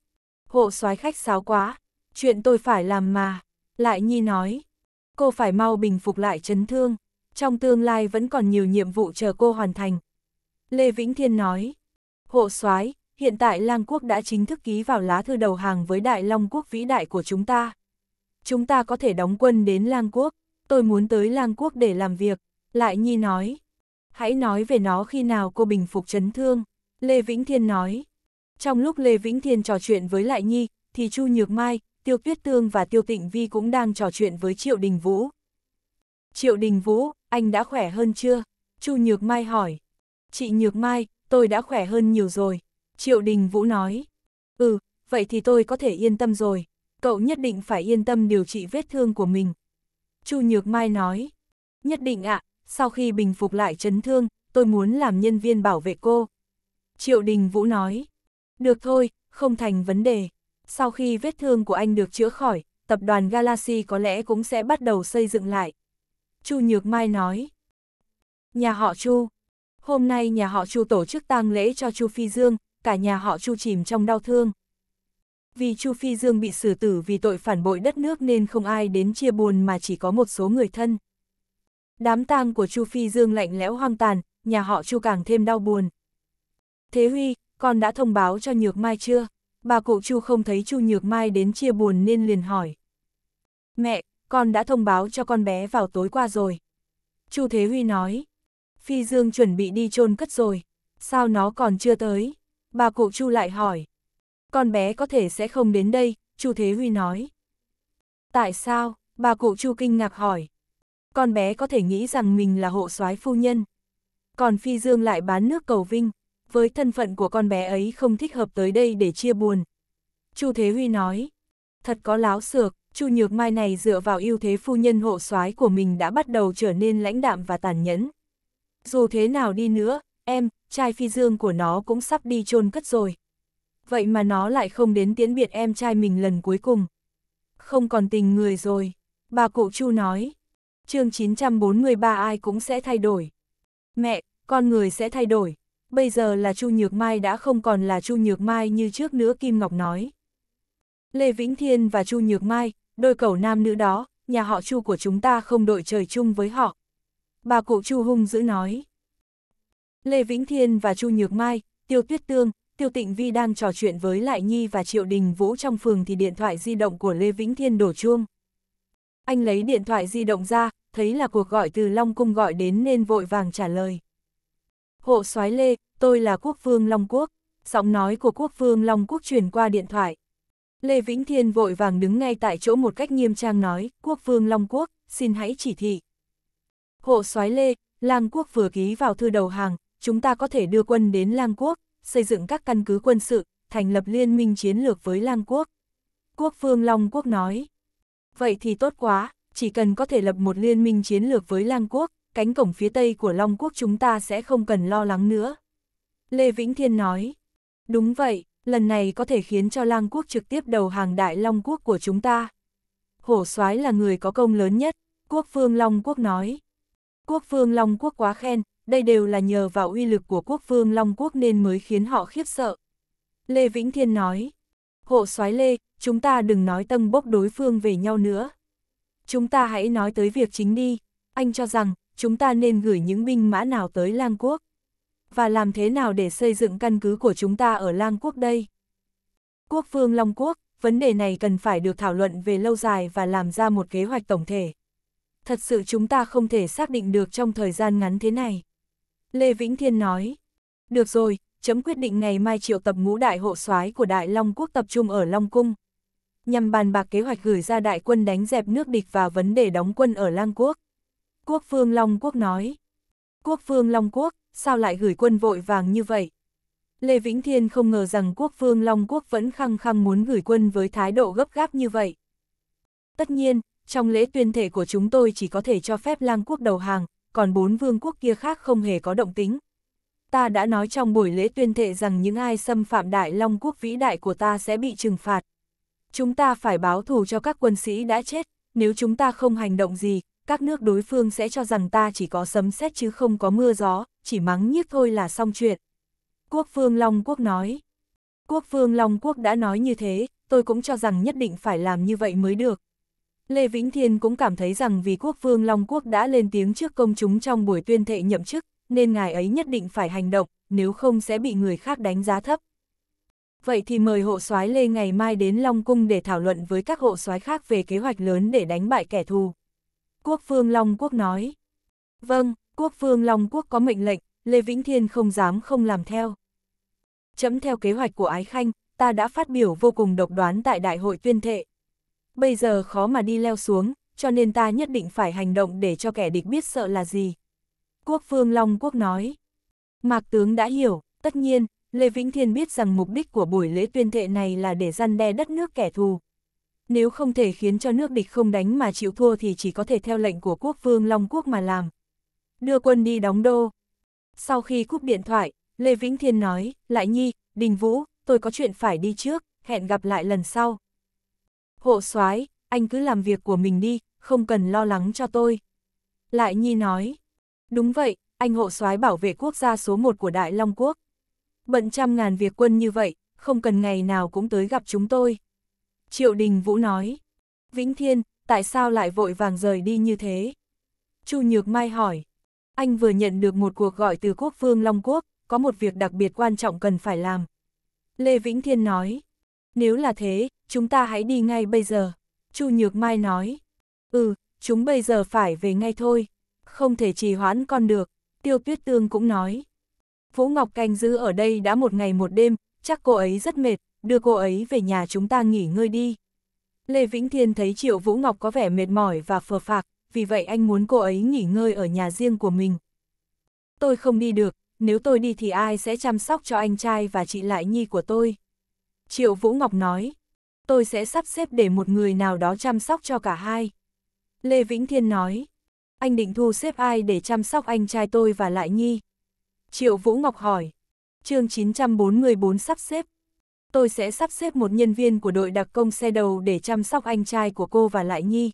Hộ soái khách sáo quá, chuyện tôi phải làm mà, lại Nhi nói. Cô phải mau bình phục lại chấn thương, trong tương lai vẫn còn nhiều nhiệm vụ chờ cô hoàn thành. Lê Vĩnh Thiên nói. Hộ soái hiện tại Lang Quốc đã chính thức ký vào lá thư đầu hàng với Đại Long Quốc vĩ đại của chúng ta. Chúng ta có thể đóng quân đến Lang Quốc, tôi muốn tới Lang Quốc để làm việc, Lại Nhi nói hãy nói về nó khi nào cô bình phục chấn thương. Lê Vĩnh Thiên nói. Trong lúc Lê Vĩnh Thiên trò chuyện với Lại Nhi, thì Chu Nhược Mai, Tiêu Tuyết Tương và Tiêu Tịnh Vi cũng đang trò chuyện với Triệu Đình Vũ. Triệu Đình Vũ, anh đã khỏe hơn chưa? Chu Nhược Mai hỏi. Chị Nhược Mai, tôi đã khỏe hơn nhiều rồi. Triệu Đình Vũ nói. Ừ, vậy thì tôi có thể yên tâm rồi. Cậu nhất định phải yên tâm điều trị vết thương của mình. Chu Nhược Mai nói. Nhất định ạ, à, sau khi bình phục lại chấn thương, tôi muốn làm nhân viên bảo vệ cô. Triệu Đình Vũ nói, được thôi, không thành vấn đề. Sau khi vết thương của anh được chữa khỏi, tập đoàn Galaxy có lẽ cũng sẽ bắt đầu xây dựng lại. Chu Nhược Mai nói, nhà họ Chu, hôm nay nhà họ Chu tổ chức tang lễ cho Chu Phi Dương, cả nhà họ Chu chìm trong đau thương. Vì Chu Phi Dương bị xử tử vì tội phản bội đất nước nên không ai đến chia buồn mà chỉ có một số người thân. Đám tang của Chu Phi Dương lạnh lẽo hoang tàn, nhà họ Chu càng thêm đau buồn. Thế Huy, con đã thông báo cho Nhược Mai chưa? Bà cụ Chu không thấy Chu Nhược Mai đến chia buồn nên liền hỏi. Mẹ, con đã thông báo cho con bé vào tối qua rồi. Chu Thế Huy nói. Phi Dương chuẩn bị đi chôn cất rồi, sao nó còn chưa tới? Bà cụ Chu lại hỏi. Con bé có thể sẽ không đến đây, Chu Thế Huy nói. Tại sao? Bà cụ Chu kinh ngạc hỏi con bé có thể nghĩ rằng mình là hộ soái phu nhân. Còn Phi Dương lại bán nước cầu vinh, với thân phận của con bé ấy không thích hợp tới đây để chia buồn. Chu Thế Huy nói, thật có láo xược, Chu Nhược Mai này dựa vào ưu thế phu nhân hộ soái của mình đã bắt đầu trở nên lãnh đạm và tàn nhẫn. Dù thế nào đi nữa, em, trai Phi Dương của nó cũng sắp đi chôn cất rồi. Vậy mà nó lại không đến tiễn biệt em trai mình lần cuối cùng. Không còn tình người rồi, bà cụ Chu nói chương 943 ai cũng sẽ thay đổi. Mẹ, con người sẽ thay đổi. Bây giờ là Chu Nhược Mai đã không còn là Chu Nhược Mai như trước nữa Kim Ngọc nói. Lê Vĩnh Thiên và Chu Nhược Mai, đôi cầu nam nữ đó, nhà họ Chu của chúng ta không đội trời chung với họ. Bà cụ Chu hung dữ nói. Lê Vĩnh Thiên và Chu Nhược Mai, Tiêu Tuyết Tương, Tiêu Tịnh Vi đang trò chuyện với Lại Nhi và Triệu Đình Vũ trong phường thì điện thoại di động của Lê Vĩnh Thiên đổ chuông. Anh lấy điện thoại di động ra, thấy là cuộc gọi từ Long Cung gọi đến nên vội vàng trả lời. Hộ soái Lê, tôi là quốc vương Long Quốc. Giọng nói của quốc vương Long Quốc truyền qua điện thoại. Lê Vĩnh Thiên vội vàng đứng ngay tại chỗ một cách nghiêm trang nói, quốc vương Long Quốc, xin hãy chỉ thị. Hộ soái Lê, Lang Quốc vừa ký vào thư đầu hàng, chúng ta có thể đưa quân đến Lang Quốc, xây dựng các căn cứ quân sự, thành lập liên minh chiến lược với Lang Quốc. Quốc vương Long Quốc nói, Vậy thì tốt quá, chỉ cần có thể lập một liên minh chiến lược với Lang Quốc, cánh cổng phía tây của Long Quốc chúng ta sẽ không cần lo lắng nữa. Lê Vĩnh Thiên nói, đúng vậy, lần này có thể khiến cho Lang Quốc trực tiếp đầu hàng Đại Long Quốc của chúng ta. Hổ soái là người có công lớn nhất, Quốc Phương Long Quốc nói. Quốc Phương Long Quốc quá khen, đây đều là nhờ vào uy lực của Quốc Phương Long Quốc nên mới khiến họ khiếp sợ. Lê Vĩnh Thiên nói, Hộ soái lê, chúng ta đừng nói tâm bốc đối phương về nhau nữa. Chúng ta hãy nói tới việc chính đi. Anh cho rằng, chúng ta nên gửi những binh mã nào tới lang quốc. Và làm thế nào để xây dựng căn cứ của chúng ta ở lang quốc đây? Quốc vương Long Quốc, vấn đề này cần phải được thảo luận về lâu dài và làm ra một kế hoạch tổng thể. Thật sự chúng ta không thể xác định được trong thời gian ngắn thế này. Lê Vĩnh Thiên nói, được rồi, chấm quyết định ngày mai triệu tập ngũ đại hộ soái của Đại Long Quốc tập trung ở Long Cung. Nhằm bàn bạc kế hoạch gửi ra đại quân đánh dẹp nước địch và vấn đề đóng quân ở Lang Quốc. Quốc Vương Long Quốc nói. Quốc Vương Long Quốc, sao lại gửi quân vội vàng như vậy? Lê Vĩnh Thiên không ngờ rằng quốc vương Long Quốc vẫn khăng khăng muốn gửi quân với thái độ gấp gáp như vậy. Tất nhiên, trong lễ tuyên thể của chúng tôi chỉ có thể cho phép lang quốc đầu hàng, còn bốn vương quốc kia khác không hề có động tính, ta đã nói trong buổi lễ tuyên thệ rằng những ai xâm phạm đại long quốc vĩ đại của ta sẽ bị trừng phạt. Chúng ta phải báo thù cho các quân sĩ đã chết, nếu chúng ta không hành động gì, các nước đối phương sẽ cho rằng ta chỉ có sấm sét chứ không có mưa gió, chỉ mắng nhiếc thôi là xong chuyện. Quốc vương Long Quốc nói. Quốc vương Long Quốc đã nói như thế, tôi cũng cho rằng nhất định phải làm như vậy mới được. Lê Vĩnh Thiên cũng cảm thấy rằng vì quốc vương Long Quốc đã lên tiếng trước công chúng trong buổi tuyên thệ nhậm chức, nên ngài ấy nhất định phải hành động, nếu không sẽ bị người khác đánh giá thấp. Vậy thì mời hộ soái Lê ngày mai đến Long Cung để thảo luận với các hộ soái khác về kế hoạch lớn để đánh bại kẻ thù. Quốc phương Long Quốc nói. Vâng, Quốc phương Long Quốc có mệnh lệnh, Lê Vĩnh Thiên không dám không làm theo. Chấm theo kế hoạch của Ái Khanh, ta đã phát biểu vô cùng độc đoán tại Đại hội tuyên thệ. Bây giờ khó mà đi leo xuống, cho nên ta nhất định phải hành động để cho kẻ địch biết sợ là gì. Quốc Vương Long Quốc nói. Mạc tướng đã hiểu, tất nhiên, Lê Vĩnh Thiên biết rằng mục đích của buổi lễ tuyên thệ này là để gian đe đất nước kẻ thù. Nếu không thể khiến cho nước địch không đánh mà chịu thua thì chỉ có thể theo lệnh của quốc vương Long Quốc mà làm. Đưa quân đi đóng đô. Sau khi cúp điện thoại, Lê Vĩnh Thiên nói, Lại Nhi, Đình Vũ, tôi có chuyện phải đi trước, hẹn gặp lại lần sau. Hộ soái anh cứ làm việc của mình đi, không cần lo lắng cho tôi. Lại Nhi nói, Đúng vậy, anh hộ soái bảo vệ quốc gia số một của Đại Long Quốc. Bận trăm ngàn việc quân như vậy, không cần ngày nào cũng tới gặp chúng tôi. Triệu Đình Vũ nói. Vĩnh Thiên, tại sao lại vội vàng rời đi như thế? Chu Nhược Mai hỏi. Anh vừa nhận được một cuộc gọi từ quốc vương Long Quốc, có một việc đặc biệt quan trọng cần phải làm. Lê Vĩnh Thiên nói. Nếu là thế, chúng ta hãy đi ngay bây giờ. Chu Nhược Mai nói. Ừ, chúng bây giờ phải về ngay thôi không thể trì hoãn con được, Tiêu Tuyết Tương cũng nói. Vũ Ngọc canh giữ ở đây đã một ngày một đêm, chắc cô ấy rất mệt, đưa cô ấy về nhà chúng ta nghỉ ngơi đi. Lê Vĩnh Thiên thấy Triệu Vũ Ngọc có vẻ mệt mỏi và phờ phạc, vì vậy anh muốn cô ấy nghỉ ngơi ở nhà riêng của mình. Tôi không đi được, nếu tôi đi thì ai sẽ chăm sóc cho anh trai và chị Lại Nhi của tôi? Triệu Vũ Ngọc nói, tôi sẽ sắp xếp để một người nào đó chăm sóc cho cả hai. Lê Vĩnh Thiên nói, anh định thu xếp ai để chăm sóc anh trai tôi và lại nhi? Triệu Vũ Ngọc hỏi. chương 944 sắp xếp. Tôi sẽ sắp xếp một nhân viên của đội đặc công xe đầu để chăm sóc anh trai của cô và lại nhi.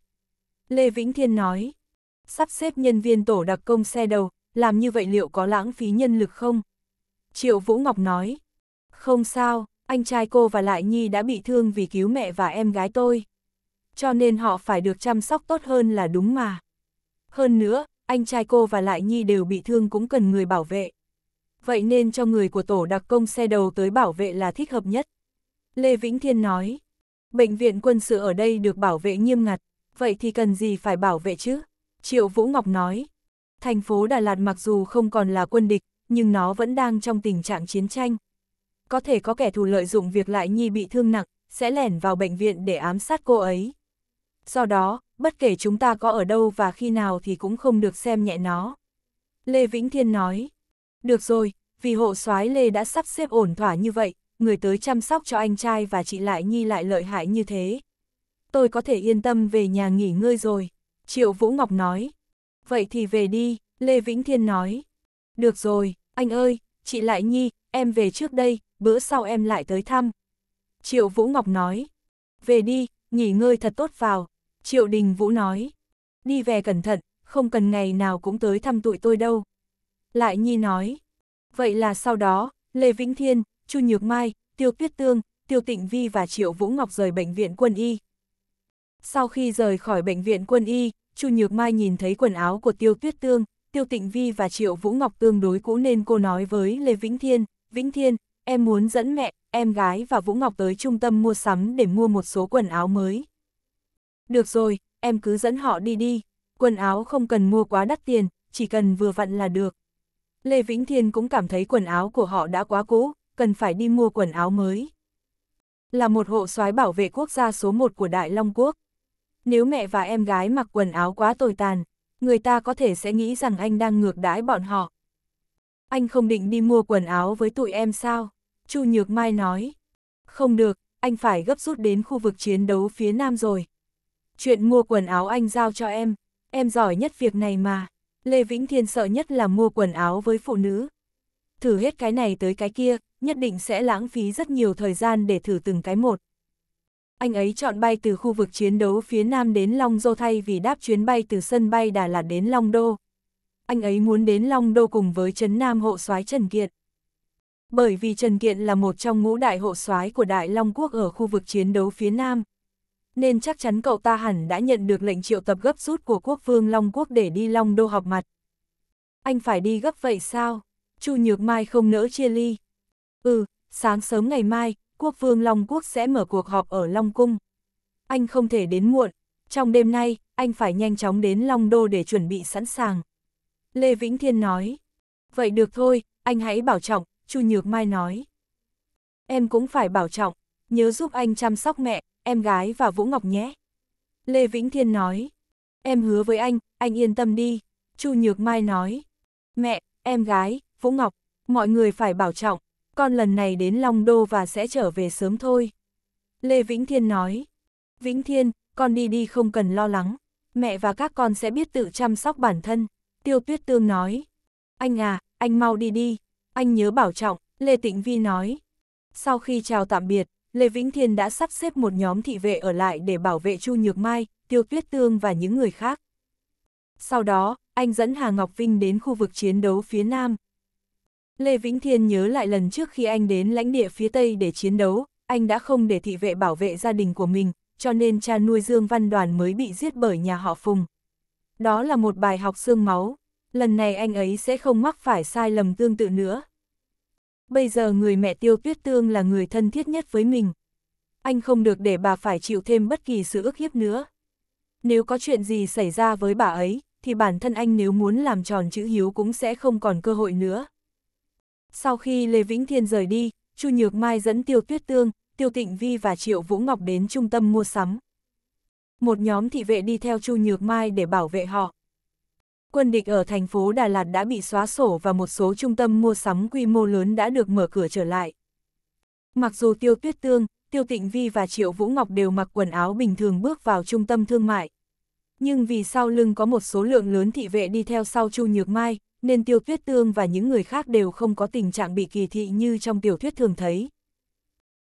Lê Vĩnh Thiên nói. Sắp xếp nhân viên tổ đặc công xe đầu, làm như vậy liệu có lãng phí nhân lực không? Triệu Vũ Ngọc nói. Không sao, anh trai cô và lại nhi đã bị thương vì cứu mẹ và em gái tôi. Cho nên họ phải được chăm sóc tốt hơn là đúng mà. Hơn nữa, anh trai cô và Lại Nhi đều bị thương cũng cần người bảo vệ. Vậy nên cho người của tổ đặc công xe đầu tới bảo vệ là thích hợp nhất. Lê Vĩnh Thiên nói, bệnh viện quân sự ở đây được bảo vệ nghiêm ngặt, vậy thì cần gì phải bảo vệ chứ? Triệu Vũ Ngọc nói, thành phố Đà Lạt mặc dù không còn là quân địch, nhưng nó vẫn đang trong tình trạng chiến tranh. Có thể có kẻ thù lợi dụng việc Lại Nhi bị thương nặng, sẽ lẻn vào bệnh viện để ám sát cô ấy. Do đó, bất kể chúng ta có ở đâu và khi nào thì cũng không được xem nhẹ nó. Lê Vĩnh Thiên nói, được rồi, vì hộ soái Lê đã sắp xếp ổn thỏa như vậy, người tới chăm sóc cho anh trai và chị lại nhi lại lợi hại như thế. Tôi có thể yên tâm về nhà nghỉ ngơi rồi, Triệu Vũ Ngọc nói. Vậy thì về đi, Lê Vĩnh Thiên nói. Được rồi, anh ơi, chị lại nhi, em về trước đây, bữa sau em lại tới thăm. Triệu Vũ Ngọc nói. Về đi, nghỉ ngơi thật tốt vào, Triệu Đình Vũ nói, đi về cẩn thận, không cần ngày nào cũng tới thăm tụi tôi đâu. Lại Nhi nói, vậy là sau đó, Lê Vĩnh Thiên, Chu Nhược Mai, Tiêu Tuyết Tương, Tiêu Tịnh Vi và Triệu Vũ Ngọc rời bệnh viện quân y. Sau khi rời khỏi bệnh viện quân y, Chu Nhược Mai nhìn thấy quần áo của Tiêu Tuyết Tương, Tiêu Tịnh Vi và Triệu Vũ Ngọc tương đối cũ nên cô nói với Lê Vĩnh Thiên, Vĩnh Thiên, em muốn dẫn mẹ, em gái và Vũ Ngọc tới trung tâm mua sắm để mua một số quần áo mới. Được rồi, em cứ dẫn họ đi đi, quần áo không cần mua quá đắt tiền, chỉ cần vừa vặn là được. Lê Vĩnh Thiên cũng cảm thấy quần áo của họ đã quá cũ, cần phải đi mua quần áo mới. Là một hộ soái bảo vệ quốc gia số 1 của Đại Long Quốc. Nếu mẹ và em gái mặc quần áo quá tồi tàn, người ta có thể sẽ nghĩ rằng anh đang ngược đãi bọn họ. Anh không định đi mua quần áo với tụi em sao? Chu Nhược Mai nói. Không được, anh phải gấp rút đến khu vực chiến đấu phía Nam rồi, chuyện mua quần áo anh giao cho em, em giỏi nhất việc này mà. Lê Vĩnh Thiên sợ nhất là mua quần áo với phụ nữ. Thử hết cái này tới cái kia, nhất định sẽ lãng phí rất nhiều thời gian để thử từng cái một. Anh ấy chọn bay từ khu vực chiến đấu phía Nam đến Long Dô thay vì đáp chuyến bay từ sân bay Đà Lạt đến Long Đô. Anh ấy muốn đến Long Đô cùng với Trấn Nam hộ soái Trần Kiệt. Bởi vì Trần Kiện là một trong ngũ đại hộ soái của Đại Long Quốc ở khu vực chiến đấu phía Nam nên chắc chắn cậu ta hẳn đã nhận được lệnh triệu tập gấp rút của quốc vương Long Quốc để đi Long Đô họp mặt. Anh phải đi gấp vậy sao? Chu Nhược Mai không nỡ chia ly. Ừ, sáng sớm ngày mai, quốc vương Long Quốc sẽ mở cuộc họp ở Long Cung. Anh không thể đến muộn, trong đêm nay, anh phải nhanh chóng đến Long Đô để chuẩn bị sẵn sàng. Lê Vĩnh Thiên nói. Vậy được thôi, anh hãy bảo trọng, Chu Nhược Mai nói. Em cũng phải bảo trọng nhớ giúp anh chăm sóc mẹ, em gái và Vũ Ngọc nhé. Lê Vĩnh Thiên nói, em hứa với anh, anh yên tâm đi. Chu Nhược Mai nói, mẹ, em gái, Vũ Ngọc, mọi người phải bảo trọng, con lần này đến Long Đô và sẽ trở về sớm thôi. Lê Vĩnh Thiên nói, Vĩnh Thiên, con đi đi không cần lo lắng, mẹ và các con sẽ biết tự chăm sóc bản thân. Tiêu Tuyết Tương nói, anh à, anh mau đi đi, anh nhớ bảo trọng, Lê Tịnh Vi nói. Sau khi chào tạm biệt, Lê Vĩnh Thiên đã sắp xếp một nhóm thị vệ ở lại để bảo vệ Chu Nhược Mai, Tiêu Tuyết Tương và những người khác. Sau đó, anh dẫn Hà Ngọc Vinh đến khu vực chiến đấu phía Nam. Lê Vĩnh Thiên nhớ lại lần trước khi anh đến lãnh địa phía Tây để chiến đấu, anh đã không để thị vệ bảo vệ gia đình của mình, cho nên cha nuôi Dương Văn Đoàn mới bị giết bởi nhà họ Phùng. Đó là một bài học xương máu, lần này anh ấy sẽ không mắc phải sai lầm tương tự nữa bây giờ người mẹ tiêu tuyết tương là người thân thiết nhất với mình. Anh không được để bà phải chịu thêm bất kỳ sự ức hiếp nữa. Nếu có chuyện gì xảy ra với bà ấy, thì bản thân anh nếu muốn làm tròn chữ hiếu cũng sẽ không còn cơ hội nữa. Sau khi Lê Vĩnh Thiên rời đi, Chu Nhược Mai dẫn Tiêu Tuyết Tương, Tiêu Tịnh Vi và Triệu Vũ Ngọc đến trung tâm mua sắm. Một nhóm thị vệ đi theo Chu Nhược Mai để bảo vệ họ, Quân địch ở thành phố Đà Lạt đã bị xóa sổ và một số trung tâm mua sắm quy mô lớn đã được mở cửa trở lại. Mặc dù Tiêu Tuyết Tương, Tiêu Tịnh Vi và Triệu Vũ Ngọc đều mặc quần áo bình thường bước vào trung tâm thương mại. Nhưng vì sau lưng có một số lượng lớn thị vệ đi theo sau Chu Nhược Mai, nên Tiêu Tuyết Tương và những người khác đều không có tình trạng bị kỳ thị như trong tiểu thuyết thường thấy.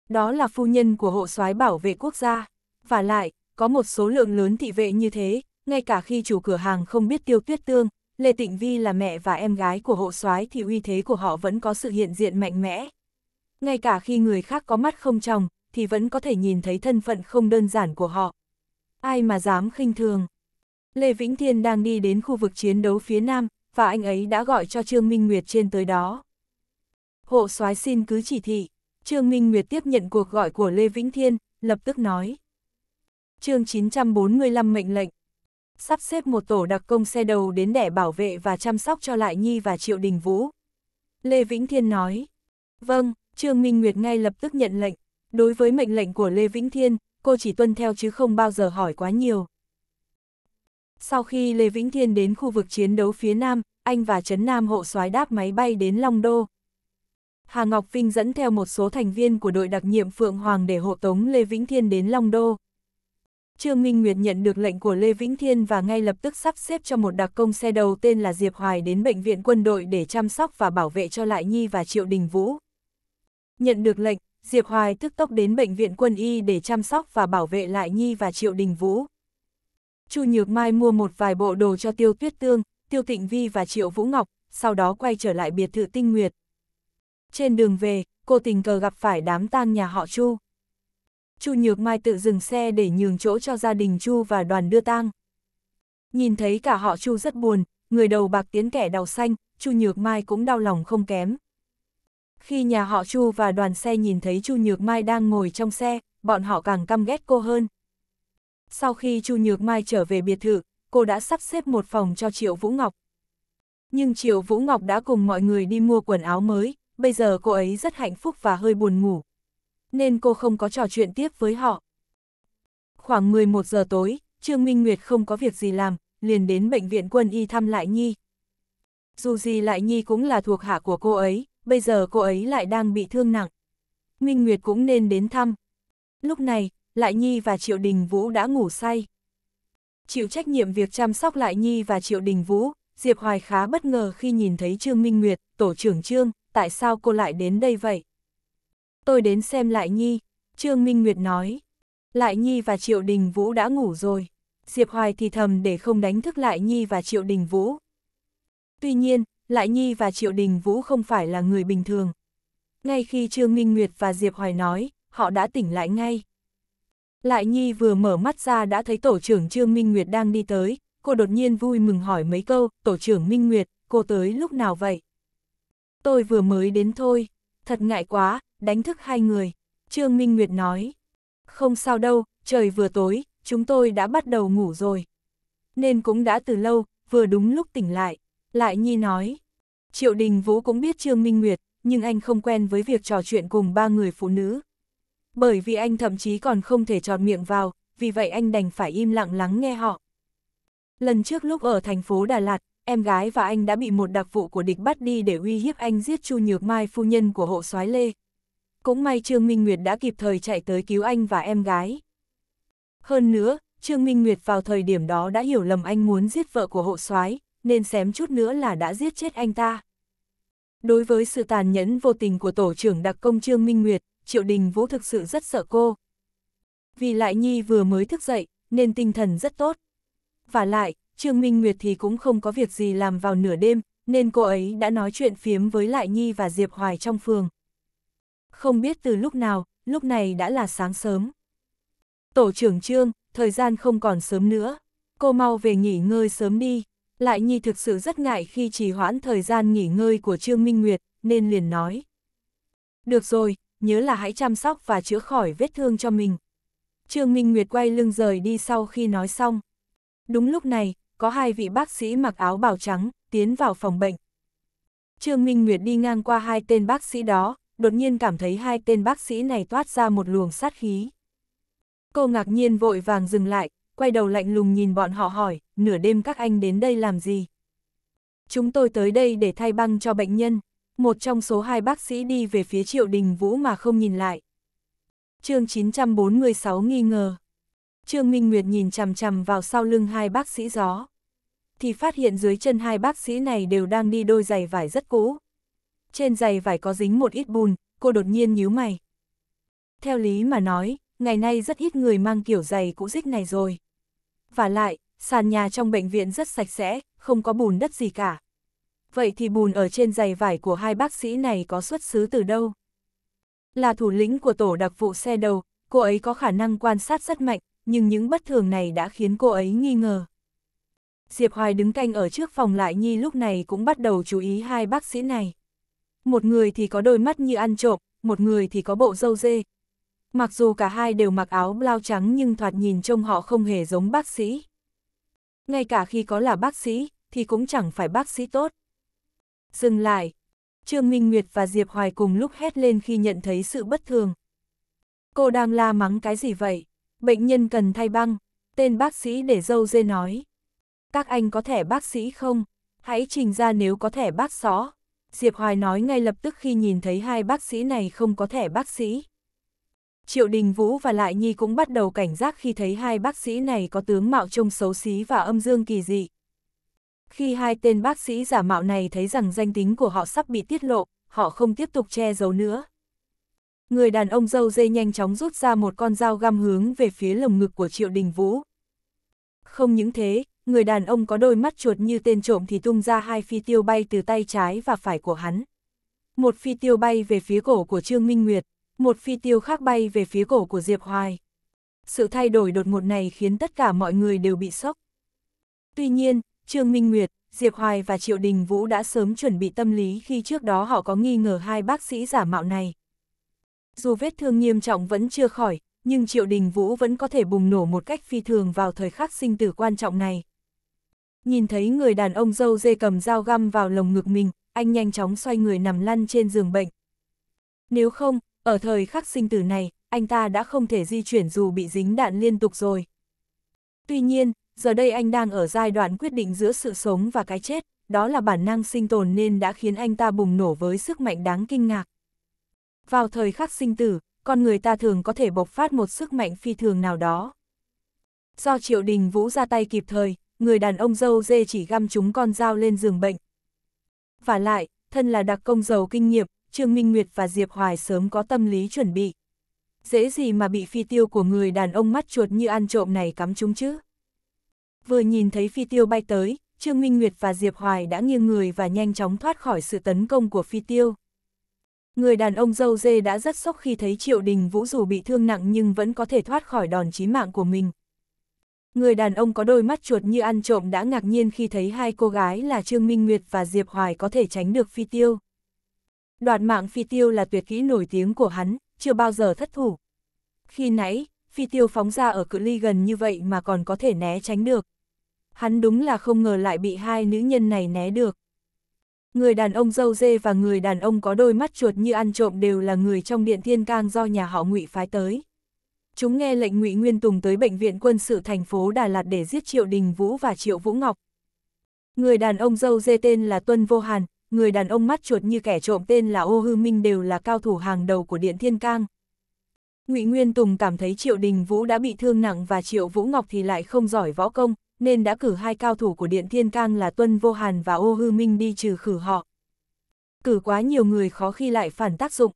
Đó là phu nhân của hộ soái bảo vệ quốc gia. Và lại, có một số lượng lớn thị vệ như thế, ngay cả khi chủ cửa hàng không biết tiêu tuyết tương, Lê Tịnh Vi là mẹ và em gái của hộ soái thì uy thế của họ vẫn có sự hiện diện mạnh mẽ. Ngay cả khi người khác có mắt không trong, thì vẫn có thể nhìn thấy thân phận không đơn giản của họ. Ai mà dám khinh thường. Lê Vĩnh Thiên đang đi đến khu vực chiến đấu phía Nam, và anh ấy đã gọi cho Trương Minh Nguyệt trên tới đó. Hộ soái xin cứ chỉ thị, Trương Minh Nguyệt tiếp nhận cuộc gọi của Lê Vĩnh Thiên, lập tức nói. chương 945 mệnh lệnh, sắp xếp một tổ đặc công xe đầu đến để bảo vệ và chăm sóc cho Lại Nhi và Triệu Đình Vũ. Lê Vĩnh Thiên nói, vâng, Trương Minh Nguyệt ngay lập tức nhận lệnh, đối với mệnh lệnh của Lê Vĩnh Thiên, cô chỉ tuân theo chứ không bao giờ hỏi quá nhiều. Sau khi Lê Vĩnh Thiên đến khu vực chiến đấu phía Nam, anh và Trấn Nam hộ soái đáp máy bay đến Long Đô. Hà Ngọc Vinh dẫn theo một số thành viên của đội đặc nhiệm Phượng Hoàng để hộ tống Lê Vĩnh Thiên đến Long Đô. Trương Minh Nguyệt nhận được lệnh của Lê Vĩnh Thiên và ngay lập tức sắp xếp cho một đặc công xe đầu tên là Diệp Hoài đến bệnh viện quân đội để chăm sóc và bảo vệ cho Lại Nhi và Triệu Đình Vũ. Nhận được lệnh, Diệp Hoài tức tốc đến bệnh viện quân y để chăm sóc và bảo vệ Lại Nhi và Triệu Đình Vũ. Chu Nhược Mai mua một vài bộ đồ cho Tiêu Tuyết Tương, Tiêu Tịnh Vi và Triệu Vũ Ngọc, sau đó quay trở lại biệt thự Tinh Nguyệt. Trên đường về, cô tình cờ gặp phải đám tang nhà họ Chu. Chu Nhược Mai tự dừng xe để nhường chỗ cho gia đình Chu và đoàn đưa tang. Nhìn thấy cả họ Chu rất buồn, người đầu bạc tiến kẻ đào xanh, Chu Nhược Mai cũng đau lòng không kém. Khi nhà họ Chu và đoàn xe nhìn thấy Chu Nhược Mai đang ngồi trong xe, bọn họ càng căm ghét cô hơn. Sau khi Chu Nhược Mai trở về biệt thự, cô đã sắp xếp một phòng cho Triệu Vũ Ngọc. Nhưng Triệu Vũ Ngọc đã cùng mọi người đi mua quần áo mới, bây giờ cô ấy rất hạnh phúc và hơi buồn ngủ, nên cô không có trò chuyện tiếp với họ. Khoảng 11 giờ tối, Trương Minh Nguyệt không có việc gì làm, liền đến bệnh viện quân y thăm Lại Nhi. Dù gì Lại Nhi cũng là thuộc hạ của cô ấy, bây giờ cô ấy lại đang bị thương nặng. Minh Nguyệt cũng nên đến thăm. Lúc này, Lại Nhi và Triệu Đình Vũ đã ngủ say. Chịu trách nhiệm việc chăm sóc Lại Nhi và Triệu Đình Vũ, Diệp Hoài khá bất ngờ khi nhìn thấy Trương Minh Nguyệt, tổ trưởng Trương, tại sao cô lại đến đây vậy? tôi đến xem Lại Nhi, Trương Minh Nguyệt nói. Lại Nhi và Triệu Đình Vũ đã ngủ rồi, Diệp Hoài thì thầm để không đánh thức Lại Nhi và Triệu Đình Vũ. Tuy nhiên, Lại Nhi và Triệu Đình Vũ không phải là người bình thường. Ngay khi Trương Minh Nguyệt và Diệp Hoài nói, họ đã tỉnh lại ngay. Lại Nhi vừa mở mắt ra đã thấy tổ trưởng Trương Minh Nguyệt đang đi tới, cô đột nhiên vui mừng hỏi mấy câu, tổ trưởng Minh Nguyệt, cô tới lúc nào vậy? Tôi vừa mới đến thôi, thật ngại quá, đánh thức hai người. Trương Minh Nguyệt nói, không sao đâu, trời vừa tối, chúng tôi đã bắt đầu ngủ rồi. Nên cũng đã từ lâu, vừa đúng lúc tỉnh lại. Lại Nhi nói, Triệu Đình Vũ cũng biết Trương Minh Nguyệt, nhưng anh không quen với việc trò chuyện cùng ba người phụ nữ. Bởi vì anh thậm chí còn không thể tròn miệng vào, vì vậy anh đành phải im lặng lắng nghe họ. Lần trước lúc ở thành phố Đà Lạt, em gái và anh đã bị một đặc vụ của địch bắt đi để uy hiếp anh giết Chu Nhược Mai phu nhân của hộ soái Lê cũng may Trương Minh Nguyệt đã kịp thời chạy tới cứu anh và em gái. Hơn nữa, Trương Minh Nguyệt vào thời điểm đó đã hiểu lầm anh muốn giết vợ của hộ soái, nên xém chút nữa là đã giết chết anh ta. Đối với sự tàn nhẫn vô tình của tổ trưởng đặc công Trương Minh Nguyệt, Triệu Đình Vũ thực sự rất sợ cô. Vì lại Nhi vừa mới thức dậy, nên tinh thần rất tốt. Và lại, Trương Minh Nguyệt thì cũng không có việc gì làm vào nửa đêm, nên cô ấy đã nói chuyện phiếm với Lại Nhi và Diệp Hoài trong phường không biết từ lúc nào, lúc này đã là sáng sớm. Tổ trưởng trương, thời gian không còn sớm nữa, cô mau về nghỉ ngơi sớm đi. Lại Nhi thực sự rất ngại khi trì hoãn thời gian nghỉ ngơi của Trương Minh Nguyệt, nên liền nói. Được rồi, nhớ là hãy chăm sóc và chữa khỏi vết thương cho mình. Trương Minh Nguyệt quay lưng rời đi sau khi nói xong. Đúng lúc này, có hai vị bác sĩ mặc áo bào trắng, tiến vào phòng bệnh. Trương Minh Nguyệt đi ngang qua hai tên bác sĩ đó, đột nhiên cảm thấy hai tên bác sĩ này toát ra một luồng sát khí. Cô ngạc nhiên vội vàng dừng lại, quay đầu lạnh lùng nhìn bọn họ hỏi, nửa đêm các anh đến đây làm gì? Chúng tôi tới đây để thay băng cho bệnh nhân. Một trong số hai bác sĩ đi về phía Triệu Đình Vũ mà không nhìn lại. chương 946 nghi ngờ. Trương Minh Nguyệt nhìn chằm chằm vào sau lưng hai bác sĩ gió. Thì phát hiện dưới chân hai bác sĩ này đều đang đi đôi giày vải rất cũ trên giày vải có dính một ít bùn, cô đột nhiên nhíu mày. Theo lý mà nói, ngày nay rất ít người mang kiểu giày cũ rích này rồi. Và lại, sàn nhà trong bệnh viện rất sạch sẽ, không có bùn đất gì cả. Vậy thì bùn ở trên giày vải của hai bác sĩ này có xuất xứ từ đâu? Là thủ lĩnh của tổ đặc vụ xe đầu, cô ấy có khả năng quan sát rất mạnh, nhưng những bất thường này đã khiến cô ấy nghi ngờ. Diệp Hoài đứng canh ở trước phòng lại nhi lúc này cũng bắt đầu chú ý hai bác sĩ này một người thì có đôi mắt như ăn trộm, một người thì có bộ râu dê. Mặc dù cả hai đều mặc áo blau trắng nhưng thoạt nhìn trông họ không hề giống bác sĩ. Ngay cả khi có là bác sĩ, thì cũng chẳng phải bác sĩ tốt. Dừng lại, Trương Minh Nguyệt và Diệp Hoài cùng lúc hét lên khi nhận thấy sự bất thường. Cô đang la mắng cái gì vậy? Bệnh nhân cần thay băng, tên bác sĩ để dâu dê nói. Các anh có thẻ bác sĩ không? Hãy trình ra nếu có thẻ bác xó. Diệp Hoài nói ngay lập tức khi nhìn thấy hai bác sĩ này không có thẻ bác sĩ. Triệu Đình Vũ và Lại Nhi cũng bắt đầu cảnh giác khi thấy hai bác sĩ này có tướng mạo trông xấu xí và âm dương kỳ dị. Khi hai tên bác sĩ giả mạo này thấy rằng danh tính của họ sắp bị tiết lộ, họ không tiếp tục che giấu nữa. Người đàn ông dâu dê nhanh chóng rút ra một con dao găm hướng về phía lồng ngực của Triệu Đình Vũ. Không những thế, người đàn ông có đôi mắt chuột như tên trộm thì tung ra hai phi tiêu bay từ tay trái và phải của hắn. Một phi tiêu bay về phía cổ của Trương Minh Nguyệt, một phi tiêu khác bay về phía cổ của Diệp Hoài. Sự thay đổi đột ngột này khiến tất cả mọi người đều bị sốc. Tuy nhiên, Trương Minh Nguyệt, Diệp Hoài và Triệu Đình Vũ đã sớm chuẩn bị tâm lý khi trước đó họ có nghi ngờ hai bác sĩ giả mạo này. Dù vết thương nghiêm trọng vẫn chưa khỏi, nhưng Triệu Đình Vũ vẫn có thể bùng nổ một cách phi thường vào thời khắc sinh tử quan trọng này nhìn thấy người đàn ông dâu dê cầm dao găm vào lồng ngực mình, anh nhanh chóng xoay người nằm lăn trên giường bệnh. Nếu không, ở thời khắc sinh tử này, anh ta đã không thể di chuyển dù bị dính đạn liên tục rồi. Tuy nhiên, giờ đây anh đang ở giai đoạn quyết định giữa sự sống và cái chết, đó là bản năng sinh tồn nên đã khiến anh ta bùng nổ với sức mạnh đáng kinh ngạc. Vào thời khắc sinh tử, con người ta thường có thể bộc phát một sức mạnh phi thường nào đó. Do Triệu Đình Vũ ra tay kịp thời, người đàn ông dâu dê chỉ găm chúng con dao lên giường bệnh. Và lại, thân là đặc công giàu kinh nghiệm, Trương Minh Nguyệt và Diệp Hoài sớm có tâm lý chuẩn bị. Dễ gì mà bị phi tiêu của người đàn ông mắt chuột như ăn trộm này cắm chúng chứ. Vừa nhìn thấy phi tiêu bay tới, Trương Minh Nguyệt và Diệp Hoài đã nghiêng người và nhanh chóng thoát khỏi sự tấn công của phi tiêu. Người đàn ông dâu dê đã rất sốc khi thấy Triệu Đình Vũ dù bị thương nặng nhưng vẫn có thể thoát khỏi đòn chí mạng của mình. Người đàn ông có đôi mắt chuột như ăn trộm đã ngạc nhiên khi thấy hai cô gái là Trương Minh Nguyệt và Diệp Hoài có thể tránh được phi tiêu. Đoạt mạng phi tiêu là tuyệt kỹ nổi tiếng của hắn, chưa bao giờ thất thủ. Khi nãy, phi tiêu phóng ra ở cự ly gần như vậy mà còn có thể né tránh được. Hắn đúng là không ngờ lại bị hai nữ nhân này né được. Người đàn ông dâu dê và người đàn ông có đôi mắt chuột như ăn trộm đều là người trong điện thiên cang do nhà họ ngụy phái tới chúng nghe lệnh ngụy Nguyên Tùng tới bệnh viện quân sự thành phố Đà Lạt để giết Triệu Đình Vũ và Triệu Vũ Ngọc. Người đàn ông dâu dê tên là Tuân Vô Hàn, người đàn ông mắt chuột như kẻ trộm tên là Ô Hư Minh đều là cao thủ hàng đầu của Điện Thiên Cang. Ngụy Nguyên Tùng cảm thấy Triệu Đình Vũ đã bị thương nặng và Triệu Vũ Ngọc thì lại không giỏi võ công, nên đã cử hai cao thủ của Điện Thiên Cang là Tuân Vô Hàn và Ô Hư Minh đi trừ khử họ. Cử quá nhiều người khó khi lại phản tác dụng.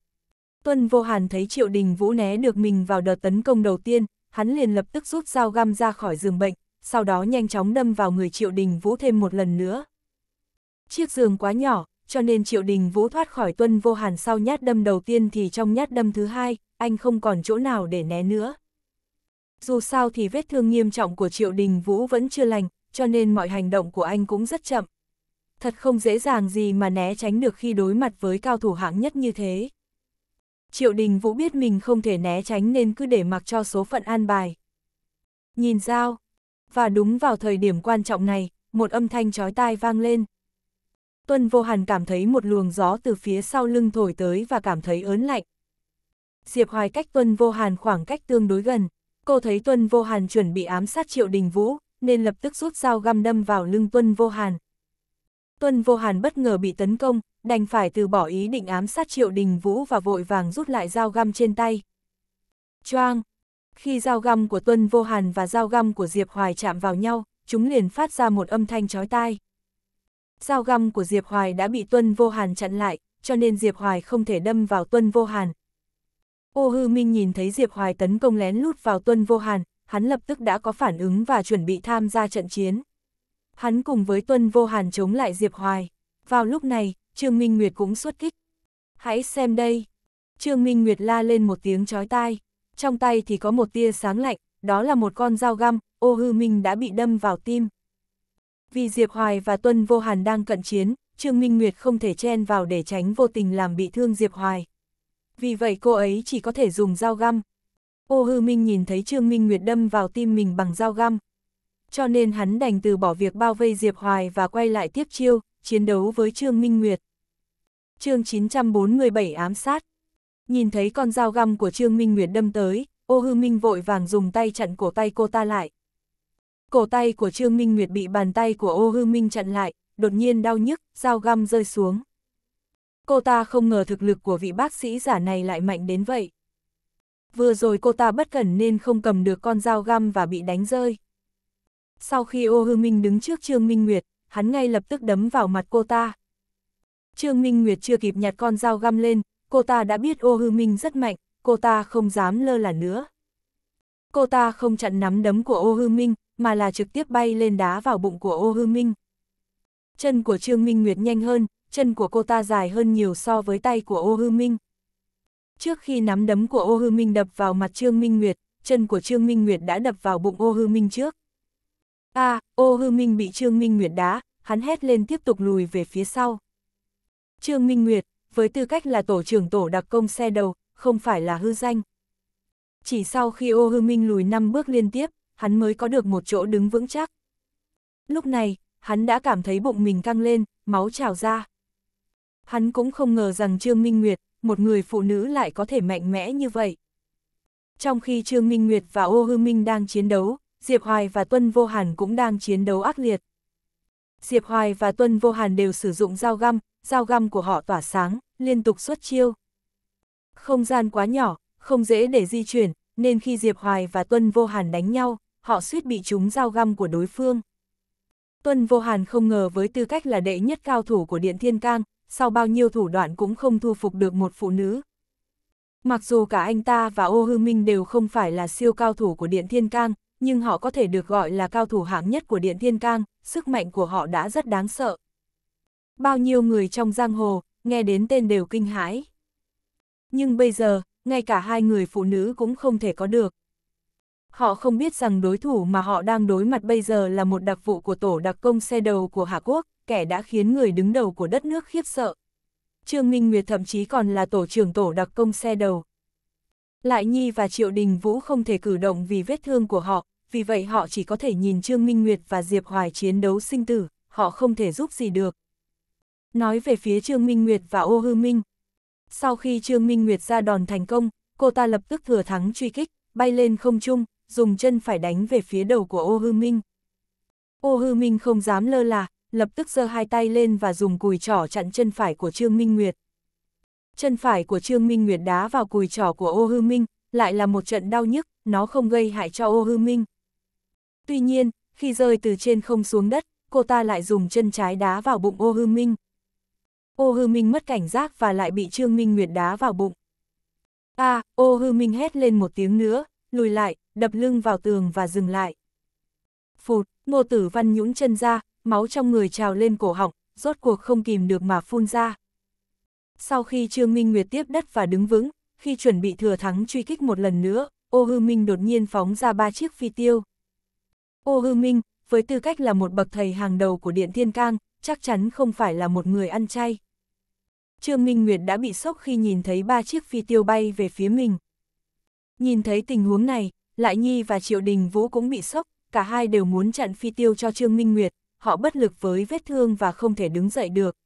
Tuân vô hàn thấy triệu đình vũ né được mình vào đợt tấn công đầu tiên, hắn liền lập tức rút dao găm ra khỏi giường bệnh, sau đó nhanh chóng đâm vào người triệu đình vũ thêm một lần nữa. Chiếc giường quá nhỏ, cho nên triệu đình vũ thoát khỏi tuân vô hàn sau nhát đâm đầu tiên thì trong nhát đâm thứ hai, anh không còn chỗ nào để né nữa. Dù sao thì vết thương nghiêm trọng của triệu đình vũ vẫn chưa lành, cho nên mọi hành động của anh cũng rất chậm. Thật không dễ dàng gì mà né tránh được khi đối mặt với cao thủ hạng nhất như thế. Triệu Đình Vũ biết mình không thể né tránh nên cứ để mặc cho số phận an bài. Nhìn dao Và đúng vào thời điểm quan trọng này, một âm thanh chói tai vang lên. Tuân Vô Hàn cảm thấy một luồng gió từ phía sau lưng thổi tới và cảm thấy ớn lạnh. Diệp Hoài cách Tuân Vô Hàn khoảng cách tương đối gần, cô thấy Tuân Vô Hàn chuẩn bị ám sát Triệu Đình Vũ, nên lập tức rút dao găm đâm vào lưng Tuân Vô Hàn. Tuân Vô Hàn bất ngờ bị tấn công, đành phải từ bỏ ý định ám sát triệu đình vũ và vội vàng rút lại dao găm trên tay. Choang! Khi dao găm của Tuân Vô Hàn và dao găm của Diệp Hoài chạm vào nhau, chúng liền phát ra một âm thanh chói tai. Dao găm của Diệp Hoài đã bị Tuân Vô Hàn chặn lại, cho nên Diệp Hoài không thể đâm vào Tuân Vô Hàn. Ô Hư Minh nhìn thấy Diệp Hoài tấn công lén lút vào Tuân Vô Hàn, hắn lập tức đã có phản ứng và chuẩn bị tham gia trận chiến. Hắn cùng với Tuân Vô Hàn chống lại Diệp Hoài. Vào lúc này, Trương Minh Nguyệt cũng xuất kích. Hãy xem đây. Trương Minh Nguyệt la lên một tiếng chói tai. Trong tay thì có một tia sáng lạnh, đó là một con dao găm, ô hư minh đã bị đâm vào tim. Vì Diệp Hoài và Tuân Vô Hàn đang cận chiến, Trương Minh Nguyệt không thể chen vào để tránh vô tình làm bị thương Diệp Hoài. Vì vậy cô ấy chỉ có thể dùng dao găm. Ô hư minh nhìn thấy Trương Minh Nguyệt đâm vào tim mình bằng dao găm. Cho nên hắn đành từ bỏ việc bao vây Diệp Hoài và quay lại tiếp chiêu, chiến đấu với Trương Minh Nguyệt chương 947 ám sát. Nhìn thấy con dao găm của Trương Minh Nguyệt đâm tới, ô hư minh vội vàng dùng tay chặn cổ tay cô ta lại. Cổ tay của Trương Minh Nguyệt bị bàn tay của ô hư minh chặn lại, đột nhiên đau nhức, dao găm rơi xuống. Cô ta không ngờ thực lực của vị bác sĩ giả này lại mạnh đến vậy. Vừa rồi cô ta bất cẩn nên không cầm được con dao găm và bị đánh rơi. Sau khi ô hư minh đứng trước Trương Minh Nguyệt, hắn ngay lập tức đấm vào mặt cô ta. Trương Minh Nguyệt chưa kịp nhặt con dao găm lên, cô ta đã biết ô hư minh rất mạnh, cô ta không dám lơ là nữa. Cô ta không chặn nắm đấm của ô hư minh, mà là trực tiếp bay lên đá vào bụng của ô hư minh. Chân của Trương Minh Nguyệt nhanh hơn, chân của cô ta dài hơn nhiều so với tay của ô hư minh. Trước khi nắm đấm của ô hư minh đập vào mặt Trương Minh Nguyệt, chân của Trương Minh Nguyệt đã đập vào bụng ô hư minh trước. a à, ô hư minh bị Trương Minh Nguyệt đá, hắn hét lên tiếp tục lùi về phía sau. Trương Minh Nguyệt, với tư cách là tổ trưởng tổ đặc công xe đầu, không phải là hư danh. Chỉ sau khi ô hư minh lùi năm bước liên tiếp, hắn mới có được một chỗ đứng vững chắc. Lúc này, hắn đã cảm thấy bụng mình căng lên, máu trào ra. Hắn cũng không ngờ rằng Trương Minh Nguyệt, một người phụ nữ lại có thể mạnh mẽ như vậy. Trong khi Trương Minh Nguyệt và Ô Hư Minh đang chiến đấu, Diệp Hoài và Tuân Vô Hàn cũng đang chiến đấu ác liệt. Diệp Hoài và Tuân Vô Hàn đều sử dụng dao găm, dao găm của họ tỏa sáng, liên tục xuất chiêu. Không gian quá nhỏ, không dễ để di chuyển, nên khi Diệp Hoài và Tuân Vô Hàn đánh nhau, họ suýt bị trúng dao găm của đối phương. Tuân Vô Hàn không ngờ với tư cách là đệ nhất cao thủ của Điện Thiên Cang, sau bao nhiêu thủ đoạn cũng không thu phục được một phụ nữ. Mặc dù cả anh ta và Ô Hư Minh đều không phải là siêu cao thủ của Điện Thiên Cang, nhưng họ có thể được gọi là cao thủ hạng nhất của Điện Thiên Cang, sức mạnh của họ đã rất đáng sợ bao nhiêu người trong giang hồ, nghe đến tên đều kinh hãi. Nhưng bây giờ, ngay cả hai người phụ nữ cũng không thể có được. Họ không biết rằng đối thủ mà họ đang đối mặt bây giờ là một đặc vụ của tổ đặc công xe đầu của Hà Quốc, kẻ đã khiến người đứng đầu của đất nước khiếp sợ. Trương Minh Nguyệt thậm chí còn là tổ trưởng tổ đặc công xe đầu. Lại Nhi và Triệu Đình Vũ không thể cử động vì vết thương của họ, vì vậy họ chỉ có thể nhìn Trương Minh Nguyệt và Diệp Hoài chiến đấu sinh tử, họ không thể giúp gì được nói về phía Trương Minh Nguyệt và Ô Hư Minh. Sau khi Trương Minh Nguyệt ra đòn thành công, cô ta lập tức thừa thắng truy kích, bay lên không trung, dùng chân phải đánh về phía đầu của Ô Hư Minh. Ô Hư Minh không dám lơ là, lập tức giơ hai tay lên và dùng cùi trỏ chặn chân phải của Trương Minh Nguyệt. Chân phải của Trương Minh Nguyệt đá vào cùi trỏ của Ô Hư Minh, lại là một trận đau nhức, nó không gây hại cho Ô Hư Minh. Tuy nhiên, khi rơi từ trên không xuống đất, cô ta lại dùng chân trái đá vào bụng Ô Hư Minh. Ô hư minh mất cảnh giác và lại bị Trương Minh Nguyệt đá vào bụng. A, à, ô hư minh hét lên một tiếng nữa, lùi lại, đập lưng vào tường và dừng lại. Phụt, ngô tử văn nhũn chân ra, máu trong người trào lên cổ họng, rốt cuộc không kìm được mà phun ra. Sau khi Trương Minh Nguyệt tiếp đất và đứng vững, khi chuẩn bị thừa thắng truy kích một lần nữa, ô hư minh đột nhiên phóng ra ba chiếc phi tiêu. Ô hư minh, với tư cách là một bậc thầy hàng đầu của Điện Thiên Cang, chắc chắn không phải là một người ăn chay. Trương Minh Nguyệt đã bị sốc khi nhìn thấy ba chiếc phi tiêu bay về phía mình. Nhìn thấy tình huống này, Lại Nhi và Triệu Đình Vũ cũng bị sốc, cả hai đều muốn chặn phi tiêu cho Trương Minh Nguyệt, họ bất lực với vết thương và không thể đứng dậy được.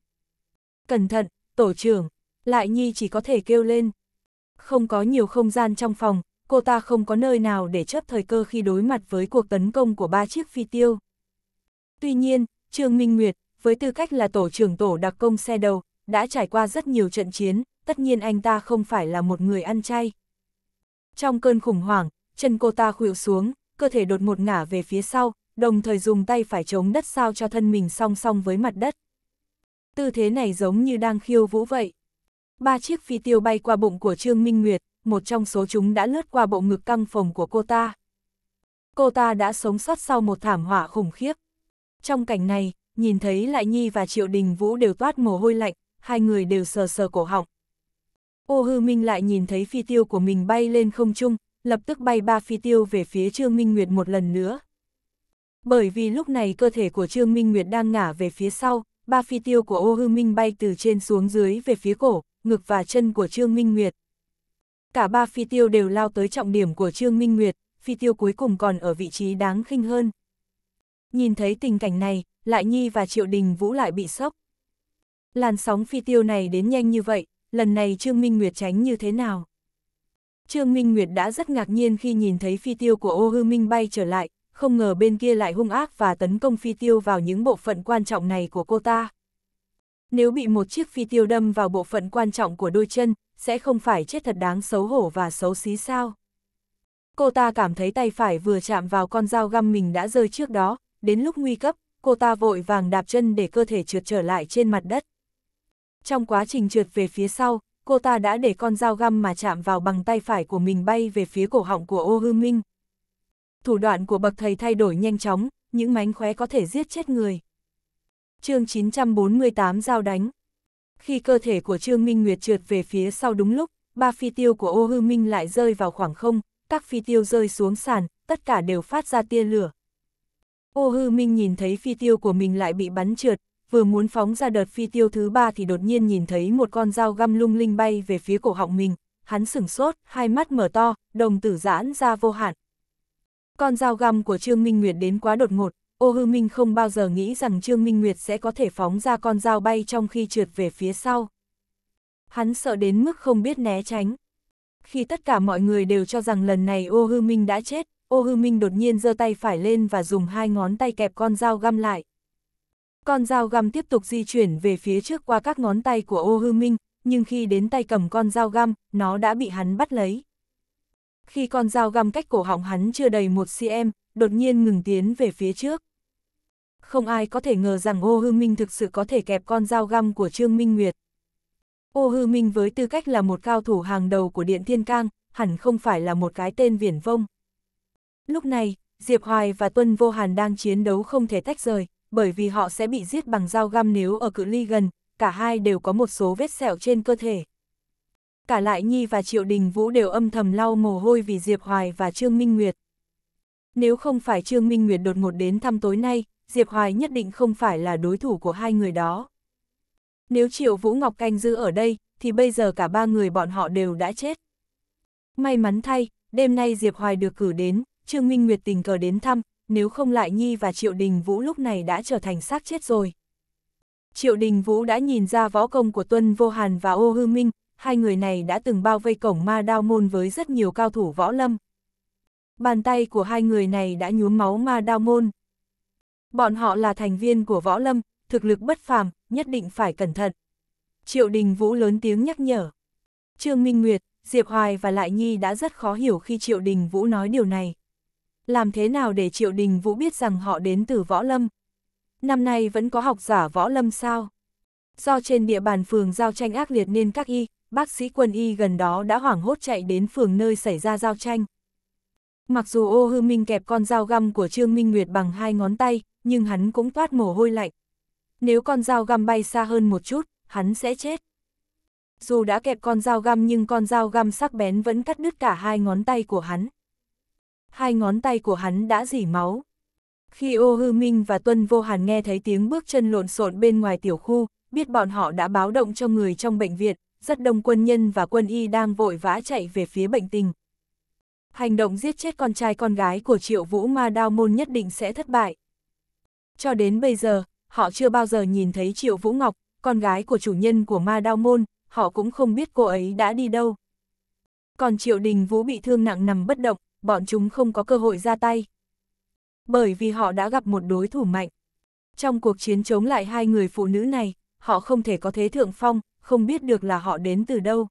Cẩn thận, tổ trưởng, Lại Nhi chỉ có thể kêu lên. Không có nhiều không gian trong phòng, cô ta không có nơi nào để chấp thời cơ khi đối mặt với cuộc tấn công của ba chiếc phi tiêu. Tuy nhiên, Trương Minh Nguyệt, với tư cách là tổ trưởng tổ đặc công xe đầu, đã trải qua rất nhiều trận chiến, tất nhiên anh ta không phải là một người ăn chay. Trong cơn khủng hoảng, chân cô ta khuỵu xuống, cơ thể đột một ngả về phía sau, đồng thời dùng tay phải chống đất sao cho thân mình song song với mặt đất. Tư thế này giống như đang khiêu vũ vậy. Ba chiếc phi tiêu bay qua bụng của Trương Minh Nguyệt, một trong số chúng đã lướt qua bộ ngực căng phồng của cô ta. Cô ta đã sống sót sau một thảm họa khủng khiếp. Trong cảnh này, nhìn thấy lại nhi và triệu đình vũ đều toát mồ hôi lạnh, hai người đều sờ sờ cổ họng. Ô hư minh lại nhìn thấy phi tiêu của mình bay lên không trung, lập tức bay ba phi tiêu về phía Trương Minh Nguyệt một lần nữa. Bởi vì lúc này cơ thể của Trương Minh Nguyệt đang ngả về phía sau, ba phi tiêu của ô hư minh bay từ trên xuống dưới về phía cổ, ngực và chân của Trương Minh Nguyệt. Cả ba phi tiêu đều lao tới trọng điểm của Trương Minh Nguyệt, phi tiêu cuối cùng còn ở vị trí đáng khinh hơn. Nhìn thấy tình cảnh này, lại nhi và triệu đình vũ lại bị sốc. Làn sóng phi tiêu này đến nhanh như vậy, lần này Trương Minh Nguyệt tránh như thế nào? Trương Minh Nguyệt đã rất ngạc nhiên khi nhìn thấy phi tiêu của ô hư minh bay trở lại, không ngờ bên kia lại hung ác và tấn công phi tiêu vào những bộ phận quan trọng này của cô ta. Nếu bị một chiếc phi tiêu đâm vào bộ phận quan trọng của đôi chân, sẽ không phải chết thật đáng xấu hổ và xấu xí sao. Cô ta cảm thấy tay phải vừa chạm vào con dao găm mình đã rơi trước đó, đến lúc nguy cấp, cô ta vội vàng đạp chân để cơ thể trượt trở lại trên mặt đất. Trong quá trình trượt về phía sau, cô ta đã để con dao găm mà chạm vào bằng tay phải của mình bay về phía cổ họng của ô hư minh. Thủ đoạn của bậc thầy thay đổi nhanh chóng, những mánh khóe có thể giết chết người. chương 948 dao đánh Khi cơ thể của Trương Minh Nguyệt trượt về phía sau đúng lúc, ba phi tiêu của ô hư minh lại rơi vào khoảng không, các phi tiêu rơi xuống sàn, tất cả đều phát ra tia lửa, Ô hư minh nhìn thấy phi tiêu của mình lại bị bắn trượt, vừa muốn phóng ra đợt phi tiêu thứ ba thì đột nhiên nhìn thấy một con dao găm lung linh bay về phía cổ họng mình, hắn sửng sốt, hai mắt mở to, đồng tử giãn ra vô hạn. Con dao găm của Trương Minh Nguyệt đến quá đột ngột, ô hư minh không bao giờ nghĩ rằng Trương Minh Nguyệt sẽ có thể phóng ra con dao bay trong khi trượt về phía sau. Hắn sợ đến mức không biết né tránh. Khi tất cả mọi người đều cho rằng lần này ô hư minh đã chết, Ô Hư Minh đột nhiên giơ tay phải lên và dùng hai ngón tay kẹp con dao găm lại. Con dao găm tiếp tục di chuyển về phía trước qua các ngón tay của Ô Hư Minh, nhưng khi đến tay cầm con dao găm, nó đã bị hắn bắt lấy. Khi con dao găm cách cổ họng hắn chưa đầy một cm, đột nhiên ngừng tiến về phía trước. Không ai có thể ngờ rằng Ô Hư Minh thực sự có thể kẹp con dao găm của Trương Minh Nguyệt. Ô Hư Minh với tư cách là một cao thủ hàng đầu của Điện Thiên Cang, hẳn không phải là một cái tên viển vông. Lúc này, Diệp Hoài và Tuân Vô Hàn đang chiến đấu không thể tách rời, bởi vì họ sẽ bị giết bằng dao găm nếu ở cự ly gần, cả hai đều có một số vết sẹo trên cơ thể. Cả Lại Nhi và Triệu Đình Vũ đều âm thầm lau mồ hôi vì Diệp Hoài và Trương Minh Nguyệt. Nếu không phải Trương Minh Nguyệt đột ngột đến thăm tối nay, Diệp Hoài nhất định không phải là đối thủ của hai người đó. Nếu Triệu Vũ Ngọc canh giữ ở đây, thì bây giờ cả ba người bọn họ đều đã chết. May mắn thay, đêm nay Diệp Hoài được cử đến, Trương Minh Nguyệt tình cờ đến thăm, nếu không lại Nhi và Triệu Đình Vũ lúc này đã trở thành xác chết rồi. Triệu Đình Vũ đã nhìn ra võ công của Tuân Vô Hàn và Ô Hư Minh, hai người này đã từng bao vây cổng ma đao môn với rất nhiều cao thủ võ lâm. Bàn tay của hai người này đã nhuốm máu ma đao môn. Bọn họ là thành viên của võ lâm, thực lực bất phàm, nhất định phải cẩn thận. Triệu Đình Vũ lớn tiếng nhắc nhở. Trương Minh Nguyệt, Diệp Hoài và Lại Nhi đã rất khó hiểu khi Triệu Đình Vũ nói điều này làm thế nào để Triệu Đình Vũ biết rằng họ đến từ Võ Lâm? Năm nay vẫn có học giả Võ Lâm sao? Do trên địa bàn phường giao tranh ác liệt nên các y, bác sĩ quân y gần đó đã hoảng hốt chạy đến phường nơi xảy ra giao tranh. Mặc dù ô hư minh kẹp con dao găm của Trương Minh Nguyệt bằng hai ngón tay, nhưng hắn cũng toát mồ hôi lạnh. Nếu con dao găm bay xa hơn một chút, hắn sẽ chết. Dù đã kẹp con dao găm nhưng con dao găm sắc bén vẫn cắt đứt cả hai ngón tay của hắn, hai ngón tay của hắn đã dỉ máu. Khi ô hư minh và tuân vô hàn nghe thấy tiếng bước chân lộn xộn bên ngoài tiểu khu, biết bọn họ đã báo động cho người trong bệnh viện, rất đông quân nhân và quân y đang vội vã chạy về phía bệnh tình. Hành động giết chết con trai con gái của triệu vũ ma đao môn nhất định sẽ thất bại. Cho đến bây giờ, họ chưa bao giờ nhìn thấy triệu vũ ngọc, con gái của chủ nhân của ma đao môn, họ cũng không biết cô ấy đã đi đâu. Còn triệu đình vũ bị thương nặng nằm bất động, bọn chúng không có cơ hội ra tay. Bởi vì họ đã gặp một đối thủ mạnh. Trong cuộc chiến chống lại hai người phụ nữ này, họ không thể có thế thượng phong, không biết được là họ đến từ đâu.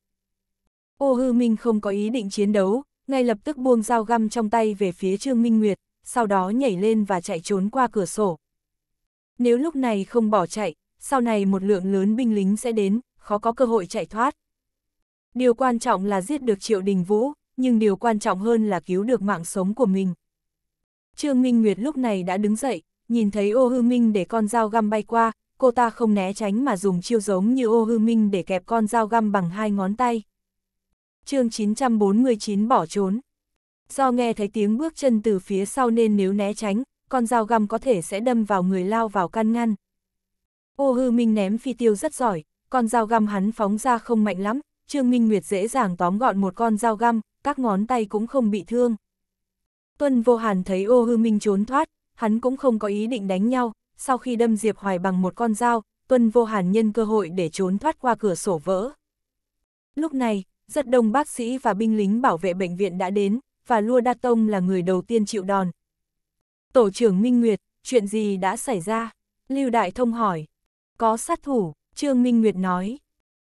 Ô Hư Minh không có ý định chiến đấu, ngay lập tức buông dao găm trong tay về phía Trương Minh Nguyệt, sau đó nhảy lên và chạy trốn qua cửa sổ. Nếu lúc này không bỏ chạy, sau này một lượng lớn binh lính sẽ đến, khó có cơ hội chạy thoát. Điều quan trọng là giết được Triệu Đình Vũ, nhưng điều quan trọng hơn là cứu được mạng sống của mình. Trương Minh Nguyệt lúc này đã đứng dậy, nhìn thấy ô hư minh để con dao găm bay qua, cô ta không né tránh mà dùng chiêu giống như ô hư minh để kẹp con dao găm bằng hai ngón tay. chương 949 bỏ trốn. Do nghe thấy tiếng bước chân từ phía sau nên nếu né tránh, con dao găm có thể sẽ đâm vào người lao vào can ngăn. Ô hư minh ném phi tiêu rất giỏi, con dao găm hắn phóng ra không mạnh lắm, Trương Minh Nguyệt dễ dàng tóm gọn một con dao găm, các ngón tay cũng không bị thương. Tuân vô hàn thấy ô hư minh trốn thoát, hắn cũng không có ý định đánh nhau, sau khi đâm Diệp Hoài bằng một con dao, Tuân vô hàn nhân cơ hội để trốn thoát qua cửa sổ vỡ. Lúc này, rất đông bác sĩ và binh lính bảo vệ bệnh viện đã đến, và Lua Đa Tông là người đầu tiên chịu đòn. Tổ trưởng Minh Nguyệt, chuyện gì đã xảy ra? Lưu Đại Thông hỏi. Có sát thủ, Trương Minh Nguyệt nói.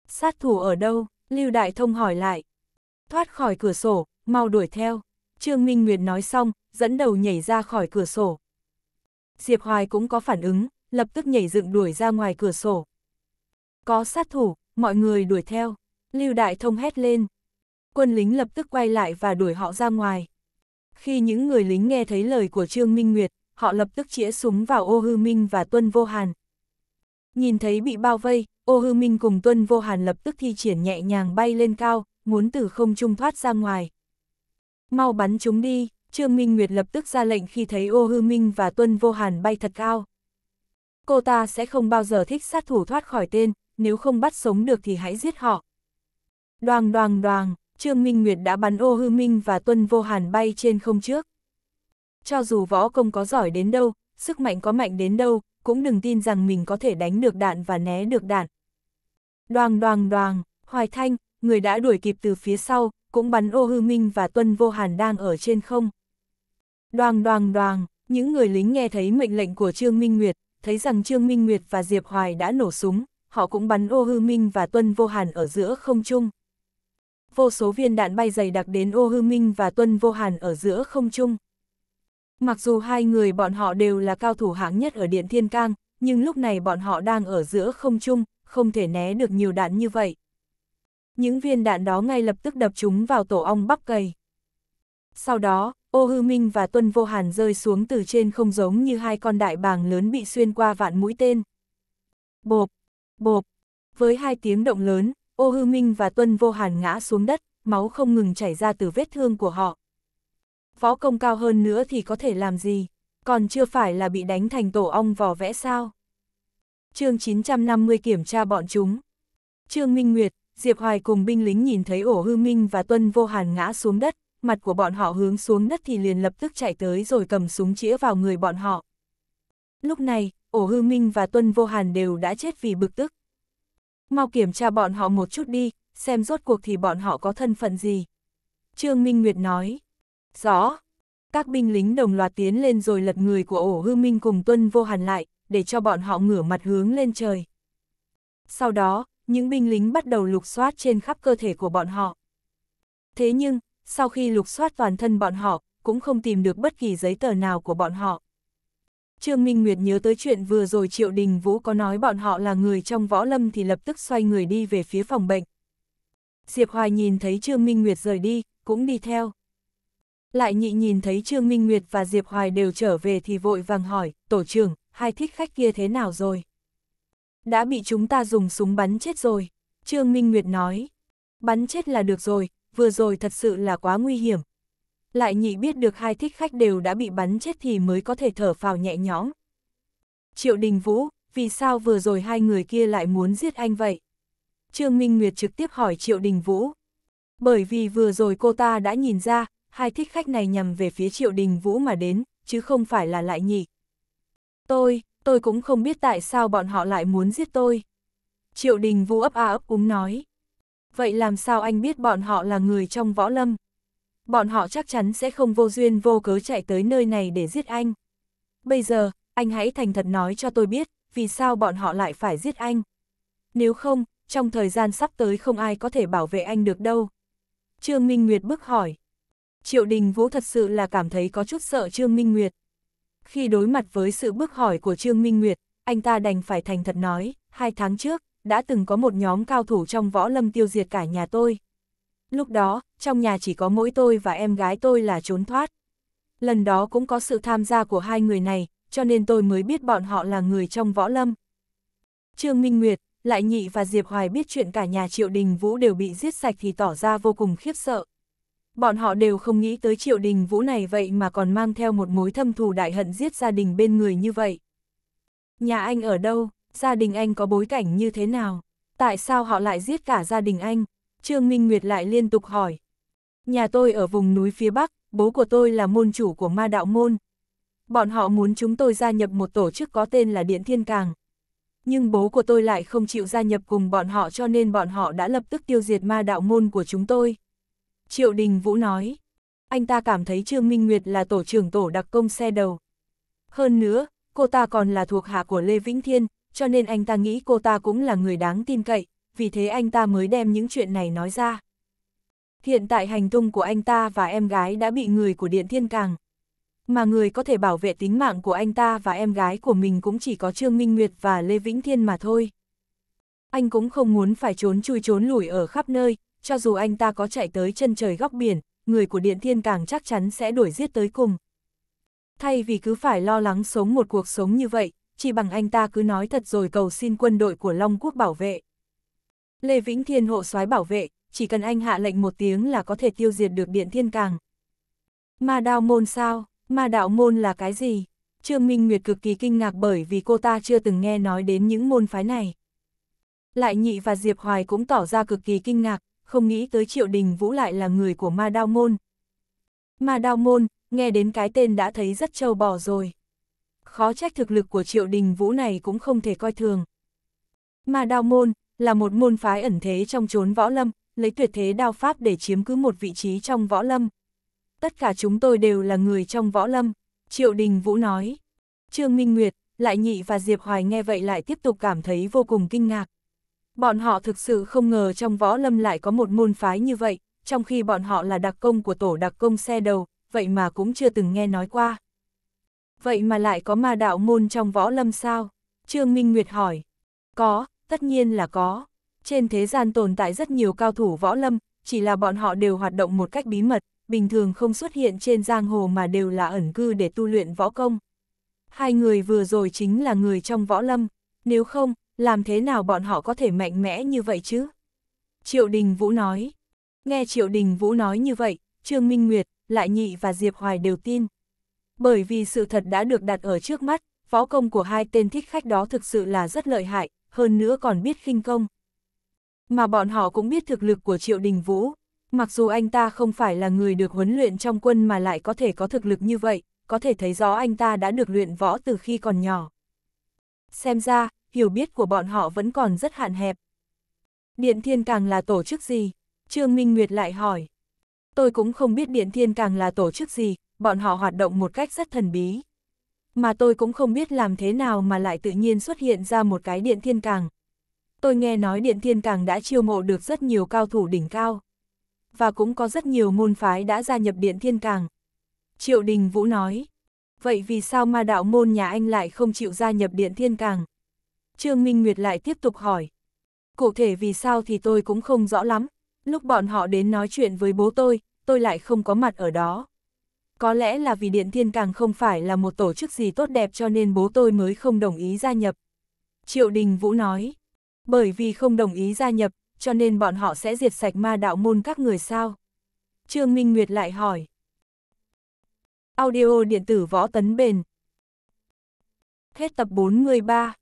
Sát thủ ở đâu? Lưu Đại Thông hỏi lại thoát khỏi cửa sổ, mau đuổi theo. Trương Minh Nguyệt nói xong, dẫn đầu nhảy ra khỏi cửa sổ. Diệp Hoài cũng có phản ứng, lập tức nhảy dựng đuổi ra ngoài cửa sổ. Có sát thủ, mọi người đuổi theo. Lưu Đại Thông hét lên. Quân lính lập tức quay lại và đuổi họ ra ngoài. Khi những người lính nghe thấy lời của Trương Minh Nguyệt, họ lập tức chĩa súng vào Ô Hư Minh và Tuân Vô Hàn. Nhìn thấy bị bao vây, Ô Hư Minh cùng Tuân Vô Hàn lập tức thi triển nhẹ nhàng bay lên cao, muốn từ không trung thoát ra ngoài. Mau bắn chúng đi, Trương Minh Nguyệt lập tức ra lệnh khi thấy ô hư minh và tuân vô hàn bay thật cao. Cô ta sẽ không bao giờ thích sát thủ thoát khỏi tên, nếu không bắt sống được thì hãy giết họ. Đoàng đoàng đoàng, Trương Minh Nguyệt đã bắn ô hư minh và tuân vô hàn bay trên không trước. Cho dù võ công có giỏi đến đâu, sức mạnh có mạnh đến đâu, cũng đừng tin rằng mình có thể đánh được đạn và né được đạn. Đoàng đoàng đoàng, Hoài Thanh, người đã đuổi kịp từ phía sau, cũng bắn ô hư minh và tuân vô hàn đang ở trên không. Đoàng đoàng đoàng, những người lính nghe thấy mệnh lệnh của Trương Minh Nguyệt, thấy rằng Trương Minh Nguyệt và Diệp Hoài đã nổ súng, họ cũng bắn ô hư minh và tuân vô hàn ở giữa không trung. Vô số viên đạn bay dày đặc đến ô hư minh và tuân vô hàn ở giữa không trung. Mặc dù hai người bọn họ đều là cao thủ hạng nhất ở Điện Thiên Cang, nhưng lúc này bọn họ đang ở giữa không trung, không thể né được nhiều đạn như vậy những viên đạn đó ngay lập tức đập chúng vào tổ ong bắp cày. Sau đó, ô hư minh và tuân vô hàn rơi xuống từ trên không giống như hai con đại bàng lớn bị xuyên qua vạn mũi tên. Bộp, bộp, với hai tiếng động lớn, ô hư minh và tuân vô hàn ngã xuống đất, máu không ngừng chảy ra từ vết thương của họ. Võ công cao hơn nữa thì có thể làm gì, còn chưa phải là bị đánh thành tổ ong vò vẽ sao. chương 950 kiểm tra bọn chúng. Trương Minh Nguyệt, Diệp Hoài cùng binh lính nhìn thấy ổ hư minh và tuân vô hàn ngã xuống đất, mặt của bọn họ hướng xuống đất thì liền lập tức chạy tới rồi cầm súng chĩa vào người bọn họ. Lúc này, ổ hư minh và tuân vô hàn đều đã chết vì bực tức. Mau kiểm tra bọn họ một chút đi, xem rốt cuộc thì bọn họ có thân phận gì. Trương Minh Nguyệt nói, rõ, các binh lính đồng loạt tiến lên rồi lật người của ổ hư minh cùng tuân vô hàn lại, để cho bọn họ ngửa mặt hướng lên trời. Sau đó, những binh lính bắt đầu lục soát trên khắp cơ thể của bọn họ. Thế nhưng, sau khi lục soát toàn thân bọn họ, cũng không tìm được bất kỳ giấy tờ nào của bọn họ. Trương Minh Nguyệt nhớ tới chuyện vừa rồi Triệu Đình Vũ có nói bọn họ là người trong võ lâm thì lập tức xoay người đi về phía phòng bệnh. Diệp Hoài nhìn thấy Trương Minh Nguyệt rời đi, cũng đi theo. Lại nhị nhìn thấy Trương Minh Nguyệt và Diệp Hoài đều trở về thì vội vàng hỏi, tổ trưởng, hai thích khách kia thế nào rồi? Đã bị chúng ta dùng súng bắn chết rồi, Trương Minh Nguyệt nói. Bắn chết là được rồi, vừa rồi thật sự là quá nguy hiểm. Lại nhị biết được hai thích khách đều đã bị bắn chết thì mới có thể thở phào nhẹ nhõm. Triệu Đình Vũ, vì sao vừa rồi hai người kia lại muốn giết anh vậy? Trương Minh Nguyệt trực tiếp hỏi Triệu Đình Vũ. Bởi vì vừa rồi cô ta đã nhìn ra, hai thích khách này nhằm về phía Triệu Đình Vũ mà đến, chứ không phải là lại nhị. Tôi, tôi cũng không biết tại sao bọn họ lại muốn giết tôi. Triệu đình vũ ấp a ấp úng nói. Vậy làm sao anh biết bọn họ là người trong võ lâm? Bọn họ chắc chắn sẽ không vô duyên vô cớ chạy tới nơi này để giết anh. Bây giờ, anh hãy thành thật nói cho tôi biết, vì sao bọn họ lại phải giết anh. Nếu không, trong thời gian sắp tới không ai có thể bảo vệ anh được đâu. Trương Minh Nguyệt bức hỏi. Triệu Đình Vũ thật sự là cảm thấy có chút sợ Trương Minh Nguyệt. Khi đối mặt với sự bước hỏi của Trương Minh Nguyệt, anh ta đành phải thành thật nói, hai tháng trước, đã từng có một nhóm cao thủ trong võ lâm tiêu diệt cả nhà tôi. Lúc đó, trong nhà chỉ có mỗi tôi và em gái tôi là trốn thoát. Lần đó cũng có sự tham gia của hai người này, cho nên tôi mới biết bọn họ là người trong võ lâm. Trương Minh Nguyệt, Lại Nhị và Diệp Hoài biết chuyện cả nhà Triệu Đình Vũ đều bị giết sạch thì tỏ ra vô cùng khiếp sợ bọn họ đều không nghĩ tới triệu đình vũ này vậy mà còn mang theo một mối thâm thù đại hận giết gia đình bên người như vậy. Nhà anh ở đâu, gia đình anh có bối cảnh như thế nào, tại sao họ lại giết cả gia đình anh? Trương Minh Nguyệt lại liên tục hỏi. Nhà tôi ở vùng núi phía Bắc, bố của tôi là môn chủ của ma đạo môn. Bọn họ muốn chúng tôi gia nhập một tổ chức có tên là Điện Thiên Càng. Nhưng bố của tôi lại không chịu gia nhập cùng bọn họ cho nên bọn họ đã lập tức tiêu diệt ma đạo môn của chúng tôi. Triệu Đình Vũ nói, anh ta cảm thấy Trương Minh Nguyệt là tổ trưởng tổ đặc công xe đầu. Hơn nữa, cô ta còn là thuộc hạ của Lê Vĩnh Thiên, cho nên anh ta nghĩ cô ta cũng là người đáng tin cậy, vì thế anh ta mới đem những chuyện này nói ra. Hiện tại hành tung của anh ta và em gái đã bị người của Điện Thiên Càng. Mà người có thể bảo vệ tính mạng của anh ta và em gái của mình cũng chỉ có Trương Minh Nguyệt và Lê Vĩnh Thiên mà thôi. Anh cũng không muốn phải trốn chui trốn lủi ở khắp nơi, cho dù anh ta có chạy tới chân trời góc biển, người của Điện Thiên càng chắc chắn sẽ đuổi giết tới cùng. Thay vì cứ phải lo lắng sống một cuộc sống như vậy, chỉ bằng anh ta cứ nói thật rồi cầu xin quân đội của Long Quốc bảo vệ. Lê Vĩnh Thiên hộ soái bảo vệ, chỉ cần anh hạ lệnh một tiếng là có thể tiêu diệt được Điện Thiên Càng. Ma đạo môn sao? Ma đạo môn là cái gì? Trương Minh Nguyệt cực kỳ kinh ngạc bởi vì cô ta chưa từng nghe nói đến những môn phái này. Lại Nhị và Diệp Hoài cũng tỏ ra cực kỳ kinh ngạc, không nghĩ tới triệu đình vũ lại là người của ma đao môn. Ma đao môn, nghe đến cái tên đã thấy rất trâu bò rồi. Khó trách thực lực của triệu đình vũ này cũng không thể coi thường. Ma đao môn, là một môn phái ẩn thế trong chốn võ lâm, lấy tuyệt thế đao pháp để chiếm cứ một vị trí trong võ lâm. Tất cả chúng tôi đều là người trong võ lâm, Triệu Đình Vũ nói. Trương Minh Nguyệt, Lại Nhị và Diệp Hoài nghe vậy lại tiếp tục cảm thấy vô cùng kinh ngạc. Bọn họ thực sự không ngờ trong võ lâm lại có một môn phái như vậy, trong khi bọn họ là đặc công của tổ đặc công xe đầu, vậy mà cũng chưa từng nghe nói qua. Vậy mà lại có ma đạo môn trong võ lâm sao? Trương Minh Nguyệt hỏi. Có, tất nhiên là có. Trên thế gian tồn tại rất nhiều cao thủ võ lâm, chỉ là bọn họ đều hoạt động một cách bí mật, bình thường không xuất hiện trên giang hồ mà đều là ẩn cư để tu luyện võ công. Hai người vừa rồi chính là người trong võ lâm, nếu không, làm thế nào bọn họ có thể mạnh mẽ như vậy chứ? Triệu Đình Vũ nói. Nghe Triệu Đình Vũ nói như vậy, Trương Minh Nguyệt, Lại Nhị và Diệp Hoài đều tin. Bởi vì sự thật đã được đặt ở trước mắt, võ công của hai tên thích khách đó thực sự là rất lợi hại, hơn nữa còn biết khinh công. Mà bọn họ cũng biết thực lực của Triệu Đình Vũ, mặc dù anh ta không phải là người được huấn luyện trong quân mà lại có thể có thực lực như vậy, có thể thấy rõ anh ta đã được luyện võ từ khi còn nhỏ. Xem ra, hiểu biết của bọn họ vẫn còn rất hạn hẹp. Điện Thiên Càng là tổ chức gì? Trương Minh Nguyệt lại hỏi. Tôi cũng không biết Điện Thiên Càng là tổ chức gì, bọn họ hoạt động một cách rất thần bí. Mà tôi cũng không biết làm thế nào mà lại tự nhiên xuất hiện ra một cái Điện Thiên Càng. Tôi nghe nói Điện Thiên Càng đã chiêu mộ được rất nhiều cao thủ đỉnh cao. Và cũng có rất nhiều môn phái đã gia nhập Điện Thiên Càng. Triệu Đình Vũ nói. Vậy vì sao ma đạo môn nhà anh lại không chịu gia nhập Điện Thiên Càng? Trương Minh Nguyệt lại tiếp tục hỏi. Cụ thể vì sao thì tôi cũng không rõ lắm, lúc bọn họ đến nói chuyện với bố tôi, tôi lại không có mặt ở đó. Có lẽ là vì Điện Thiên Càng không phải là một tổ chức gì tốt đẹp cho nên bố tôi mới không đồng ý gia nhập. Triệu Đình Vũ nói, bởi vì không đồng ý gia nhập, cho nên bọn họ sẽ diệt sạch ma đạo môn các người sao. Trương Minh Nguyệt lại hỏi. Audio điện tử võ tấn bền. Hết tập 43